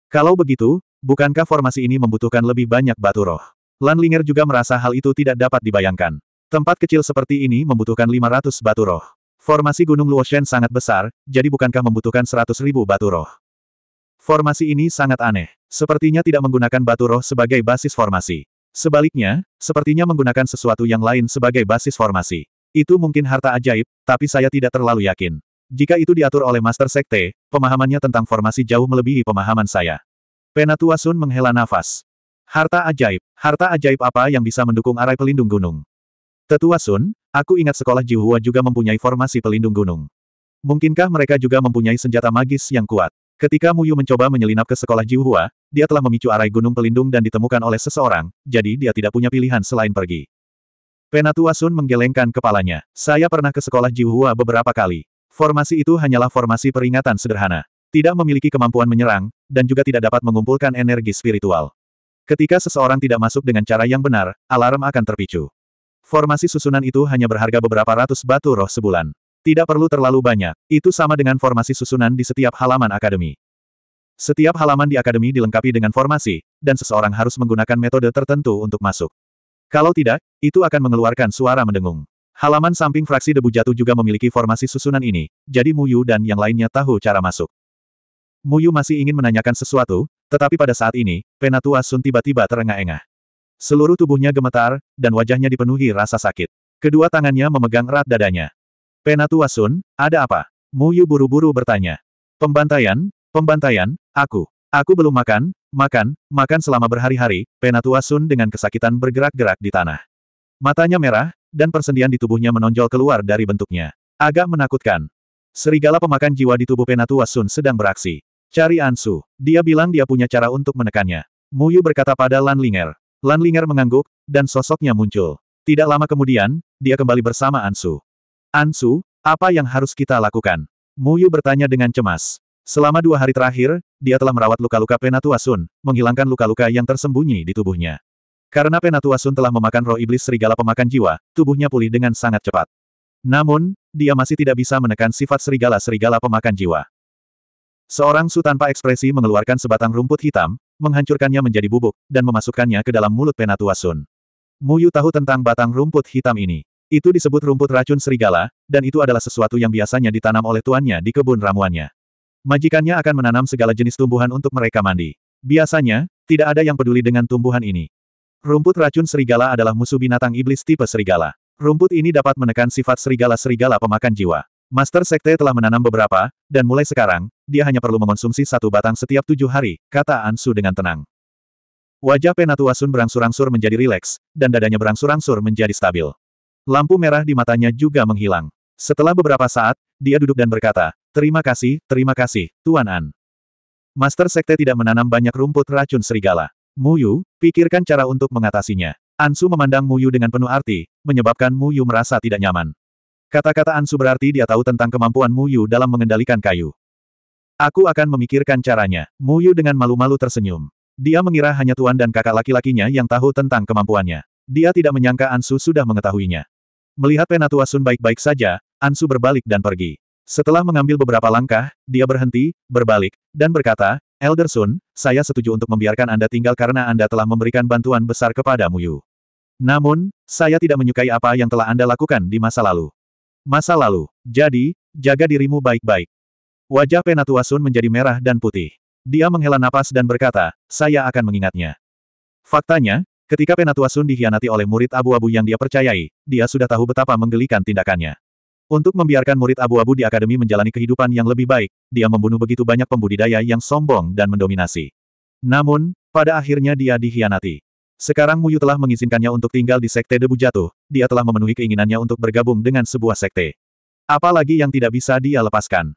Kalau begitu, bukankah formasi ini membutuhkan lebih banyak batu roh? Lan Ling'er juga merasa hal itu tidak dapat dibayangkan. Tempat kecil seperti ini membutuhkan 500 batu roh. Formasi Gunung Luoshen sangat besar, jadi bukankah membutuhkan 100 ribu batu roh? Formasi ini sangat aneh. Sepertinya tidak menggunakan batu roh sebagai basis formasi. Sebaliknya, sepertinya menggunakan sesuatu yang lain sebagai basis formasi. Itu mungkin harta ajaib, tapi saya tidak terlalu yakin. Jika itu diatur oleh Master Sekte, pemahamannya tentang formasi jauh melebihi pemahaman saya. Penatua Sun menghela nafas. Harta ajaib. Harta ajaib apa yang bisa mendukung arai pelindung gunung? Tetua Sun, aku ingat sekolah Jihua juga mempunyai formasi pelindung gunung. Mungkinkah mereka juga mempunyai senjata magis yang kuat? Ketika Mu Yu mencoba menyelinap ke sekolah Jiuhua, dia telah memicu arai gunung pelindung dan ditemukan oleh seseorang, jadi dia tidak punya pilihan selain pergi. Penatua Sun menggelengkan kepalanya. Saya pernah ke sekolah Jiuhua beberapa kali. Formasi itu hanyalah formasi peringatan sederhana. Tidak memiliki kemampuan menyerang, dan juga tidak dapat mengumpulkan energi spiritual. Ketika seseorang tidak masuk dengan cara yang benar, alarm akan terpicu. Formasi susunan itu hanya berharga beberapa ratus batu roh sebulan. Tidak perlu terlalu banyak, itu sama dengan formasi susunan di setiap halaman akademi. Setiap halaman di akademi dilengkapi dengan formasi, dan seseorang harus menggunakan metode tertentu untuk masuk. Kalau tidak, itu akan mengeluarkan suara mendengung. Halaman samping fraksi debu jatuh juga memiliki formasi susunan ini, jadi Muyu dan yang lainnya tahu cara masuk. Muyu masih ingin menanyakan sesuatu, tetapi pada saat ini, Penatua Sun tiba-tiba terengah-engah. Seluruh tubuhnya gemetar, dan wajahnya dipenuhi rasa sakit. Kedua tangannya memegang erat dadanya. Penatua Sun, ada apa? Mu Yu buru-buru bertanya. Pembantaian, pembantaian, aku. Aku belum makan, makan, makan selama berhari-hari, Penatua Sun dengan kesakitan bergerak-gerak di tanah. Matanya merah, dan persendian di tubuhnya menonjol keluar dari bentuknya. Agak menakutkan. Serigala pemakan jiwa di tubuh Penatua Sun sedang beraksi. Cari Ansu. Dia bilang dia punya cara untuk menekannya. Mu Yu berkata pada Lan Linger. Lan Linger mengangguk, dan sosoknya muncul. Tidak lama kemudian, dia kembali bersama Ansu. Ansu, apa yang harus kita lakukan? Muyu bertanya dengan cemas. Selama dua hari terakhir, dia telah merawat luka-luka Penatua Sun, menghilangkan luka-luka yang tersembunyi di tubuhnya. Karena Penatua Sun telah memakan roh iblis serigala pemakan jiwa, tubuhnya pulih dengan sangat cepat. Namun, dia masih tidak bisa menekan sifat serigala-serigala pemakan jiwa. Seorang su tanpa ekspresi mengeluarkan sebatang rumput hitam, menghancurkannya menjadi bubuk, dan memasukkannya ke dalam mulut Penatua Sun. Muyu tahu tentang batang rumput hitam ini. Itu disebut rumput racun serigala, dan itu adalah sesuatu yang biasanya ditanam oleh tuannya di kebun ramuannya. Majikannya akan menanam segala jenis tumbuhan untuk mereka mandi. Biasanya, tidak ada yang peduli dengan tumbuhan ini. Rumput racun serigala adalah musuh binatang iblis tipe serigala. Rumput ini dapat menekan sifat serigala-serigala pemakan jiwa. Master Sekte telah menanam beberapa, dan mulai sekarang, dia hanya perlu mengonsumsi satu batang setiap tujuh hari, kata Ansu dengan tenang. Wajah Penatua Sun berangsur-angsur menjadi rileks, dan dadanya berangsur-angsur menjadi stabil. Lampu merah di matanya juga menghilang. Setelah beberapa saat, dia duduk dan berkata, Terima kasih, terima kasih, Tuan An. Master Sekte tidak menanam banyak rumput racun serigala. Muyu, pikirkan cara untuk mengatasinya. Ansu memandang Muyu dengan penuh arti, menyebabkan Muyu merasa tidak nyaman. Kata-kata Ansu berarti dia tahu tentang kemampuan Muyu dalam mengendalikan kayu. Aku akan memikirkan caranya. Muyu dengan malu-malu tersenyum. Dia mengira hanya tuan dan kakak laki-lakinya yang tahu tentang kemampuannya. Dia tidak menyangka Ansu sudah mengetahuinya. Melihat Penatua Sun baik-baik saja, Ansu berbalik dan pergi. Setelah mengambil beberapa langkah, dia berhenti, berbalik, dan berkata, Elder Sun, saya setuju untuk membiarkan Anda tinggal karena Anda telah memberikan bantuan besar kepada Muyu. Namun, saya tidak menyukai apa yang telah Anda lakukan di masa lalu. Masa lalu, jadi, jaga dirimu baik-baik. Wajah Penatua Sun menjadi merah dan putih. Dia menghela napas dan berkata, saya akan mengingatnya. Faktanya, Ketika Penatua Sun dihianati oleh murid abu-abu yang dia percayai, dia sudah tahu betapa menggelikan tindakannya. Untuk membiarkan murid abu-abu di akademi menjalani kehidupan yang lebih baik, dia membunuh begitu banyak pembudidaya yang sombong dan mendominasi. Namun, pada akhirnya dia dihianati. Sekarang Muyu telah mengizinkannya untuk tinggal di Sekte Debu Jatuh, dia telah memenuhi keinginannya untuk bergabung dengan sebuah sekte. Apalagi yang tidak bisa dia lepaskan.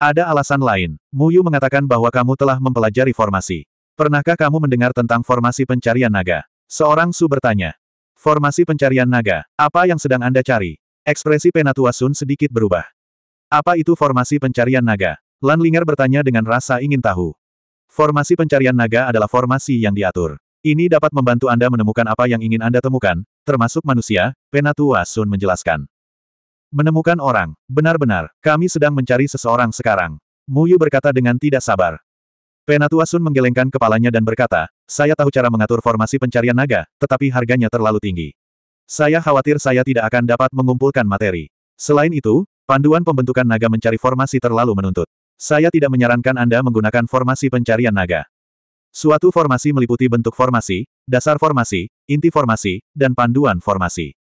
Ada alasan lain, Muyu mengatakan bahwa kamu telah mempelajari formasi. Pernahkah kamu mendengar tentang formasi pencarian naga? Seorang Su bertanya. Formasi pencarian naga, apa yang sedang Anda cari? Ekspresi Penatua Sun sedikit berubah. Apa itu formasi pencarian naga? Lan Linger bertanya dengan rasa ingin tahu. Formasi pencarian naga adalah formasi yang diatur. Ini dapat membantu Anda menemukan apa yang ingin Anda temukan, termasuk manusia, Penatua Sun menjelaskan. Menemukan orang, benar-benar, kami sedang mencari seseorang sekarang. Muyu berkata dengan tidak sabar. Sun menggelengkan kepalanya dan berkata, saya tahu cara mengatur formasi pencarian naga, tetapi harganya terlalu tinggi. Saya khawatir saya tidak akan dapat mengumpulkan materi. Selain itu, panduan pembentukan naga mencari formasi terlalu menuntut. Saya tidak menyarankan Anda menggunakan formasi pencarian naga. Suatu formasi meliputi bentuk formasi, dasar formasi, inti formasi, dan panduan formasi.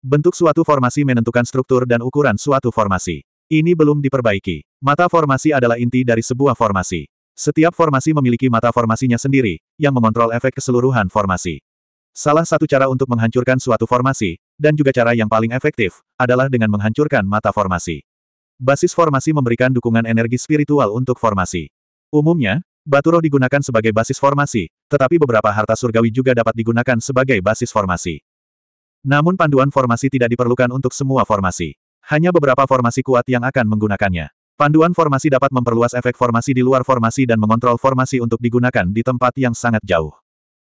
Bentuk suatu formasi menentukan struktur dan ukuran suatu formasi. Ini belum diperbaiki. Mata formasi adalah inti dari sebuah formasi. Setiap formasi memiliki mata formasinya sendiri, yang mengontrol efek keseluruhan formasi. Salah satu cara untuk menghancurkan suatu formasi, dan juga cara yang paling efektif, adalah dengan menghancurkan mata formasi. Basis formasi memberikan dukungan energi spiritual untuk formasi. Umumnya, batu roh digunakan sebagai basis formasi, tetapi beberapa harta surgawi juga dapat digunakan sebagai basis formasi. Namun panduan formasi tidak diperlukan untuk semua formasi. Hanya beberapa formasi kuat yang akan menggunakannya. Panduan formasi dapat memperluas efek formasi di luar formasi dan mengontrol formasi untuk digunakan di tempat yang sangat jauh.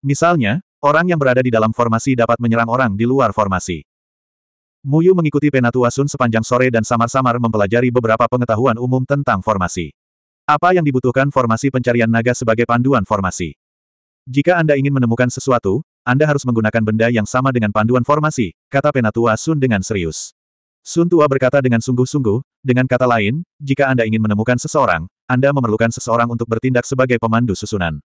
Misalnya, orang yang berada di dalam formasi dapat menyerang orang di luar formasi. Muyu mengikuti Penatua Sun sepanjang sore dan samar-samar mempelajari beberapa pengetahuan umum tentang formasi. Apa yang dibutuhkan formasi pencarian naga sebagai panduan formasi? Jika Anda ingin menemukan sesuatu, Anda harus menggunakan benda yang sama dengan panduan formasi, kata Penatua Sun dengan serius. Sun Tua berkata dengan sungguh-sungguh, dengan kata lain, jika Anda ingin menemukan seseorang, Anda memerlukan seseorang untuk bertindak sebagai pemandu susunan.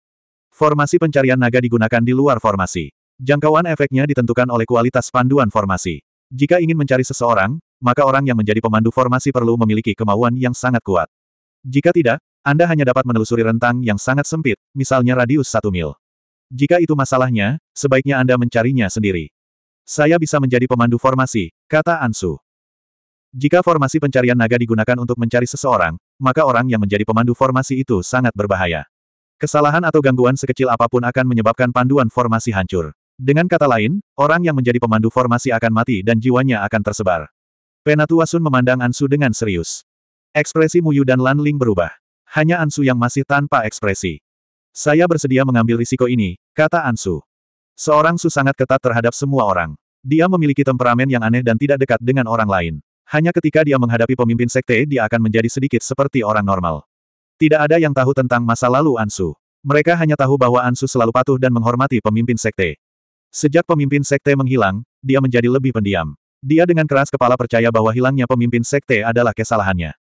Formasi pencarian naga digunakan di luar formasi. Jangkauan efeknya ditentukan oleh kualitas panduan formasi. Jika ingin mencari seseorang, maka orang yang menjadi pemandu formasi perlu memiliki kemauan yang sangat kuat. Jika tidak, Anda hanya dapat menelusuri rentang yang sangat sempit, misalnya radius 1 mil. Jika itu masalahnya, sebaiknya Anda mencarinya sendiri. Saya bisa menjadi pemandu formasi, kata Ansu. Jika formasi pencarian naga digunakan untuk mencari seseorang, maka orang yang menjadi pemandu formasi itu sangat berbahaya. Kesalahan atau gangguan sekecil apapun akan menyebabkan panduan formasi hancur. Dengan kata lain, orang yang menjadi pemandu formasi akan mati dan jiwanya akan tersebar. Penatua Sun memandang Ansu dengan serius. Ekspresi Muyu dan Lan Ling berubah. Hanya Ansu yang masih tanpa ekspresi. Saya bersedia mengambil risiko ini, kata Ansu. Seorang Su sangat ketat terhadap semua orang. Dia memiliki temperamen yang aneh dan tidak dekat dengan orang lain. Hanya ketika dia menghadapi pemimpin sekte dia akan menjadi sedikit seperti orang normal. Tidak ada yang tahu tentang masa lalu Ansu. Mereka hanya tahu bahwa Ansu selalu patuh dan menghormati pemimpin sekte. Sejak pemimpin sekte menghilang, dia menjadi lebih pendiam. Dia dengan keras kepala percaya bahwa hilangnya pemimpin sekte adalah kesalahannya.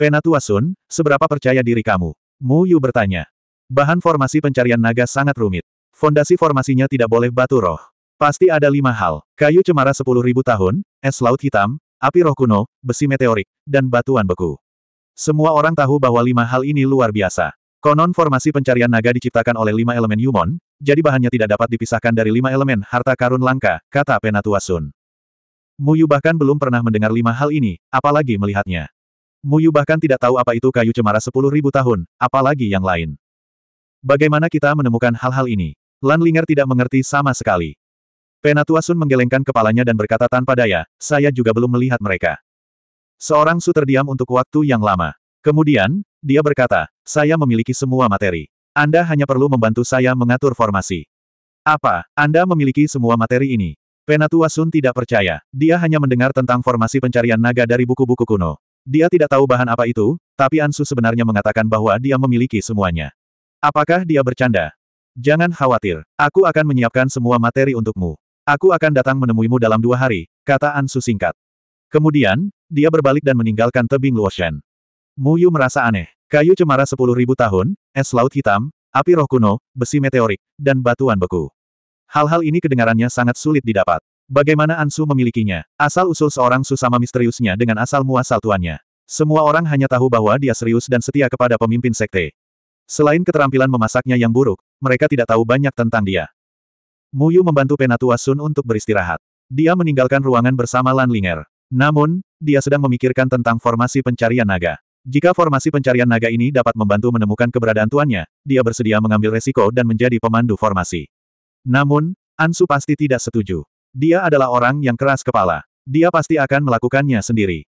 Penatua Sun, seberapa percaya diri kamu? Mu Yu bertanya. Bahan formasi pencarian naga sangat rumit. Fondasi formasinya tidak boleh batu roh. Pasti ada lima hal. Kayu cemara sepuluh ribu tahun, es laut hitam, api roh kuno, besi meteorik, dan batuan beku. Semua orang tahu bahwa lima hal ini luar biasa. Konon formasi pencarian naga diciptakan oleh lima elemen Yumon, jadi bahannya tidak dapat dipisahkan dari lima elemen harta karun langka, kata Penatua Sun. Muyu bahkan belum pernah mendengar lima hal ini, apalagi melihatnya. Muyu bahkan tidak tahu apa itu kayu cemara sepuluh ribu tahun, apalagi yang lain. Bagaimana kita menemukan hal-hal ini? Lan Linger tidak mengerti sama sekali. Penatua Sun menggelengkan kepalanya dan berkata tanpa daya, saya juga belum melihat mereka. Seorang Su terdiam untuk waktu yang lama. Kemudian, dia berkata, saya memiliki semua materi. Anda hanya perlu membantu saya mengatur formasi. Apa, Anda memiliki semua materi ini? Penatua Sun tidak percaya. Dia hanya mendengar tentang formasi pencarian naga dari buku-buku kuno. Dia tidak tahu bahan apa itu, tapi Ansu sebenarnya mengatakan bahwa dia memiliki semuanya. Apakah dia bercanda? Jangan khawatir, aku akan menyiapkan semua materi untukmu. Aku akan datang menemuimu dalam dua hari, kata Ansu singkat. Kemudian, dia berbalik dan meninggalkan tebing Luoshen. Muyu merasa aneh. Kayu cemara sepuluh ribu tahun, es laut hitam, api roh kuno, besi meteorik, dan batuan beku. Hal-hal ini kedengarannya sangat sulit didapat. Bagaimana Ansu memilikinya? Asal-usul seorang susama misteriusnya dengan asal-muasal tuannya. Semua orang hanya tahu bahwa dia serius dan setia kepada pemimpin sekte. Selain keterampilan memasaknya yang buruk, mereka tidak tahu banyak tentang dia. Muyu membantu Penatua Sun untuk beristirahat. Dia meninggalkan ruangan bersama Lan Linger. Namun, dia sedang memikirkan tentang formasi pencarian naga. Jika formasi pencarian naga ini dapat membantu menemukan keberadaan tuannya, dia bersedia mengambil resiko dan menjadi pemandu formasi. Namun, Ansu pasti tidak setuju. Dia adalah orang yang keras kepala. Dia pasti akan melakukannya sendiri.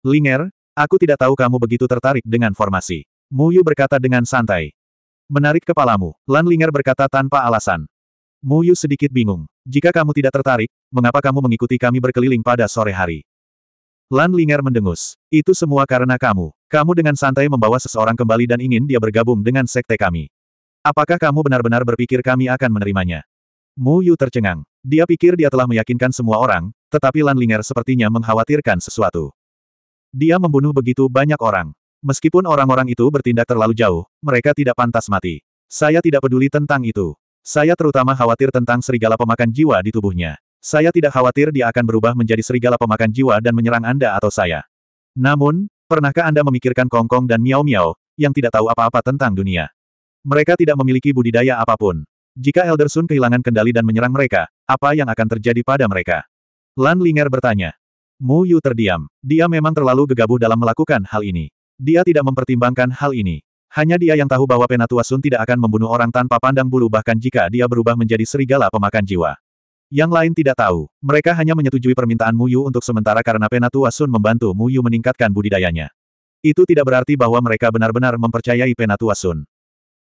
Linger, aku tidak tahu kamu begitu tertarik dengan formasi. Muyu berkata dengan santai. Menarik kepalamu, Lan Linger berkata tanpa alasan. Mu Yu sedikit bingung. Jika kamu tidak tertarik, mengapa kamu mengikuti kami berkeliling pada sore hari? Lan Linger mendengus. Itu semua karena kamu. Kamu dengan santai membawa seseorang kembali dan ingin dia bergabung dengan sekte kami. Apakah kamu benar-benar berpikir kami akan menerimanya? Mu Yu tercengang. Dia pikir dia telah meyakinkan semua orang, tetapi Lan Linger sepertinya mengkhawatirkan sesuatu. Dia membunuh begitu banyak orang. Meskipun orang-orang itu bertindak terlalu jauh, mereka tidak pantas mati. Saya tidak peduli tentang itu. Saya terutama khawatir tentang serigala pemakan jiwa di tubuhnya. Saya tidak khawatir dia akan berubah menjadi serigala pemakan jiwa dan menyerang Anda atau saya. Namun, pernahkah Anda memikirkan Kongkong dan Miao Miao, yang tidak tahu apa-apa tentang dunia? Mereka tidak memiliki budidaya apapun. Jika Elder Sun kehilangan kendali dan menyerang mereka, apa yang akan terjadi pada mereka? Lan Linger bertanya. Mu Yu terdiam. Dia memang terlalu gegabah dalam melakukan hal ini. Dia tidak mempertimbangkan hal ini. Hanya dia yang tahu bahwa Penatua Sun tidak akan membunuh orang tanpa pandang bulu bahkan jika dia berubah menjadi serigala pemakan jiwa. Yang lain tidak tahu, mereka hanya menyetujui permintaan Muyu untuk sementara karena Penatua Sun membantu Muyu meningkatkan budidayanya. Itu tidak berarti bahwa mereka benar-benar mempercayai Penatua Sun.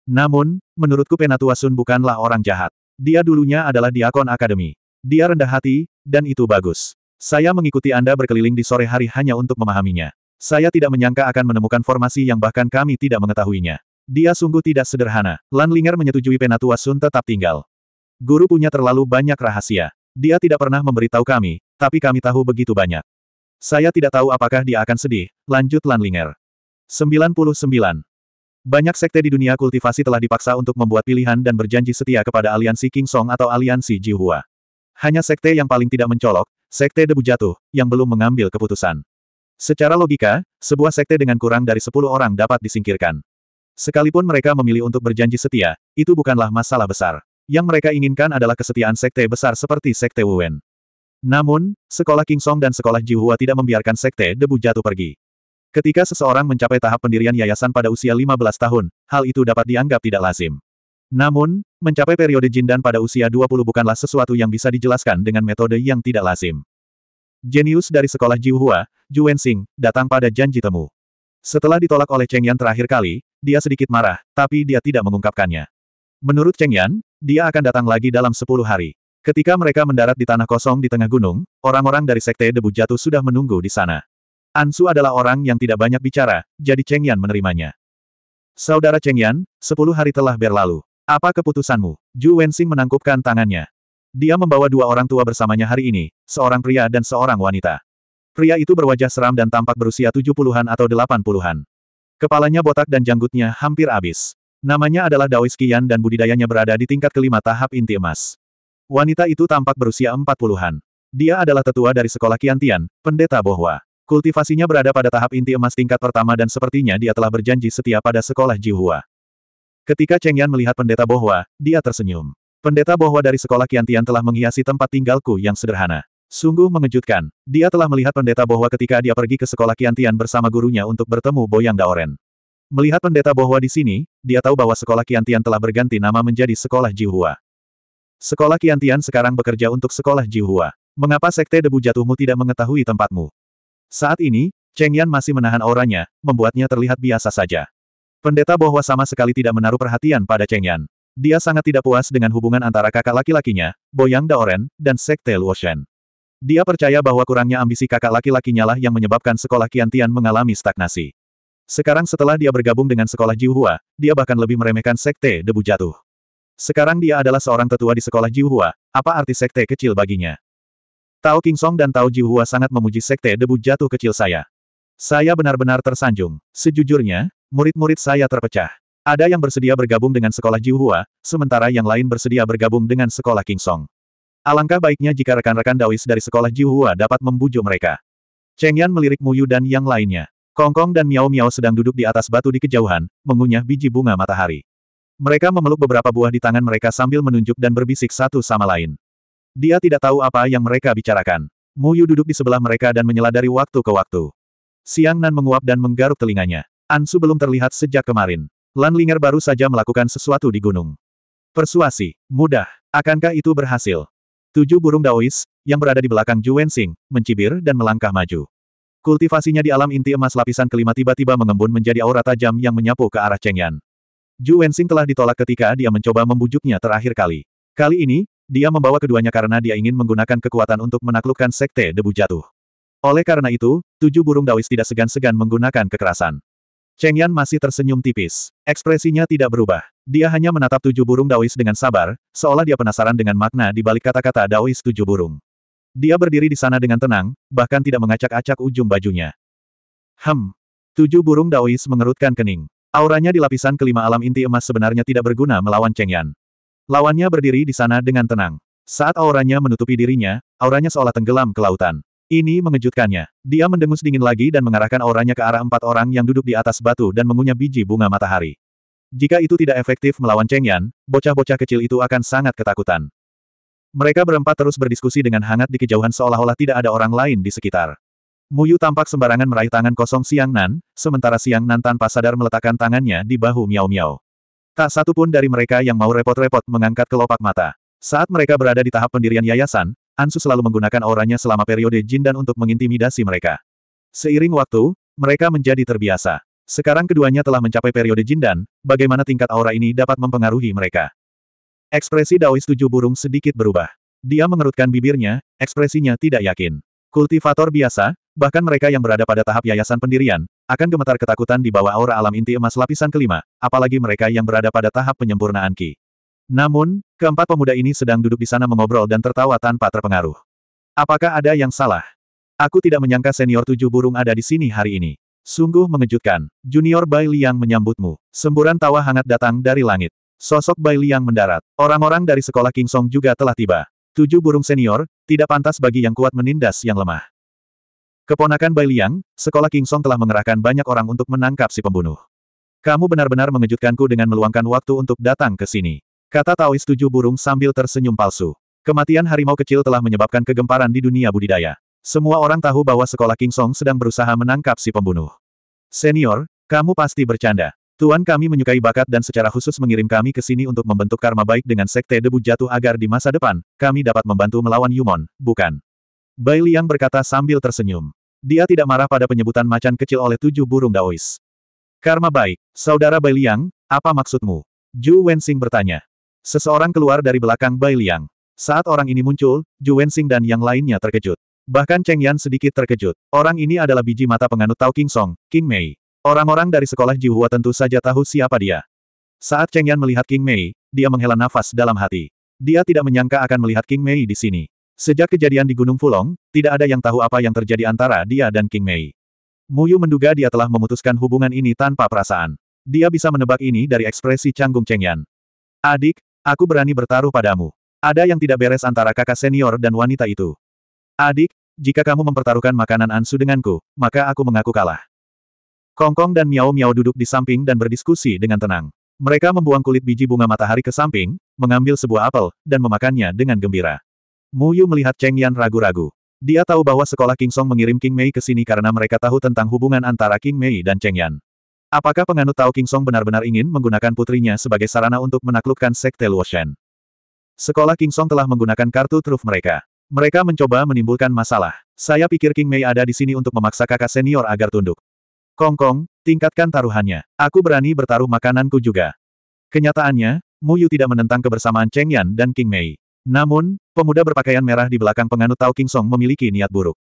Namun, menurutku Penatua Sun bukanlah orang jahat. Dia dulunya adalah diakon akademi. Dia rendah hati, dan itu bagus. Saya mengikuti Anda berkeliling di sore hari hanya untuk memahaminya. Saya tidak menyangka akan menemukan formasi yang bahkan kami tidak mengetahuinya. Dia sungguh tidak sederhana. Lan Linger menyetujui Penatua Sun tetap tinggal. Guru punya terlalu banyak rahasia. Dia tidak pernah memberitahu kami, tapi kami tahu begitu banyak. Saya tidak tahu apakah dia akan sedih, lanjut Lan Linger. 99. Banyak sekte di dunia kultivasi telah dipaksa untuk membuat pilihan dan berjanji setia kepada aliansi King Song atau aliansi Jihua. Hanya sekte yang paling tidak mencolok, sekte debu jatuh, yang belum mengambil keputusan. Secara logika, sebuah sekte dengan kurang dari sepuluh orang dapat disingkirkan. Sekalipun mereka memilih untuk berjanji setia, itu bukanlah masalah besar. Yang mereka inginkan adalah kesetiaan sekte besar seperti sekte Wuwen. Namun, sekolah King Song dan sekolah Jihua tidak membiarkan sekte debu jatuh pergi. Ketika seseorang mencapai tahap pendirian yayasan pada usia 15 tahun, hal itu dapat dianggap tidak lazim. Namun, mencapai periode jin dan pada usia 20 bukanlah sesuatu yang bisa dijelaskan dengan metode yang tidak lazim. Jenius dari sekolah Jihua, Ju Wenxing, datang pada janji temu. Setelah ditolak oleh Cheng Yan terakhir kali, dia sedikit marah, tapi dia tidak mengungkapkannya. Menurut Cheng Yan, dia akan datang lagi dalam sepuluh hari. Ketika mereka mendarat di tanah kosong di tengah gunung, orang-orang dari Sekte Debu Jatuh sudah menunggu di sana. Ansu adalah orang yang tidak banyak bicara, jadi Cheng Yan menerimanya. Saudara Cheng Yan, sepuluh hari telah berlalu. Apa keputusanmu? Ju Wensing menangkupkan tangannya. Dia membawa dua orang tua bersamanya hari ini, seorang pria dan seorang wanita. Pria itu berwajah seram dan tampak berusia tujuh puluhan atau delapan puluhan. Kepalanya botak dan janggutnya hampir habis. Namanya adalah Daois Kian dan budidayanya berada di tingkat kelima tahap inti emas. Wanita itu tampak berusia empat puluhan. Dia adalah tetua dari sekolah Tian, pendeta Bohwa. Kultivasinya berada pada tahap inti emas tingkat pertama dan sepertinya dia telah berjanji setia pada sekolah Jihua. Ketika Cheng Yan melihat pendeta Bohwa, dia tersenyum. Pendeta Bohwa dari sekolah Tian telah menghiasi tempat tinggalku yang sederhana. Sungguh mengejutkan, dia telah melihat pendeta bahwa ketika dia pergi ke sekolah Kiantian bersama gurunya untuk bertemu Boyang Daoren. Melihat pendeta bahwa di sini, dia tahu bahwa sekolah Kiantian telah berganti nama menjadi Sekolah Jihua. Sekolah Kiantian sekarang bekerja untuk Sekolah Jihua. Mengapa Sekte Debu Jatuhmu tidak mengetahui tempatmu? Saat ini, Cheng Yan masih menahan auranya, membuatnya terlihat biasa saja. Pendeta bahwa sama sekali tidak menaruh perhatian pada Cheng Yan. Dia sangat tidak puas dengan hubungan antara kakak laki-lakinya, Boyang Daoren, dan Sekte Luoshen. Dia percaya bahwa kurangnya ambisi kakak laki-lakinya lah yang menyebabkan sekolah Tian mengalami stagnasi. Sekarang setelah dia bergabung dengan sekolah Jiuhua, dia bahkan lebih meremehkan sekte debu jatuh. Sekarang dia adalah seorang tetua di sekolah Jiuhua, apa arti sekte kecil baginya? Tao King Song dan Tao Jiuhua sangat memuji sekte debu jatuh kecil saya. Saya benar-benar tersanjung. Sejujurnya, murid-murid saya terpecah. Ada yang bersedia bergabung dengan sekolah Jiuhua, sementara yang lain bersedia bergabung dengan sekolah King Song. Alangkah baiknya jika rekan-rekan Daois dari sekolah Jiuhua dapat membujuk mereka. Cheng Yan melirik Mu Yu dan yang lainnya. Kongkong dan Miao Miao sedang duduk di atas batu di kejauhan, mengunyah biji bunga matahari. Mereka memeluk beberapa buah di tangan mereka sambil menunjuk dan berbisik satu sama lain. Dia tidak tahu apa yang mereka bicarakan. Mu Yu duduk di sebelah mereka dan menyela dari waktu ke waktu. Siang Nan menguap dan menggaruk telinganya. Ansu belum terlihat sejak kemarin. Lan Linger baru saja melakukan sesuatu di gunung. Persuasi, mudah. Akankah itu berhasil? Tujuh burung Daois, yang berada di belakang Ju Wensing, mencibir dan melangkah maju. Kultivasinya di alam inti emas lapisan kelima tiba-tiba mengembun menjadi aura tajam yang menyapu ke arah Cheng Yan. Ju Wensing telah ditolak ketika dia mencoba membujuknya terakhir kali. Kali ini, dia membawa keduanya karena dia ingin menggunakan kekuatan untuk menaklukkan sekte debu jatuh. Oleh karena itu, tujuh burung Daois tidak segan-segan menggunakan kekerasan. Cheng Yan masih tersenyum tipis. Ekspresinya tidak berubah. Dia hanya menatap tujuh burung Daois dengan sabar, seolah dia penasaran dengan makna di balik kata-kata Daois tujuh burung. Dia berdiri di sana dengan tenang, bahkan tidak mengacak-acak ujung bajunya. Hem. Tujuh burung Daois mengerutkan kening. Auranya di lapisan kelima alam inti emas sebenarnya tidak berguna melawan Cheng Yan. Lawannya berdiri di sana dengan tenang. Saat auranya menutupi dirinya, auranya seolah tenggelam ke lautan. Ini mengejutkannya. Dia mendengus dingin lagi dan mengarahkan auranya ke arah empat orang yang duduk di atas batu dan mengunyah biji bunga matahari. Jika itu tidak efektif melawan Cheng Yan, bocah-bocah kecil itu akan sangat ketakutan. Mereka berempat terus berdiskusi dengan hangat di kejauhan seolah-olah tidak ada orang lain di sekitar. Muyu tampak sembarangan meraih tangan kosong Siang Nan, sementara Siang Nan tanpa sadar meletakkan tangannya di bahu Miao Miao. Tak satu pun dari mereka yang mau repot-repot mengangkat kelopak mata. Saat mereka berada di tahap pendirian yayasan, Ansu selalu menggunakan auranya selama periode Jin dan untuk mengintimidasi mereka. Seiring waktu, mereka menjadi terbiasa. Sekarang keduanya telah mencapai periode Jin dan, bagaimana tingkat aura ini dapat mempengaruhi mereka. Ekspresi Daois tujuh burung sedikit berubah. Dia mengerutkan bibirnya, ekspresinya tidak yakin. Kultivator biasa, bahkan mereka yang berada pada tahap yayasan pendirian, akan gemetar ketakutan di bawah aura alam inti emas lapisan kelima, apalagi mereka yang berada pada tahap penyempurnaan Ki. Namun, keempat pemuda ini sedang duduk di sana mengobrol dan tertawa tanpa terpengaruh. Apakah ada yang salah? Aku tidak menyangka senior tujuh burung ada di sini hari ini. Sungguh mengejutkan. Junior Bai Liang menyambutmu. Semburan tawa hangat datang dari langit. Sosok Bai Liang mendarat. Orang-orang dari sekolah King Song juga telah tiba. Tujuh burung senior, tidak pantas bagi yang kuat menindas yang lemah. Keponakan Bai Liang, sekolah King Song telah mengerahkan banyak orang untuk menangkap si pembunuh. Kamu benar-benar mengejutkanku dengan meluangkan waktu untuk datang ke sini. Kata Taois tujuh burung sambil tersenyum palsu. Kematian harimau kecil telah menyebabkan kegemparan di dunia budidaya. Semua orang tahu bahwa sekolah King Song sedang berusaha menangkap si pembunuh. Senior, kamu pasti bercanda. Tuan kami menyukai bakat dan secara khusus mengirim kami ke sini untuk membentuk karma baik dengan sekte debu jatuh agar di masa depan, kami dapat membantu melawan Yumon, bukan? Bai Liang berkata sambil tersenyum. Dia tidak marah pada penyebutan macan kecil oleh tujuh burung daois. Karma baik, Saudara Bai Liang, apa maksudmu? Zhu Wensing bertanya. Seseorang keluar dari belakang Bai Liang. Saat orang ini muncul, Ju Wensing dan yang lainnya terkejut. Bahkan Cheng Yan sedikit terkejut. Orang ini adalah biji mata penganut Tao King Song, King Mei. Orang-orang dari sekolah Jihua tentu saja tahu siapa dia. Saat Cheng Yan melihat King Mei, dia menghela nafas dalam hati. Dia tidak menyangka akan melihat King Mei di sini. Sejak kejadian di Gunung Fulong, tidak ada yang tahu apa yang terjadi antara dia dan King Mei. Muyu menduga dia telah memutuskan hubungan ini tanpa perasaan. Dia bisa menebak ini dari ekspresi canggung Cheng Yan. Adik, Aku berani bertaruh padamu. Ada yang tidak beres antara kakak senior dan wanita itu. Adik, jika kamu mempertaruhkan makanan Ansu denganku, maka aku mengaku kalah. Kongkong dan Miao Miao duduk di samping dan berdiskusi dengan tenang. Mereka membuang kulit biji bunga matahari ke samping, mengambil sebuah apel, dan memakannya dengan gembira. Muyu melihat Cheng Yan ragu-ragu. Dia tahu bahwa sekolah King Song mengirim King Mei ke sini karena mereka tahu tentang hubungan antara King Mei dan Cheng Yan. Apakah penganut Tao King Song benar-benar ingin menggunakan putrinya sebagai sarana untuk menaklukkan Sekte Luoshan? Sekolah King Song telah menggunakan kartu truf mereka. Mereka mencoba menimbulkan masalah. Saya pikir King Mei ada di sini untuk memaksa kakak senior agar tunduk. Kong Kong, tingkatkan taruhannya. Aku berani bertaruh makananku juga. Kenyataannya, Mu Yu tidak menentang kebersamaan Cheng Yan dan King Mei. Namun, pemuda berpakaian merah di belakang penganut Tao King Song memiliki niat buruk.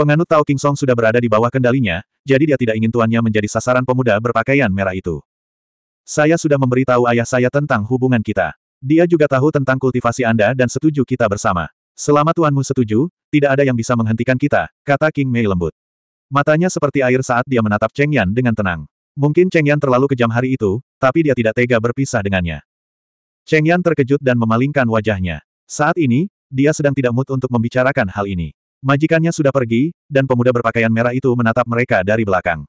Penganut Tao King Song sudah berada di bawah kendalinya, jadi dia tidak ingin tuannya menjadi sasaran pemuda berpakaian merah itu. Saya sudah memberitahu ayah saya tentang hubungan kita. Dia juga tahu tentang kultivasi Anda dan setuju kita bersama. Selama tuanmu setuju, tidak ada yang bisa menghentikan kita, kata King Mei lembut. Matanya seperti air saat dia menatap Cheng Yan dengan tenang. Mungkin Cheng Yan terlalu kejam hari itu, tapi dia tidak tega berpisah dengannya. Cheng Yan terkejut dan memalingkan wajahnya. Saat ini, dia sedang tidak mood untuk membicarakan hal ini. Majikannya sudah pergi, dan pemuda berpakaian merah itu menatap mereka dari belakang.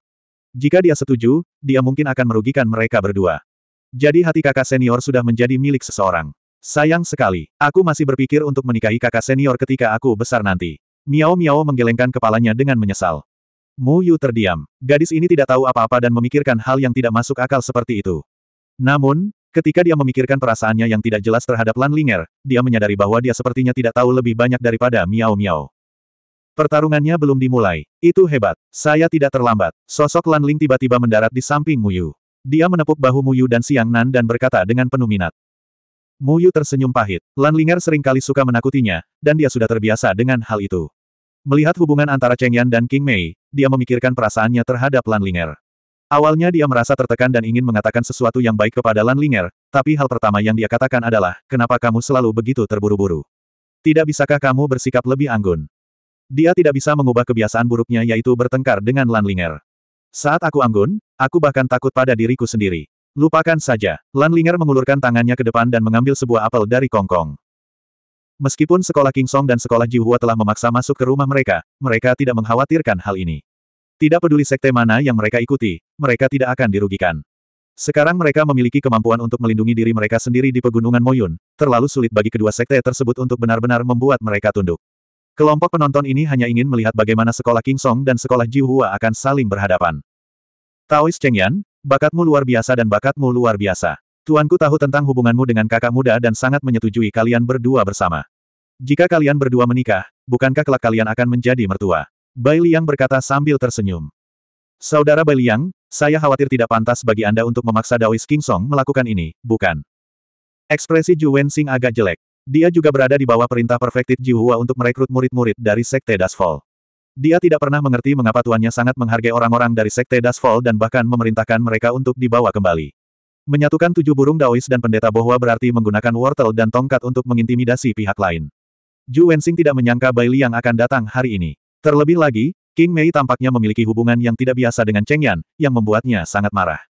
Jika dia setuju, dia mungkin akan merugikan mereka berdua. Jadi hati kakak senior sudah menjadi milik seseorang. Sayang sekali, aku masih berpikir untuk menikahi kakak senior ketika aku besar nanti. Miao Miao menggelengkan kepalanya dengan menyesal. Mu Yu terdiam. Gadis ini tidak tahu apa-apa dan memikirkan hal yang tidak masuk akal seperti itu. Namun, ketika dia memikirkan perasaannya yang tidak jelas terhadap Lan Linger, dia menyadari bahwa dia sepertinya tidak tahu lebih banyak daripada Miao Miao. Pertarungannya belum dimulai. Itu hebat. Saya tidak terlambat. Sosok Lan Ling tiba-tiba mendarat di samping Muyu. Dia menepuk bahu Muyu dan Siang Nan dan berkata dengan penuh minat. Muyu tersenyum pahit. Lan sering seringkali suka menakutinya, dan dia sudah terbiasa dengan hal itu. Melihat hubungan antara Cheng Yan dan King Mei, dia memikirkan perasaannya terhadap Lan Ling'er. Awalnya dia merasa tertekan dan ingin mengatakan sesuatu yang baik kepada Lan Ling'er, tapi hal pertama yang dia katakan adalah, kenapa kamu selalu begitu terburu-buru? Tidak bisakah kamu bersikap lebih anggun? Dia tidak bisa mengubah kebiasaan buruknya yaitu bertengkar dengan Lanlinger. Saat aku anggun, aku bahkan takut pada diriku sendiri. Lupakan saja. Lanlinger mengulurkan tangannya ke depan dan mengambil sebuah apel dari Kongkong. Meskipun sekolah King Song dan sekolah Hua telah memaksa masuk ke rumah mereka, mereka tidak mengkhawatirkan hal ini. Tidak peduli sekte mana yang mereka ikuti, mereka tidak akan dirugikan. Sekarang mereka memiliki kemampuan untuk melindungi diri mereka sendiri di pegunungan Moyun, terlalu sulit bagi kedua sekte tersebut untuk benar-benar membuat mereka tunduk. Kelompok penonton ini hanya ingin melihat bagaimana sekolah King Song dan sekolah Hua akan saling berhadapan. Taois Yan, bakatmu luar biasa dan bakatmu luar biasa. Tuanku tahu tentang hubunganmu dengan kakak muda dan sangat menyetujui kalian berdua bersama. Jika kalian berdua menikah, bukankah kelak kalian akan menjadi mertua? Bai Liang berkata sambil tersenyum. Saudara Bai Liang, saya khawatir tidak pantas bagi Anda untuk memaksa Daois King Song melakukan ini, bukan? Ekspresi Ju Sing agak jelek. Dia juga berada di bawah perintah Perfected Jihua untuk merekrut murid-murid dari Sekte Dasfall. Dia tidak pernah mengerti mengapa tuannya sangat menghargai orang-orang dari Sekte Dasfall dan bahkan memerintahkan mereka untuk dibawa kembali. Menyatukan tujuh burung daois dan pendeta bahwa berarti menggunakan wortel dan tongkat untuk mengintimidasi pihak lain. Ju Wensing tidak menyangka Bai yang akan datang hari ini. Terlebih lagi, King Mei tampaknya memiliki hubungan yang tidak biasa dengan Cheng Yan, yang membuatnya sangat marah.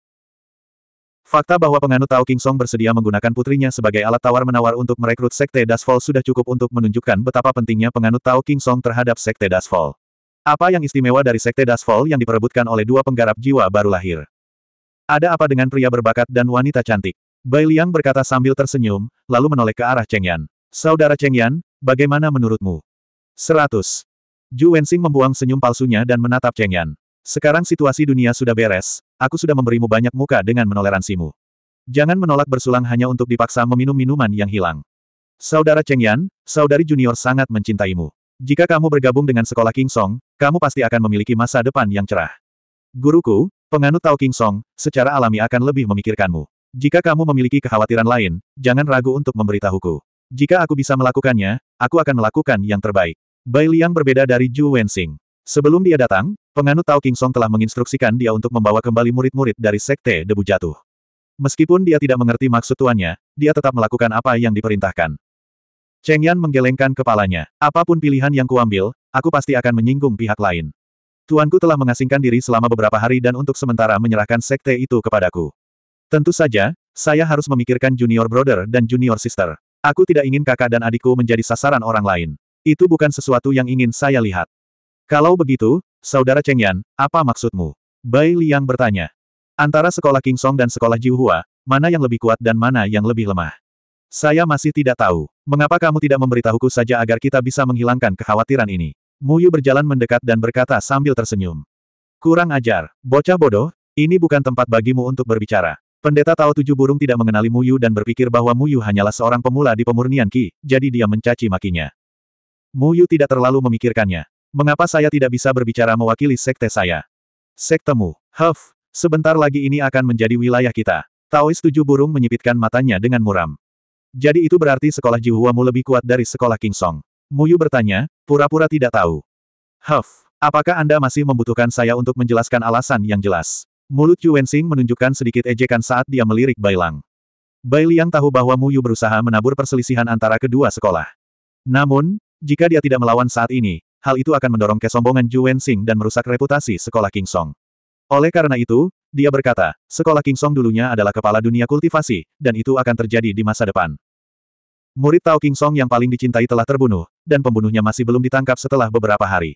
Fakta bahwa penganut Tao King Song bersedia menggunakan putrinya sebagai alat tawar-menawar untuk merekrut Sekte Dasfall sudah cukup untuk menunjukkan betapa pentingnya penganut Tao King Song terhadap Sekte Dasfall. Apa yang istimewa dari Sekte Dasfall yang diperebutkan oleh dua penggarap jiwa baru lahir? Ada apa dengan pria berbakat dan wanita cantik? Bai Liang berkata sambil tersenyum, lalu menoleh ke arah Cheng Yan. Saudara Cheng Yan, bagaimana menurutmu? Seratus. Ju Wensing membuang senyum palsunya dan menatap Cheng Yan. Sekarang situasi dunia sudah beres, aku sudah memberimu banyak muka dengan menoleransimu. Jangan menolak bersulang hanya untuk dipaksa meminum minuman yang hilang. Saudara Cheng Yan, saudari junior sangat mencintaimu. Jika kamu bergabung dengan sekolah King Song, kamu pasti akan memiliki masa depan yang cerah. Guruku, penganut Tao King Song, secara alami akan lebih memikirkanmu. Jika kamu memiliki kekhawatiran lain, jangan ragu untuk memberitahuku. Jika aku bisa melakukannya, aku akan melakukan yang terbaik. Bai Liang berbeda dari Zhu Wenxing. Sebelum dia datang, penganut Tao King Song telah menginstruksikan dia untuk membawa kembali murid-murid dari Sekte Debu Jatuh. Meskipun dia tidak mengerti maksud tuannya, dia tetap melakukan apa yang diperintahkan. Cheng Yan menggelengkan kepalanya. Apapun pilihan yang kuambil, aku pasti akan menyinggung pihak lain. Tuanku telah mengasingkan diri selama beberapa hari dan untuk sementara menyerahkan sekte itu kepadaku. Tentu saja, saya harus memikirkan junior brother dan junior sister. Aku tidak ingin kakak dan adikku menjadi sasaran orang lain. Itu bukan sesuatu yang ingin saya lihat. Kalau begitu, Saudara Cheng Yan, apa maksudmu? Bai Liang bertanya. Antara sekolah King Song dan sekolah Jiuhua, mana yang lebih kuat dan mana yang lebih lemah? Saya masih tidak tahu. Mengapa kamu tidak memberitahuku saja agar kita bisa menghilangkan kekhawatiran ini? Mu Yu berjalan mendekat dan berkata sambil tersenyum. Kurang ajar, bocah bodoh, ini bukan tempat bagimu untuk berbicara. Pendeta Tao Tujuh Burung tidak mengenali Mu Yu dan berpikir bahwa Mu Yu hanyalah seorang pemula di pemurnian Ki, jadi dia mencaci makinya. Mu Yu tidak terlalu memikirkannya. Mengapa saya tidak bisa berbicara mewakili sekte saya? Sektemu, Huff, sebentar lagi ini akan menjadi wilayah kita. Taois tujuh burung menyipitkan matanya dengan muram. Jadi itu berarti sekolah jiwamu lebih kuat dari sekolah King Song. Muyu bertanya, pura-pura tidak tahu. Huff, apakah Anda masih membutuhkan saya untuk menjelaskan alasan yang jelas? Mulut Yu Wensing menunjukkan sedikit ejekan saat dia melirik Bailang. Bai Liang tahu bahwa Muyu berusaha menabur perselisihan antara kedua sekolah. Namun, jika dia tidak melawan saat ini, hal itu akan mendorong kesombongan Zhu Wensing dan merusak reputasi sekolah King Song. Oleh karena itu, dia berkata, sekolah King Song dulunya adalah kepala dunia kultivasi, dan itu akan terjadi di masa depan. Murid Tao King Song yang paling dicintai telah terbunuh, dan pembunuhnya masih belum ditangkap setelah beberapa hari.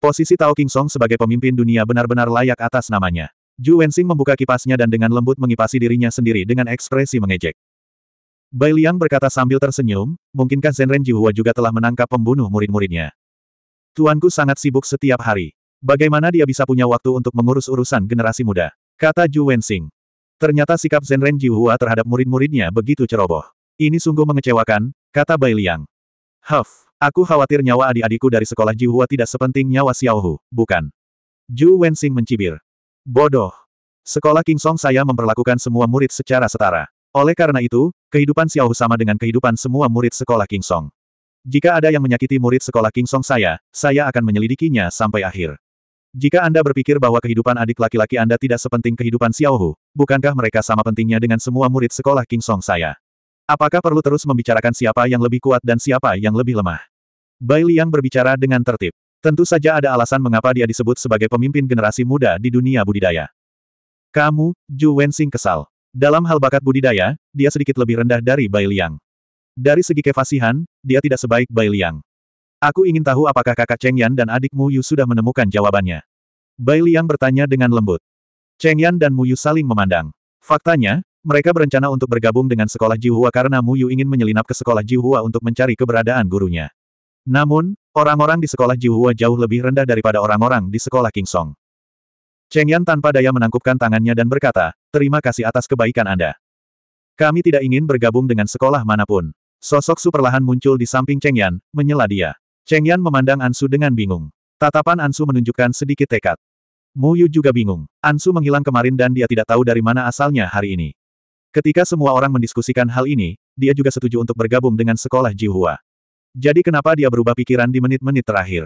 Posisi Tao King Song sebagai pemimpin dunia benar-benar layak atas namanya. Ju Wensing membuka kipasnya dan dengan lembut mengipasi dirinya sendiri dengan ekspresi mengejek. Bai Liang berkata sambil tersenyum, mungkinkah Zenren Jihua juga telah menangkap pembunuh murid-muridnya. Tuanku sangat sibuk setiap hari. Bagaimana dia bisa punya waktu untuk mengurus urusan generasi muda? Kata Zhu Wensing. Ternyata sikap Zenren Jiuhua terhadap murid-muridnya begitu ceroboh. Ini sungguh mengecewakan, kata Bai Liang. Huff, aku khawatir nyawa adik-adikku dari sekolah Jiuhua tidak sepenting nyawa Xiaohu, bukan? Zhu Wensing mencibir. Bodoh. Sekolah King Song saya memperlakukan semua murid secara setara. Oleh karena itu, kehidupan Xiaohu sama dengan kehidupan semua murid sekolah King Song. Jika ada yang menyakiti murid sekolah King Song saya, saya akan menyelidikinya sampai akhir. Jika Anda berpikir bahwa kehidupan adik laki-laki Anda tidak sepenting kehidupan Xiaohu, bukankah mereka sama pentingnya dengan semua murid sekolah King Song saya? Apakah perlu terus membicarakan siapa yang lebih kuat dan siapa yang lebih lemah? Bai Liang berbicara dengan tertib. Tentu saja ada alasan mengapa dia disebut sebagai pemimpin generasi muda di dunia budidaya. Kamu, Ju Wensing kesal. Dalam hal bakat budidaya, dia sedikit lebih rendah dari Bai Liang. Dari segi kefasihan, dia tidak sebaik Bai Liang. Aku ingin tahu apakah kakak Cheng Yan dan adikmu Yu sudah menemukan jawabannya. Bai Liang bertanya dengan lembut. Cheng Yan dan Mu Yu saling memandang. Faktanya, mereka berencana untuk bergabung dengan sekolah Hua karena Mu Yu ingin menyelinap ke sekolah Hua untuk mencari keberadaan gurunya. Namun, orang-orang di sekolah Hua jauh lebih rendah daripada orang-orang di sekolah King Song. Cheng Yan tanpa daya menangkupkan tangannya dan berkata, terima kasih atas kebaikan Anda. Kami tidak ingin bergabung dengan sekolah manapun. Sosok Su perlahan muncul di samping Cheng Yan, menyela dia. Cheng Yan memandang Ansu dengan bingung. Tatapan Ansu menunjukkan sedikit tekad. Mu Yu juga bingung. Ansu menghilang kemarin dan dia tidak tahu dari mana asalnya hari ini. Ketika semua orang mendiskusikan hal ini, dia juga setuju untuk bergabung dengan sekolah Jihua. Jadi kenapa dia berubah pikiran di menit-menit terakhir?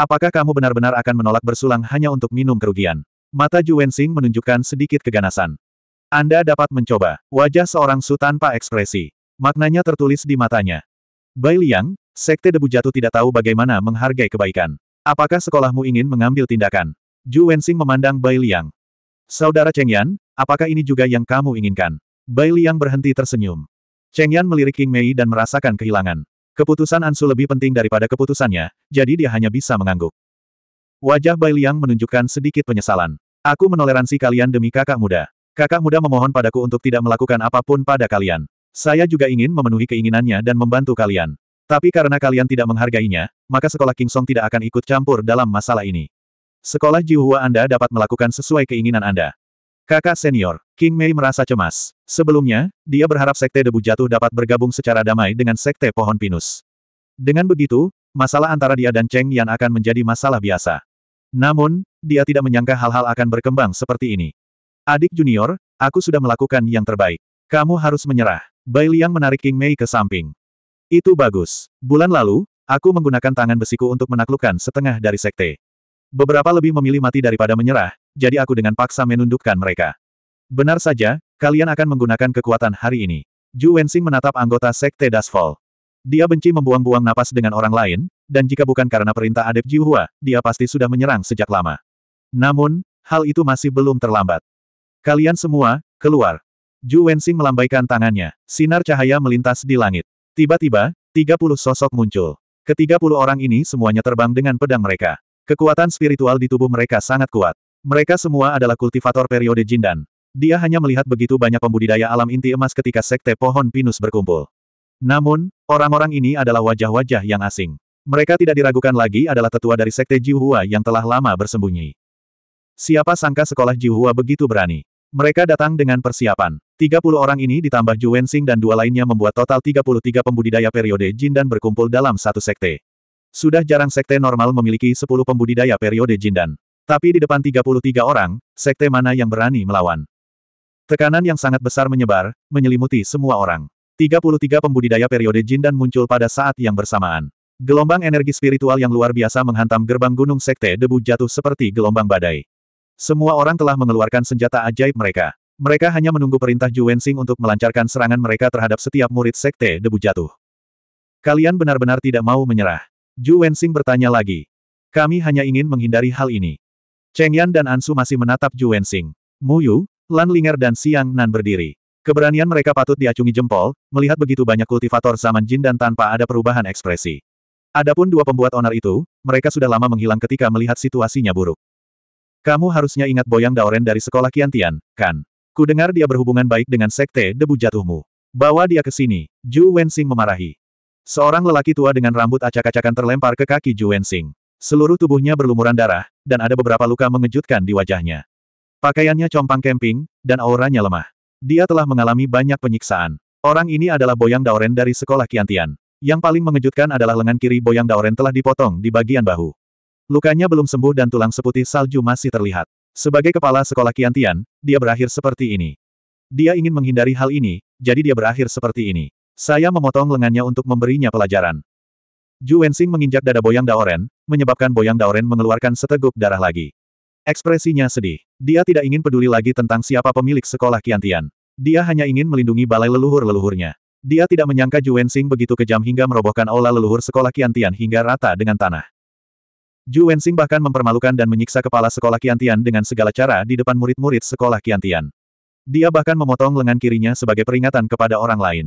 Apakah kamu benar-benar akan menolak bersulang hanya untuk minum kerugian? Mata Ju Wensing menunjukkan sedikit keganasan. Anda dapat mencoba. Wajah seorang Su tanpa ekspresi. Maknanya tertulis di matanya. Bai Liang, Sekte Debu Jatuh tidak tahu bagaimana menghargai kebaikan. Apakah sekolahmu ingin mengambil tindakan? Ju Wensing memandang Bai Liang. Saudara Cheng Yan, apakah ini juga yang kamu inginkan? Bai Liang berhenti tersenyum. Cheng Yan melirik King Mei dan merasakan kehilangan. Keputusan Ansu lebih penting daripada keputusannya, jadi dia hanya bisa mengangguk. Wajah Bai Liang menunjukkan sedikit penyesalan. Aku menoleransi kalian demi kakak muda. Kakak muda memohon padaku untuk tidak melakukan apapun pada kalian. Saya juga ingin memenuhi keinginannya dan membantu kalian. Tapi karena kalian tidak menghargainya, maka sekolah King Song tidak akan ikut campur dalam masalah ini. Sekolah Jiuhua Anda dapat melakukan sesuai keinginan Anda. Kakak senior, King Mei merasa cemas. Sebelumnya, dia berharap Sekte Debu Jatuh dapat bergabung secara damai dengan Sekte Pohon Pinus. Dengan begitu, masalah antara dia dan Cheng Yan akan menjadi masalah biasa. Namun, dia tidak menyangka hal-hal akan berkembang seperti ini. Adik junior, aku sudah melakukan yang terbaik. Kamu harus menyerah. Bai Liang menarik King Mei ke samping. Itu bagus. Bulan lalu, aku menggunakan tangan besiku untuk menaklukkan setengah dari sekte. Beberapa lebih memilih mati daripada menyerah, jadi aku dengan paksa menundukkan mereka. Benar saja, kalian akan menggunakan kekuatan hari ini. Ju Wensing menatap anggota sekte Dasfall. Dia benci membuang-buang napas dengan orang lain, dan jika bukan karena perintah Adep Jiuhua, dia pasti sudah menyerang sejak lama. Namun, hal itu masih belum terlambat. Kalian semua, keluar. Ju Wensing melambaikan tangannya, sinar cahaya melintas di langit. Tiba-tiba, 30 sosok muncul. Ketiga puluh orang ini semuanya terbang dengan pedang mereka. Kekuatan spiritual di tubuh mereka sangat kuat. Mereka semua adalah kultivator periode Jindan. Dia hanya melihat begitu banyak pembudidaya alam inti emas ketika sekte pohon pinus berkumpul. Namun, orang-orang ini adalah wajah-wajah yang asing. Mereka tidak diragukan lagi adalah tetua dari sekte Jiuhua yang telah lama bersembunyi. Siapa sangka sekolah Jiuhua begitu berani. Mereka datang dengan persiapan. 30 orang ini ditambah Juwensing Wensing dan dua lainnya membuat total 33 pembudidaya periode Jin dan berkumpul dalam satu sekte. Sudah jarang sekte normal memiliki 10 pembudidaya periode Jin dan. Tapi di depan 33 orang, sekte mana yang berani melawan? Tekanan yang sangat besar menyebar, menyelimuti semua orang. 33 pembudidaya periode Jin dan muncul pada saat yang bersamaan. Gelombang energi spiritual yang luar biasa menghantam gerbang gunung sekte debu jatuh seperti gelombang badai. Semua orang telah mengeluarkan senjata ajaib mereka. Mereka hanya menunggu perintah Ju untuk melancarkan serangan mereka terhadap setiap murid sekte debu jatuh. Kalian benar-benar tidak mau menyerah. Ju bertanya lagi. Kami hanya ingin menghindari hal ini. Cheng Yan dan Ansu masih menatap Ju Wenxing. Mu Yu, Lan Linger dan Siang Nan berdiri. Keberanian mereka patut diacungi jempol, melihat begitu banyak kultivator zaman jin dan tanpa ada perubahan ekspresi. Adapun dua pembuat onar itu, mereka sudah lama menghilang ketika melihat situasinya buruk. Kamu harusnya ingat Boyang Daoren dari sekolah Kiantian, kan? Ku dengar dia berhubungan baik dengan sekte debu jatuhmu. Bawa dia ke sini, Ju Wensing memarahi. Seorang lelaki tua dengan rambut acak-acakan terlempar ke kaki Ju Wensing. Seluruh tubuhnya berlumuran darah, dan ada beberapa luka mengejutkan di wajahnya. Pakaiannya compang kemping, dan auranya lemah. Dia telah mengalami banyak penyiksaan. Orang ini adalah Boyang Daoren dari sekolah Kiantian. Yang paling mengejutkan adalah lengan kiri Boyang Daoren telah dipotong di bagian bahu. Lukanya belum sembuh dan tulang seputih salju masih terlihat. Sebagai kepala sekolah Kiantian, dia berakhir seperti ini. Dia ingin menghindari hal ini, jadi dia berakhir seperti ini. Saya memotong lengannya untuk memberinya pelajaran. Ju Wensing menginjak dada Boyang Daoren, menyebabkan Boyang Daoren mengeluarkan seteguk darah lagi. Ekspresinya sedih. Dia tidak ingin peduli lagi tentang siapa pemilik sekolah Kiantian. Dia hanya ingin melindungi balai leluhur-leluhurnya. Dia tidak menyangka Ju Wensing begitu kejam hingga merobohkan aula leluhur sekolah Kiantian hingga rata dengan tanah. Ju Wensing bahkan mempermalukan dan menyiksa kepala sekolah Kiantian dengan segala cara di depan murid-murid sekolah Kiantian. Dia bahkan memotong lengan kirinya sebagai peringatan kepada orang lain.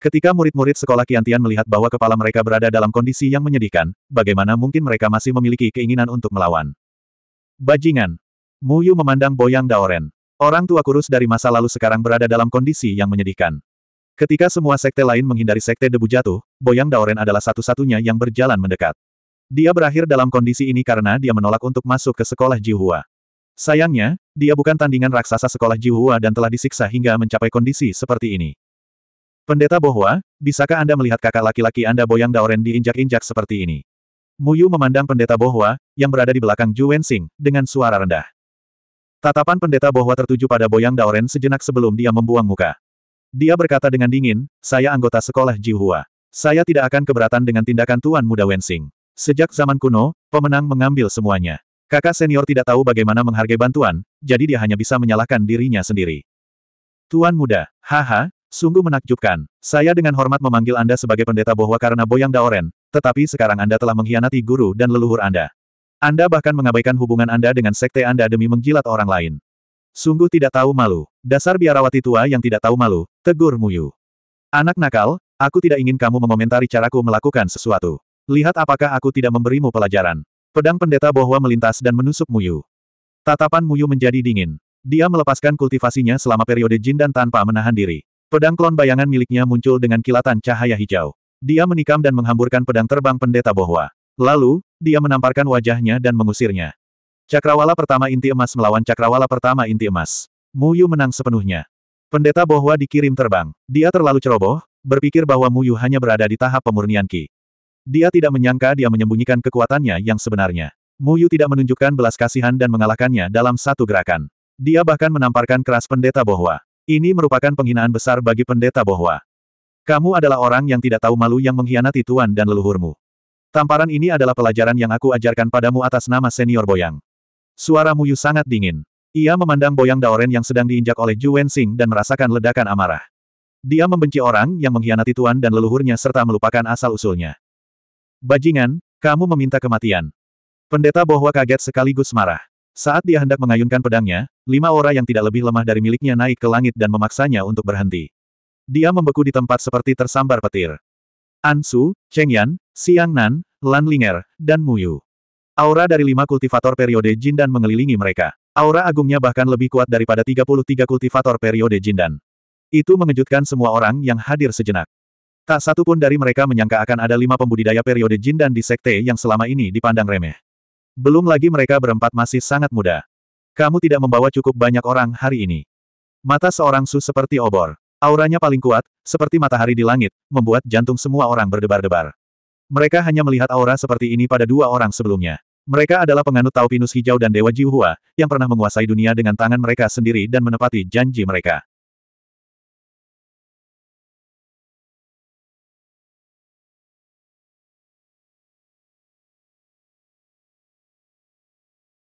Ketika murid-murid sekolah Kiantian melihat bahwa kepala mereka berada dalam kondisi yang menyedihkan, bagaimana mungkin mereka masih memiliki keinginan untuk melawan? Bajingan! Mu Yu memandang Boyang Daoren. Orang tua kurus dari masa lalu sekarang berada dalam kondisi yang menyedihkan. Ketika semua sekte lain menghindari sekte debu jatuh, Boyang Daoren adalah satu-satunya yang berjalan mendekat. Dia berakhir dalam kondisi ini karena dia menolak untuk masuk ke sekolah Jihua. Sayangnya, dia bukan tandingan raksasa sekolah Jihua dan telah disiksa hingga mencapai kondisi seperti ini. Pendeta Bohua, bisakah Anda melihat kakak laki-laki Anda Boyang Daoren diinjak-injak seperti ini? Muyu memandang pendeta Bohua yang berada di belakang Ju Wensing, dengan suara rendah. Tatapan pendeta Bohua tertuju pada Boyang Daoren sejenak sebelum dia membuang muka. Dia berkata dengan dingin, saya anggota sekolah Jihua. Saya tidak akan keberatan dengan tindakan Tuan Muda Wensing. Sejak zaman kuno, pemenang mengambil semuanya. Kakak senior tidak tahu bagaimana menghargai bantuan, jadi dia hanya bisa menyalahkan dirinya sendiri. Tuan muda, haha, sungguh menakjubkan. Saya dengan hormat memanggil Anda sebagai pendeta bahwa karena Boyang Daoren, tetapi sekarang Anda telah mengkhianati guru dan leluhur Anda. Anda bahkan mengabaikan hubungan Anda dengan sekte Anda demi menggilat orang lain. Sungguh tidak tahu malu. Dasar biarawati tua yang tidak tahu malu, tegur Muyu. Anak nakal, aku tidak ingin kamu mengomentari caraku melakukan sesuatu. Lihat apakah aku tidak memberimu pelajaran. Pedang pendeta bahwa melintas dan menusuk Muyu. Tatapan Muyu menjadi dingin. Dia melepaskan kultivasinya selama periode jin dan tanpa menahan diri. Pedang klon bayangan miliknya muncul dengan kilatan cahaya hijau. Dia menikam dan menghamburkan pedang terbang pendeta bahwa. Lalu, dia menamparkan wajahnya dan mengusirnya. Cakrawala pertama inti emas melawan cakrawala pertama inti emas. Muyu menang sepenuhnya. Pendeta bahwa dikirim terbang. Dia terlalu ceroboh, berpikir bahwa Muyu hanya berada di tahap pemurnian Ki. Dia tidak menyangka dia menyembunyikan kekuatannya yang sebenarnya. Mu Yu tidak menunjukkan belas kasihan dan mengalahkannya dalam satu gerakan. Dia bahkan menamparkan keras pendeta bahwa Ini merupakan penghinaan besar bagi pendeta bahwa Kamu adalah orang yang tidak tahu malu yang mengkhianati tuan dan leluhurmu. Tamparan ini adalah pelajaran yang aku ajarkan padamu atas nama senior Boyang. Suara Mu Yu sangat dingin. Ia memandang Boyang Daoren yang sedang diinjak oleh Ju Wensing dan merasakan ledakan amarah. Dia membenci orang yang mengkhianati tuan dan leluhurnya serta melupakan asal-usulnya. Bajingan, kamu meminta kematian. Pendeta bahwa kaget sekaligus marah. Saat dia hendak mengayunkan pedangnya, lima ora yang tidak lebih lemah dari miliknya naik ke langit dan memaksanya untuk berhenti. Dia membeku di tempat seperti tersambar petir. Ansu, Cheng Yan, Siang Nan, Lan Linger, dan Mu Yu. Aura dari lima kultivator periode jin dan mengelilingi mereka. Aura agungnya bahkan lebih kuat daripada 33 kultivator periode Jindan. Itu mengejutkan semua orang yang hadir sejenak. Tak satu pun dari mereka menyangka akan ada lima pembudidaya periode jin dan di sekte yang selama ini dipandang remeh. Belum lagi mereka berempat masih sangat muda. Kamu tidak membawa cukup banyak orang hari ini. Mata seorang Su seperti obor. Auranya paling kuat, seperti matahari di langit, membuat jantung semua orang berdebar-debar. Mereka hanya melihat aura seperti ini pada dua orang sebelumnya. Mereka adalah penganut Taupinus Hijau dan Dewa Jiuhua, yang pernah menguasai dunia dengan tangan mereka sendiri dan menepati janji mereka.